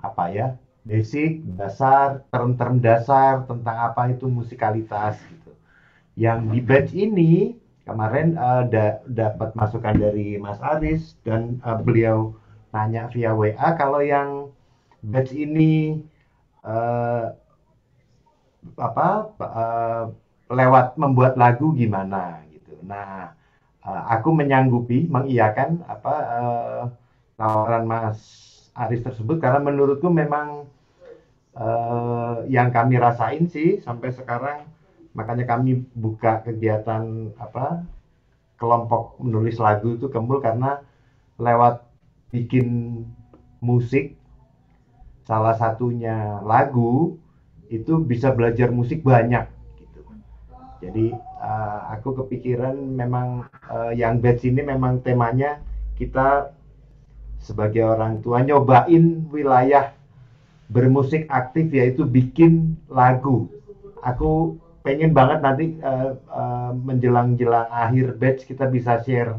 apa ya? basic, dasar, term-term dasar tentang apa itu musikalitas gitu. Yang di batch ini kemarin uh, da dapat masukan dari Mas Aris dan uh, beliau nanya via WA kalau yang batch ini uh, apa uh, lewat membuat lagu gimana gitu. Nah, uh, aku menyanggupi mengiyakan apa uh, tawaran Mas Aris tersebut karena menurutku memang uh, yang kami rasain sih sampai sekarang makanya kami buka kegiatan apa kelompok menulis lagu itu kembul karena lewat bikin musik salah satunya lagu itu bisa belajar musik banyak gitu jadi uh, aku kepikiran memang uh, eh, yang batch ini memang temanya kita sebagai orang tua nyobain wilayah bermusik aktif yaitu bikin lagu aku pengen banget nanti uh, uh, menjelang-jelang akhir batch kita bisa share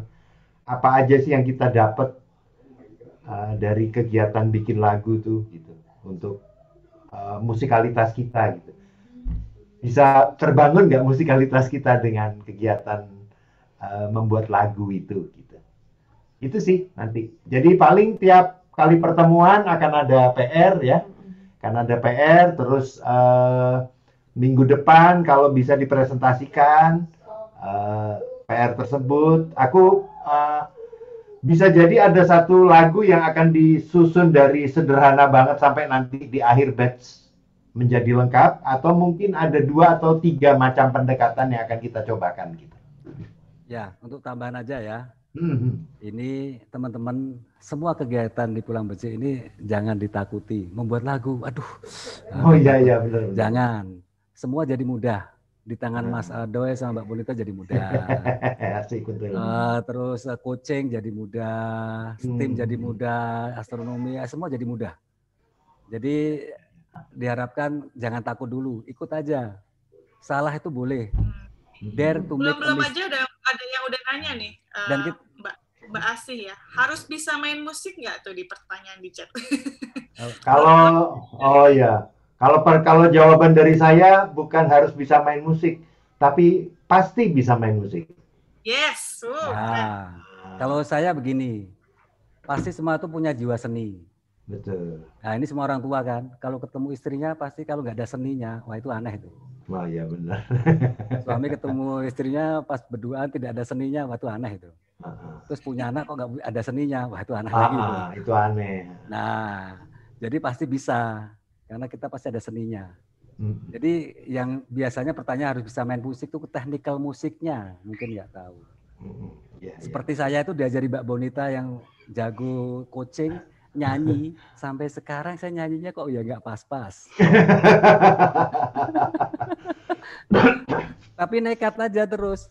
apa aja sih yang kita dapat uh, eh, dari kegiatan bikin lagu tuh gitu untuk uh, musikalitas kita gitu bisa terbangun nggak musikalitas kita dengan kegiatan uh, membuat lagu itu gitu itu sih nanti jadi paling tiap kali pertemuan akan ada PR ya karena ada PR terus uh, minggu depan kalau bisa dipresentasikan uh, eh, PR tersebut. Aku uh, bisa jadi ada satu lagu yang akan disusun dari sederhana banget sampai nanti di akhir batch menjadi lengkap atau mungkin ada dua atau tiga macam pendekatan yang akan kita cobakan gitu. Ya, untuk tambahan aja ya. Mm-hmm. Ini teman-teman semua kegiatan di Pulang Bersih ini jangan ditakuti membuat lagu. Aduh. Oh iya iya benar. Jangan semua jadi mudah di tangan hmm. Mas Adoy ya sama Mbak Bulita jadi mudah. Asik betul. Uh, terus uh, eh, coaching jadi mudah, STEAM hmm. jadi mudah, astronomi ya, semua jadi mudah. Jadi diharapkan jangan takut dulu, ikut aja. Salah itu boleh. Hmm. Dare to belum make belum aja ada ada yang udah nanya nih. Uh, Dan kita, Mbak Mbak Asih ya, harus bisa main musik nggak tuh di pertanyaan di chat? Kalau oh ya, kalau per, kalau jawaban dari saya bukan harus bisa main musik, tapi pasti bisa main musik. Yes. Uh. Nah, kalau saya begini, pasti semua itu punya jiwa seni. Betul. Nah ini semua orang tua kan, kalau ketemu istrinya pasti kalau nggak ada seninya, wah itu aneh itu. Wah ya benar. Suami ketemu istrinya pas berduaan tidak ada seninya, wah itu aneh itu. Uh-huh. Terus punya anak kok nggak ada seninya, wah itu aneh uh-huh. lagi. Itu. itu aneh. Nah, jadi pasti bisa karena kita pasti ada seninya. Hmm. Jadi yang biasanya pertanyaan harus bisa main musik itu teknikal musiknya mungkin nggak tahu. Hmm. Yeah, iya. Seperti yeah. saya itu diajari Mbak Bonita yang jago coaching nyanyi sampai sekarang saya nyanyinya kok ya nggak pas-pas. Tapi nekat aja terus.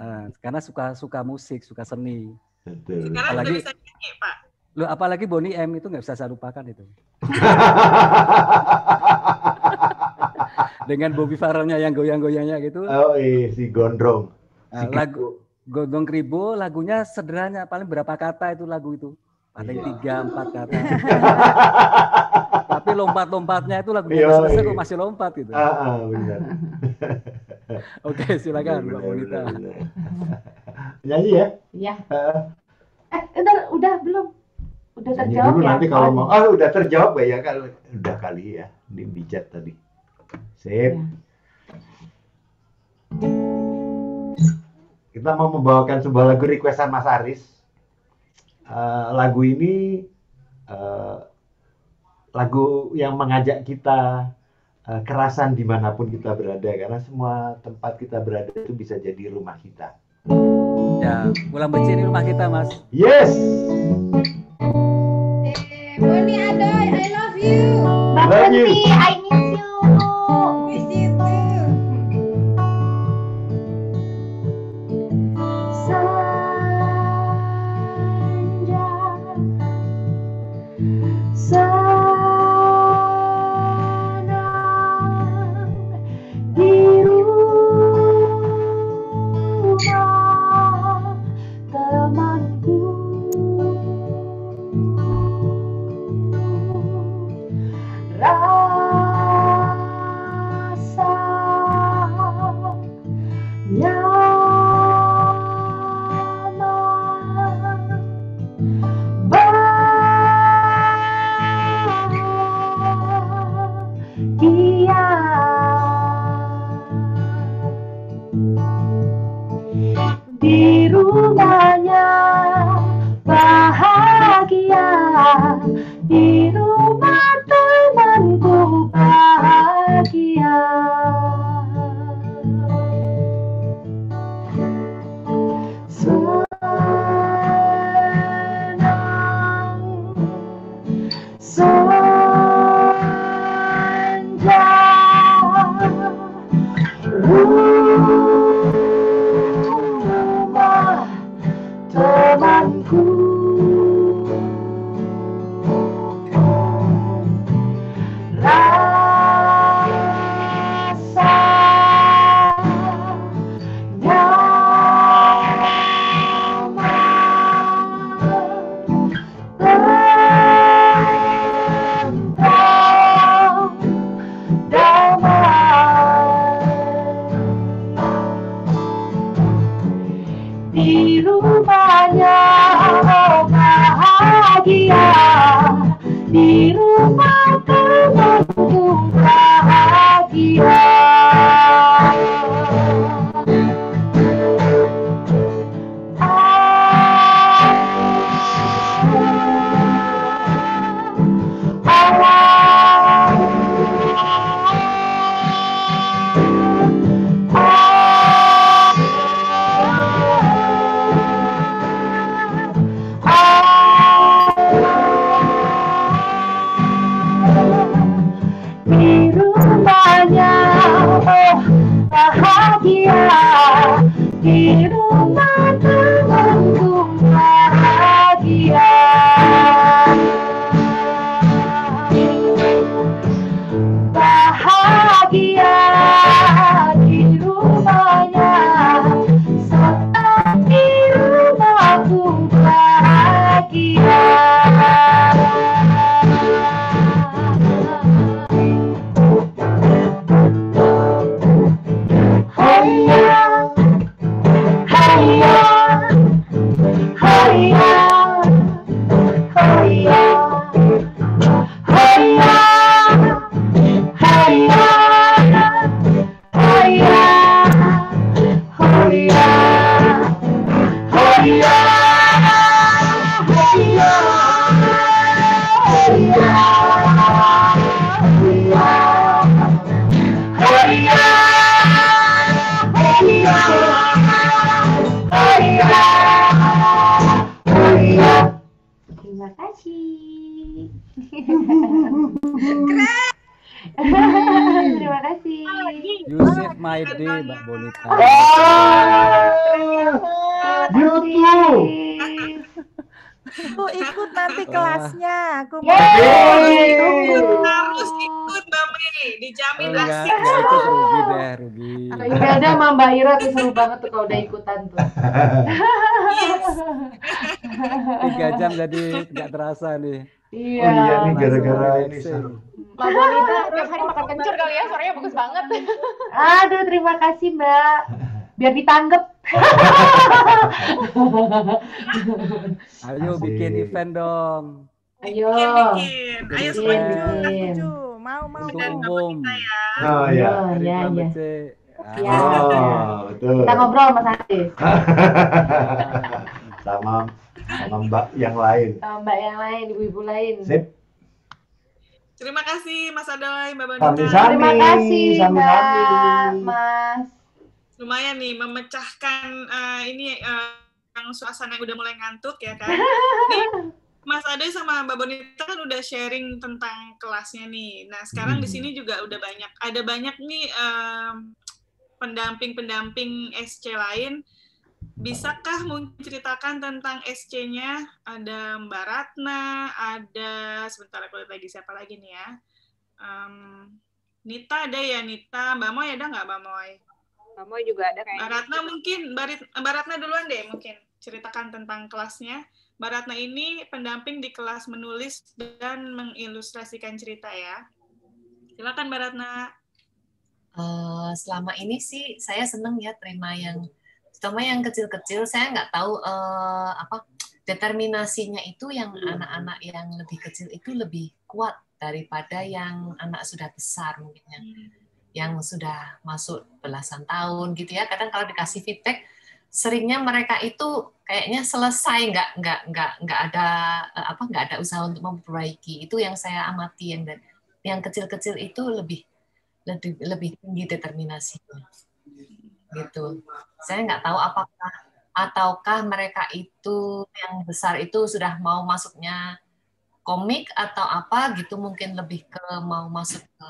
Uh, karena suka suka musik, suka seni. Sekarang Apalagi, bisa nyanyi, Pak. Loh, apalagi Boni M itu nggak bisa saya lupakan itu. Dengan Bobby Farrellnya yang goyang-goyangnya gitu. Oh iya, si Gondrong. Nah, si lagu Gondrong Kribo lagunya sederhana, paling berapa kata itu lagu itu. Paling iya. tiga, empat kata. Tapi lompat-lompatnya itu lagu iya. kok iya. masih lompat gitu. Ah, ah benar. Oke, silakan Mbak Monita. Nyanyi ya? Iya. eh, ntar udah belum? udah terjawab dulu ya. nanti kalau mau oh udah terjawab ya, ya kalau udah kali ya di bijak tadi sip ya. kita mau membawakan sebuah lagu requestan Mas Aris uh, lagu ini uh, lagu yang mengajak kita uh, kerasan dimanapun kita berada karena semua tempat kita berada itu bisa jadi rumah kita ya pulang becin rumah kita mas yes Bonnie Adoy, I love you. Bye, love you. I puasa nih. Iya. Oh, iya nih gara-gara ini. seru. Mbak Bonita tiap hari makan kencur kali ya, suaranya bagus banget. Aduh, terima kasih Mbak. Biar ditanggep. Ayo bikin event dong. Ayo. Bikin, bikin. Ayo semua setuju, iya. Mau, mau. Untuk umum. Ya. Oh iya. Oh, iya, iya. Ya. Oh, betul. Kita ngobrol Mas Anies. Sama sama Mbak yang lain. Sama oh, Mbak yang lain, ibu-ibu lain. Sip. Terima kasih Mas Adoy, Mbak Bonita. Terima kasih sama Mbak, Mas. Lumayan nih memecahkan uh, ini uh, yang suasana yang udah mulai ngantuk ya kan. Mas Ade sama Mbak Bonita kan udah sharing tentang kelasnya nih. Nah sekarang hmm. di sini juga udah banyak, ada banyak nih pendamping-pendamping um, pendamping -pendamping SC lain Bisakah menceritakan tentang SC-nya? Ada Mbak Ratna, ada sebentar aku lihat lagi siapa lagi nih ya. Um, Nita ada ya Nita, Mbak Moy ada nggak Mbak Moy? Mbak Moy juga ada kayaknya. Mbak Ratna mungkin, Mbak Ratna duluan deh mungkin ceritakan tentang kelasnya. Mbak Ratna ini pendamping di kelas menulis dan mengilustrasikan cerita ya. Silakan Mbak Ratna. Uh, selama ini sih saya senang ya terima yang cuma yang kecil-kecil saya nggak tahu uh, apa determinasinya itu yang iya. anak-anak hmm. yang lebih kecil itu lebih kuat daripada yang anak sudah besar mungkin yang, hmm. yang sudah masuk belasan tahun gitu ya kadang kalau dikasih feedback seringnya mereka itu kayaknya selesai nggak nggak nggak nggak ada eh, apa nggak ada usaha untuk memperbaiki itu yang saya amati yang yang kecil-kecil itu lebih lebih lebih tinggi determinasinya gitu. Saya nggak tahu apakah ataukah mereka itu yang besar itu sudah mau masuknya komik atau apa gitu mungkin lebih ke mau masuk ke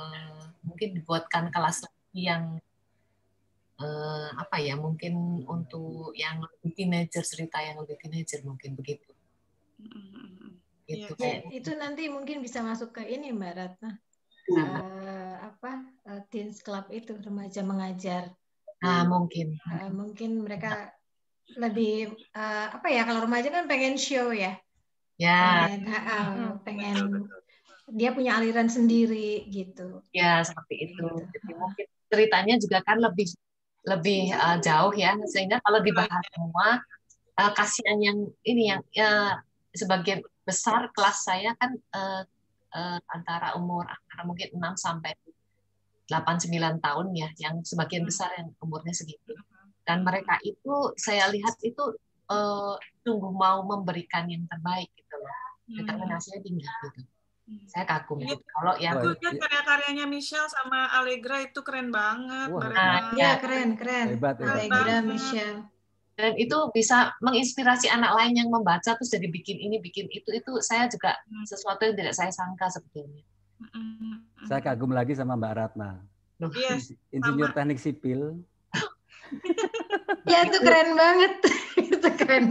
mungkin dibuatkan kelas yang eh, apa ya mungkin untuk yang lebih teenager cerita yang lebih teenager mungkin begitu. Mm-hmm. Gitu. Ya, ya, itu nanti mungkin bisa masuk ke ini Mbak Ratna. Uh, apa uh, teens club itu remaja mengajar Nah, mungkin. Uh, mungkin mereka iya. lebih uh, apa ya kalau remaja kan pengen show ya. Ya. Pengen, uh, pengen dia punya aliran sendiri gitu. Ya, seperti itu. Gitu. Jadi mungkin ceritanya juga kan lebih lebih uh, jauh ya sehingga kalau dibahas iya. semua uh, kasihan yang ini yang uh, sebagian besar kelas saya kan uh, uh, antara umur antara mungkin 6 sampai 8-9 tahun ya, yang semakin hmm. besar yang umurnya segitu. Hmm. Dan mereka itu saya lihat itu uh, sungguh mau memberikan yang terbaik gitu loh. Determinasinya hmm. tinggi gitu. Saya kagum. Ini, gitu. Kalau yang karya-karyanya Michelle sama Allegra itu keren banget. Wah, nah, ya keren keren. Hebat, hebat. Allegra Michelle dan itu bisa menginspirasi anak lain yang membaca terus jadi bikin ini bikin itu itu saya juga sesuatu yang tidak saya sangka sebetulnya saya kagum lagi sama Mbak Ratna. Yes, iya, Insinyur sama. teknik sipil. ya itu keren banget. itu keren.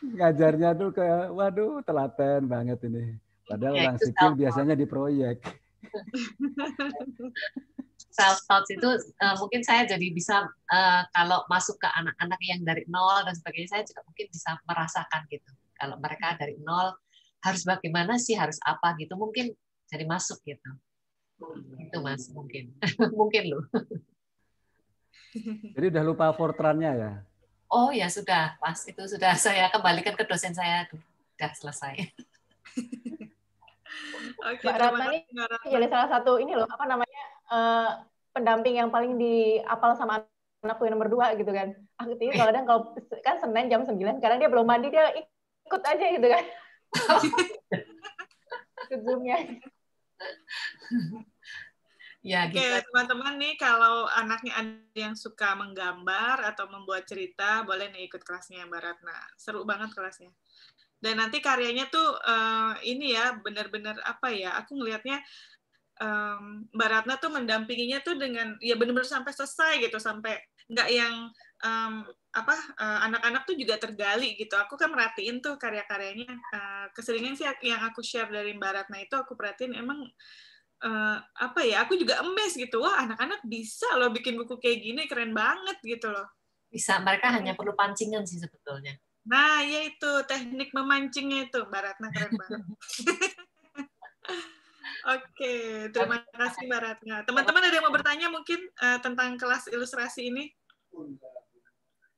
Ngajarnya tuh ke waduh telaten banget ini. Padahal ya, orang sipil biasanya di proyek. self taught itu uh, mungkin saya jadi bisa uh, kalau masuk ke anak-anak yang dari nol dan sebagainya saya juga mungkin bisa merasakan gitu. Kalau mereka dari nol harus bagaimana sih harus apa gitu mungkin cari masuk gitu itu mas mungkin mungkin loh jadi udah lupa Fortrannya ya oh ya sudah pas itu sudah saya kembalikan ke dosen saya sudah selesai Oke, Mbak Ratna ini jadi salah satu ini loh apa namanya uh, pendamping yang paling diapal sama anakku yang nomor dua gitu kan. Akhirnya eh. kalau kadang kalau kan Senin jam 9 karena dia belum mandi dia ikut aja gitu kan. Zoomnya. ya, Oke, gitu. teman-teman nih kalau anaknya ada yang suka menggambar atau membuat cerita, boleh nih ikut kelasnya Mbak Ratna. Seru banget kelasnya. Dan nanti karyanya tuh uh, ini ya benar-benar apa ya? Aku ngelihatnya um, Mbak Ratna tuh mendampinginya tuh dengan ya benar-benar sampai selesai gitu, sampai nggak yang um, apa eh, anak-anak tuh juga tergali gitu. Aku kan merhatiin tuh karya-karyanya. Eh, keseringan sih yang aku share dari Mbak Ratna itu aku perhatiin emang uh, apa ya? Aku juga emes gitu. Wah anak-anak bisa loh bikin buku kayak gini, keren banget gitu loh. Bisa. Mereka hanya perlu pancingan sih sebetulnya. Nah, ya itu teknik memancingnya itu, Mbak Ratna keren banget. Oke, terima kasih Mbak Ratna. Teman-teman ada yang mau bertanya mungkin uh, tentang kelas ilustrasi ini?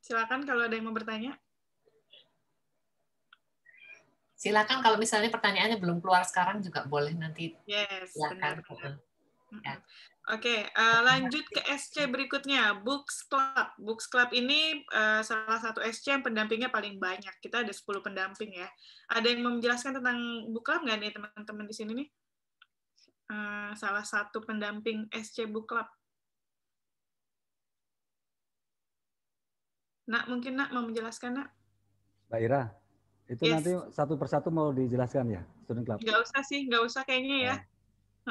Silakan kalau ada yang mau bertanya. Silakan kalau misalnya pertanyaannya belum keluar sekarang juga boleh nanti. Yes, Ya. Oke, okay, uh, eh, lanjut ke SC berikutnya, Books Club. Books Club ini uh, salah satu SC yang pendampingnya paling banyak. Kita ada 10 pendamping ya. Ada yang mau menjelaskan tentang Book Club nggak nih teman-teman di sini nih? Uh, salah satu pendamping SC Book Club. Nak, mungkin Nak mau menjelaskan, Nak? Mbak Ira, itu yes. nanti satu persatu mau dijelaskan ya, student club? Gak usah sih, gak usah kayaknya ya. Nah.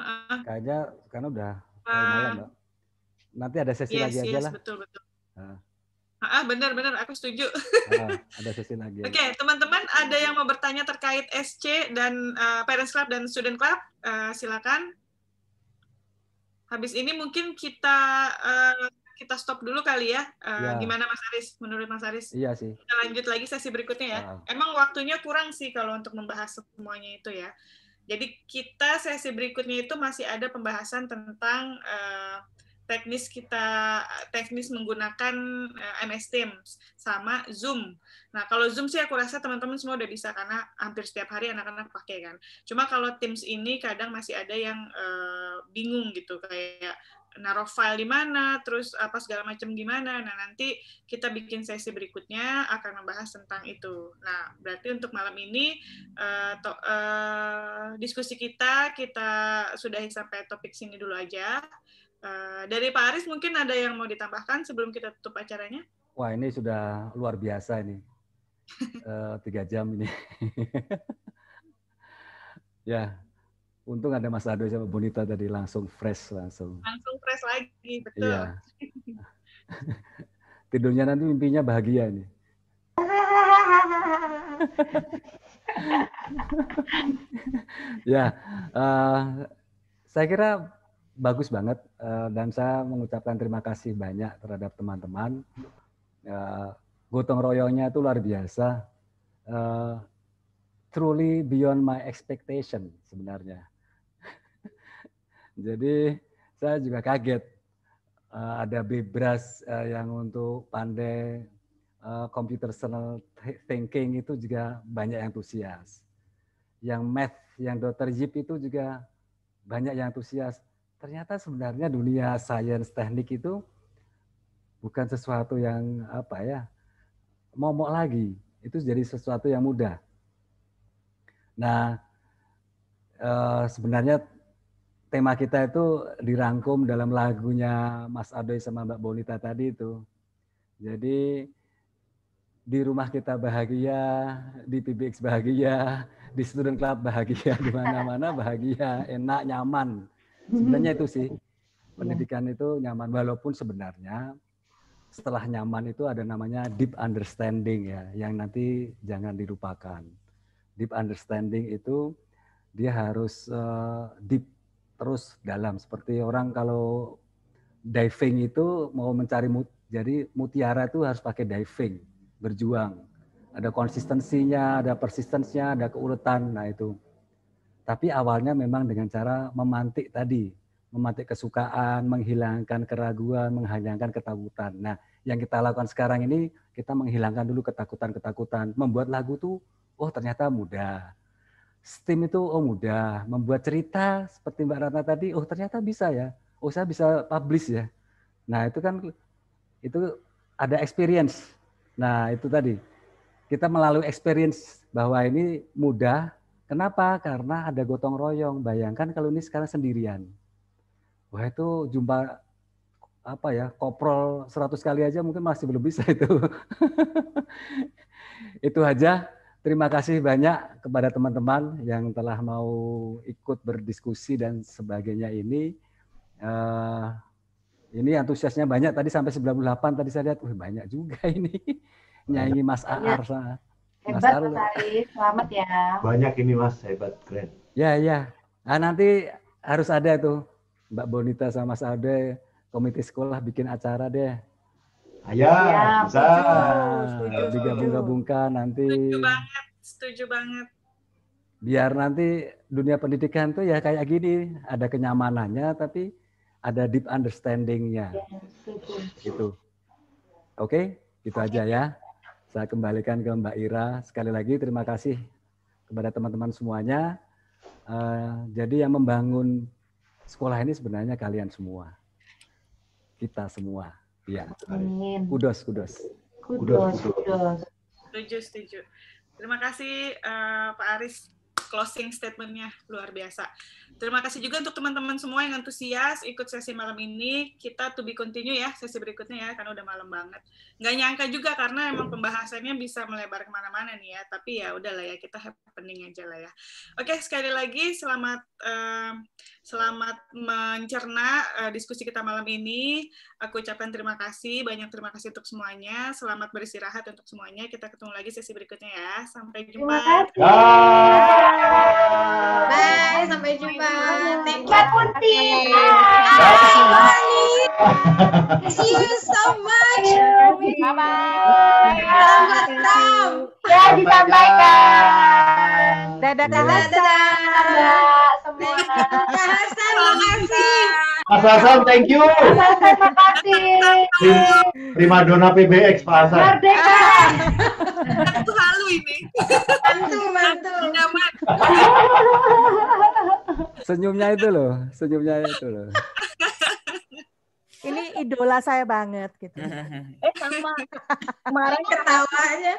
Uh-uh. Kayaknya karena udah uh, malam, Mbak. Nanti ada sesi iya yes, lagi yes, aja lah. betul, betul. Nah. Ah, benar benar aku setuju. Ah, ada sesi lagi. Oke, okay, teman-teman ada yang mau bertanya terkait SC dan uh, Parents Club dan Student Club? Uh, silakan. Habis ini mungkin kita uh, kita stop dulu kali ya. Uh, ya. Gimana Mas Aris? Menurut Mas Aris? Iya sih. Kita lanjut lagi sesi berikutnya ya. Uh. Emang waktunya kurang sih kalau untuk membahas semuanya itu ya. Jadi kita sesi berikutnya itu masih ada pembahasan tentang uh, teknis kita teknis menggunakan uh, eh, MS Teams sama Zoom. Nah, kalau Zoom sih aku rasa teman-teman semua udah bisa karena hampir setiap hari anak-anak pakai kan. Cuma kalau Teams ini kadang masih ada yang uh, bingung gitu kayak naruh file di mana, terus apa segala macam gimana. Nah, nanti kita bikin sesi berikutnya akan membahas tentang itu. Nah, berarti untuk malam ini uh, to, uh, diskusi kita kita sudah sampai topik sini dulu aja. Uh, dari Pak Aris mungkin ada yang mau ditambahkan sebelum kita tutup acaranya? Wah, ini sudah luar biasa ini. uh, tiga jam ini. ya, Untung ada Mas Ado sama Bonita tadi langsung fresh langsung. Langsung fresh lagi, betul. Iya. Tidurnya nanti mimpinya bahagia nih. ya, uh, saya kira bagus banget uh, dan saya mengucapkan terima kasih banyak terhadap teman-teman. Uh, gotong royongnya itu luar biasa. Uh, truly beyond my expectation sebenarnya. Jadi saya juga kaget eh, ada bebras eh, yang untuk pandai uh, eh, computational thinking itu juga banyak yang antusias. Yang math, yang dokter jeep itu juga banyak yang antusias. Ternyata sebenarnya dunia sains teknik itu bukan sesuatu yang apa ya momok lagi. Itu jadi sesuatu yang mudah. Nah, sebenarnya tema kita itu dirangkum dalam lagunya Mas Adoy sama Mbak Bonita tadi itu. Jadi di rumah kita bahagia, di PBX bahagia, di student club bahagia, di mana-mana bahagia, enak, nyaman. Sebenarnya itu sih. Pendidikan itu nyaman walaupun sebenarnya setelah nyaman itu ada namanya deep understanding ya, yang nanti jangan dilupakan. Deep understanding itu dia harus uh, deep terus dalam seperti orang kalau diving itu mau mencari mut jadi mutiara itu harus pakai diving berjuang ada konsistensinya ada persistensinya ada keuletan nah itu tapi awalnya memang dengan cara memantik tadi memantik kesukaan menghilangkan keraguan menghilangkan ketakutan nah yang kita lakukan sekarang ini kita menghilangkan dulu ketakutan-ketakutan membuat lagu tuh oh ternyata mudah STEAM itu oh mudah, membuat cerita seperti Mbak Ratna tadi, oh ternyata bisa ya, oh saya bisa publish ya. Nah itu kan itu ada experience. Nah itu tadi kita melalui experience bahwa ini mudah. Kenapa? Karena ada gotong royong. Bayangkan kalau ini sekarang sendirian. Wah itu jumpa apa ya koprol 100 kali aja mungkin masih belum bisa itu. itu aja terima kasih banyak kepada teman-teman yang telah mau ikut berdiskusi dan sebagainya ini. Uh, ini antusiasnya banyak tadi sampai 98 tadi saya lihat, wih banyak juga ini nyanyi Mas Arsa, Mas, Arsa. Mas selamat ya. Banyak ini Mas, hebat keren. Ya ya, nah, nanti harus ada tuh Mbak Bonita sama Mas Ade komite sekolah bikin acara deh Ayah, bisa. Digabung-gabungkan nanti. Setuju banget, setuju banget. Biar nanti dunia pendidikan tuh ya kayak gini, ada kenyamanannya tapi ada deep understandingnya. Ya, itu. gitu. Oke, itu okay. aja ya. Saya kembalikan ke Mbak Ira. Sekali lagi terima kasih kepada teman-teman semuanya. Uh, jadi yang membangun sekolah ini sebenarnya kalian semua. Kita semua. Iya. Amin. Kudos, kudos. Kudos, kudos. Setuju, setuju. Terima kasih uh, Pak Aris closing statementnya luar biasa. Terima kasih juga untuk teman-teman semua yang antusias ikut sesi malam ini. Kita to be continue ya sesi berikutnya ya karena udah malam banget. Nggak nyangka juga karena emang pembahasannya bisa melebar kemana-mana nih ya. Tapi ya udahlah ya kita happening aja lah ya. Oke sekali lagi selamat uh, Selamat mencerna uh, diskusi kita malam ini. Aku ucapkan terima kasih, banyak terima kasih untuk semuanya. Selamat beristirahat untuk semuanya. Kita ketemu lagi sesi berikutnya ya. Sampai jumpa. Terima kasih. Bye. Bye. Sampai jumpa. Thank you. Kunti. Bye. See you so much. Bye bye. Selamat Ya disampaikan. Dadah. Dadah. Dadah. Mas Hasan, thank you. Mas Hasan, makasih. Prima dona PBX, Pak Hasan. Merdeka. Mantu halu ini. Mantu, mantu. Senyumnya itu loh, senyumnya itu loh. Ini idola saya banget gitu. Eh sama kemarin ketawanya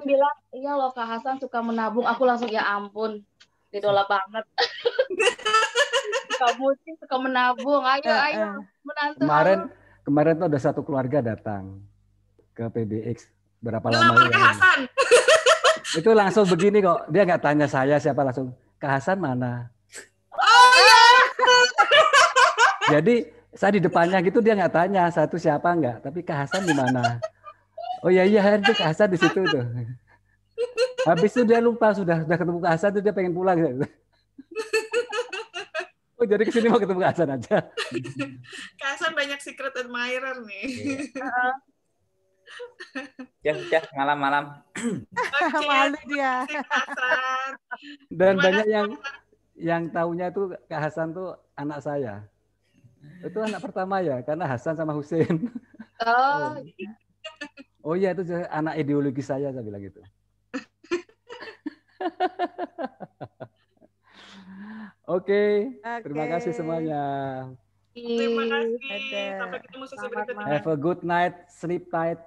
bilang iya loh Kak Hasan suka menabung aku langsung ya ampun didola banget suka sih suka menabung ayo uh. ayo eh. menantu kemarin ayo. kemarin tuh ada satu keluarga datang ke PBX berapa lama ya? ke itu langsung begini kok dia nggak tanya saya siapa langsung ke Hasan mana oh, ya. jadi saya di depannya gitu dia nggak tanya satu siapa nggak tapi ke Hasan di mana oh iya iya itu ke Hasan di situ tuh Habis itu dia lupa sudah sudah ketemu ke Hasan dia pengen pulang. Oh jadi kesini mau ketemu ke Hasan aja. Ke Hasan banyak secret admirer nih. Iya. Ya, ya malam-malam. Malu dia. Dan banyak yang yang tahunya itu Kak Hasan tuh anak saya. Itu anak pertama ya, karena Hasan sama Hussein. Oh. Oh iya itu anak ideologi saya saya bilang gitu. Oke, okay. terima kasih semuanya. Terima kasih. Sampai ketemu sesi Have a good night, sleep tight,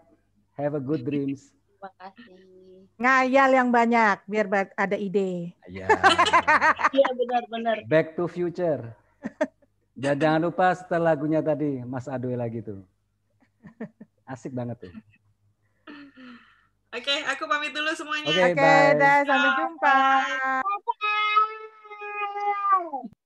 have a good dreams. Terima kasih. Ngayal yang banyak biar ada ide. Iya. Iya benar-benar. Back to future. Dan jangan lupa setelah lagunya tadi Mas Adwe lagi tuh. Asik banget tuh. Oke, aku pamit dulu semuanya. Oke, okay, okay, sampai jumpa. Bye.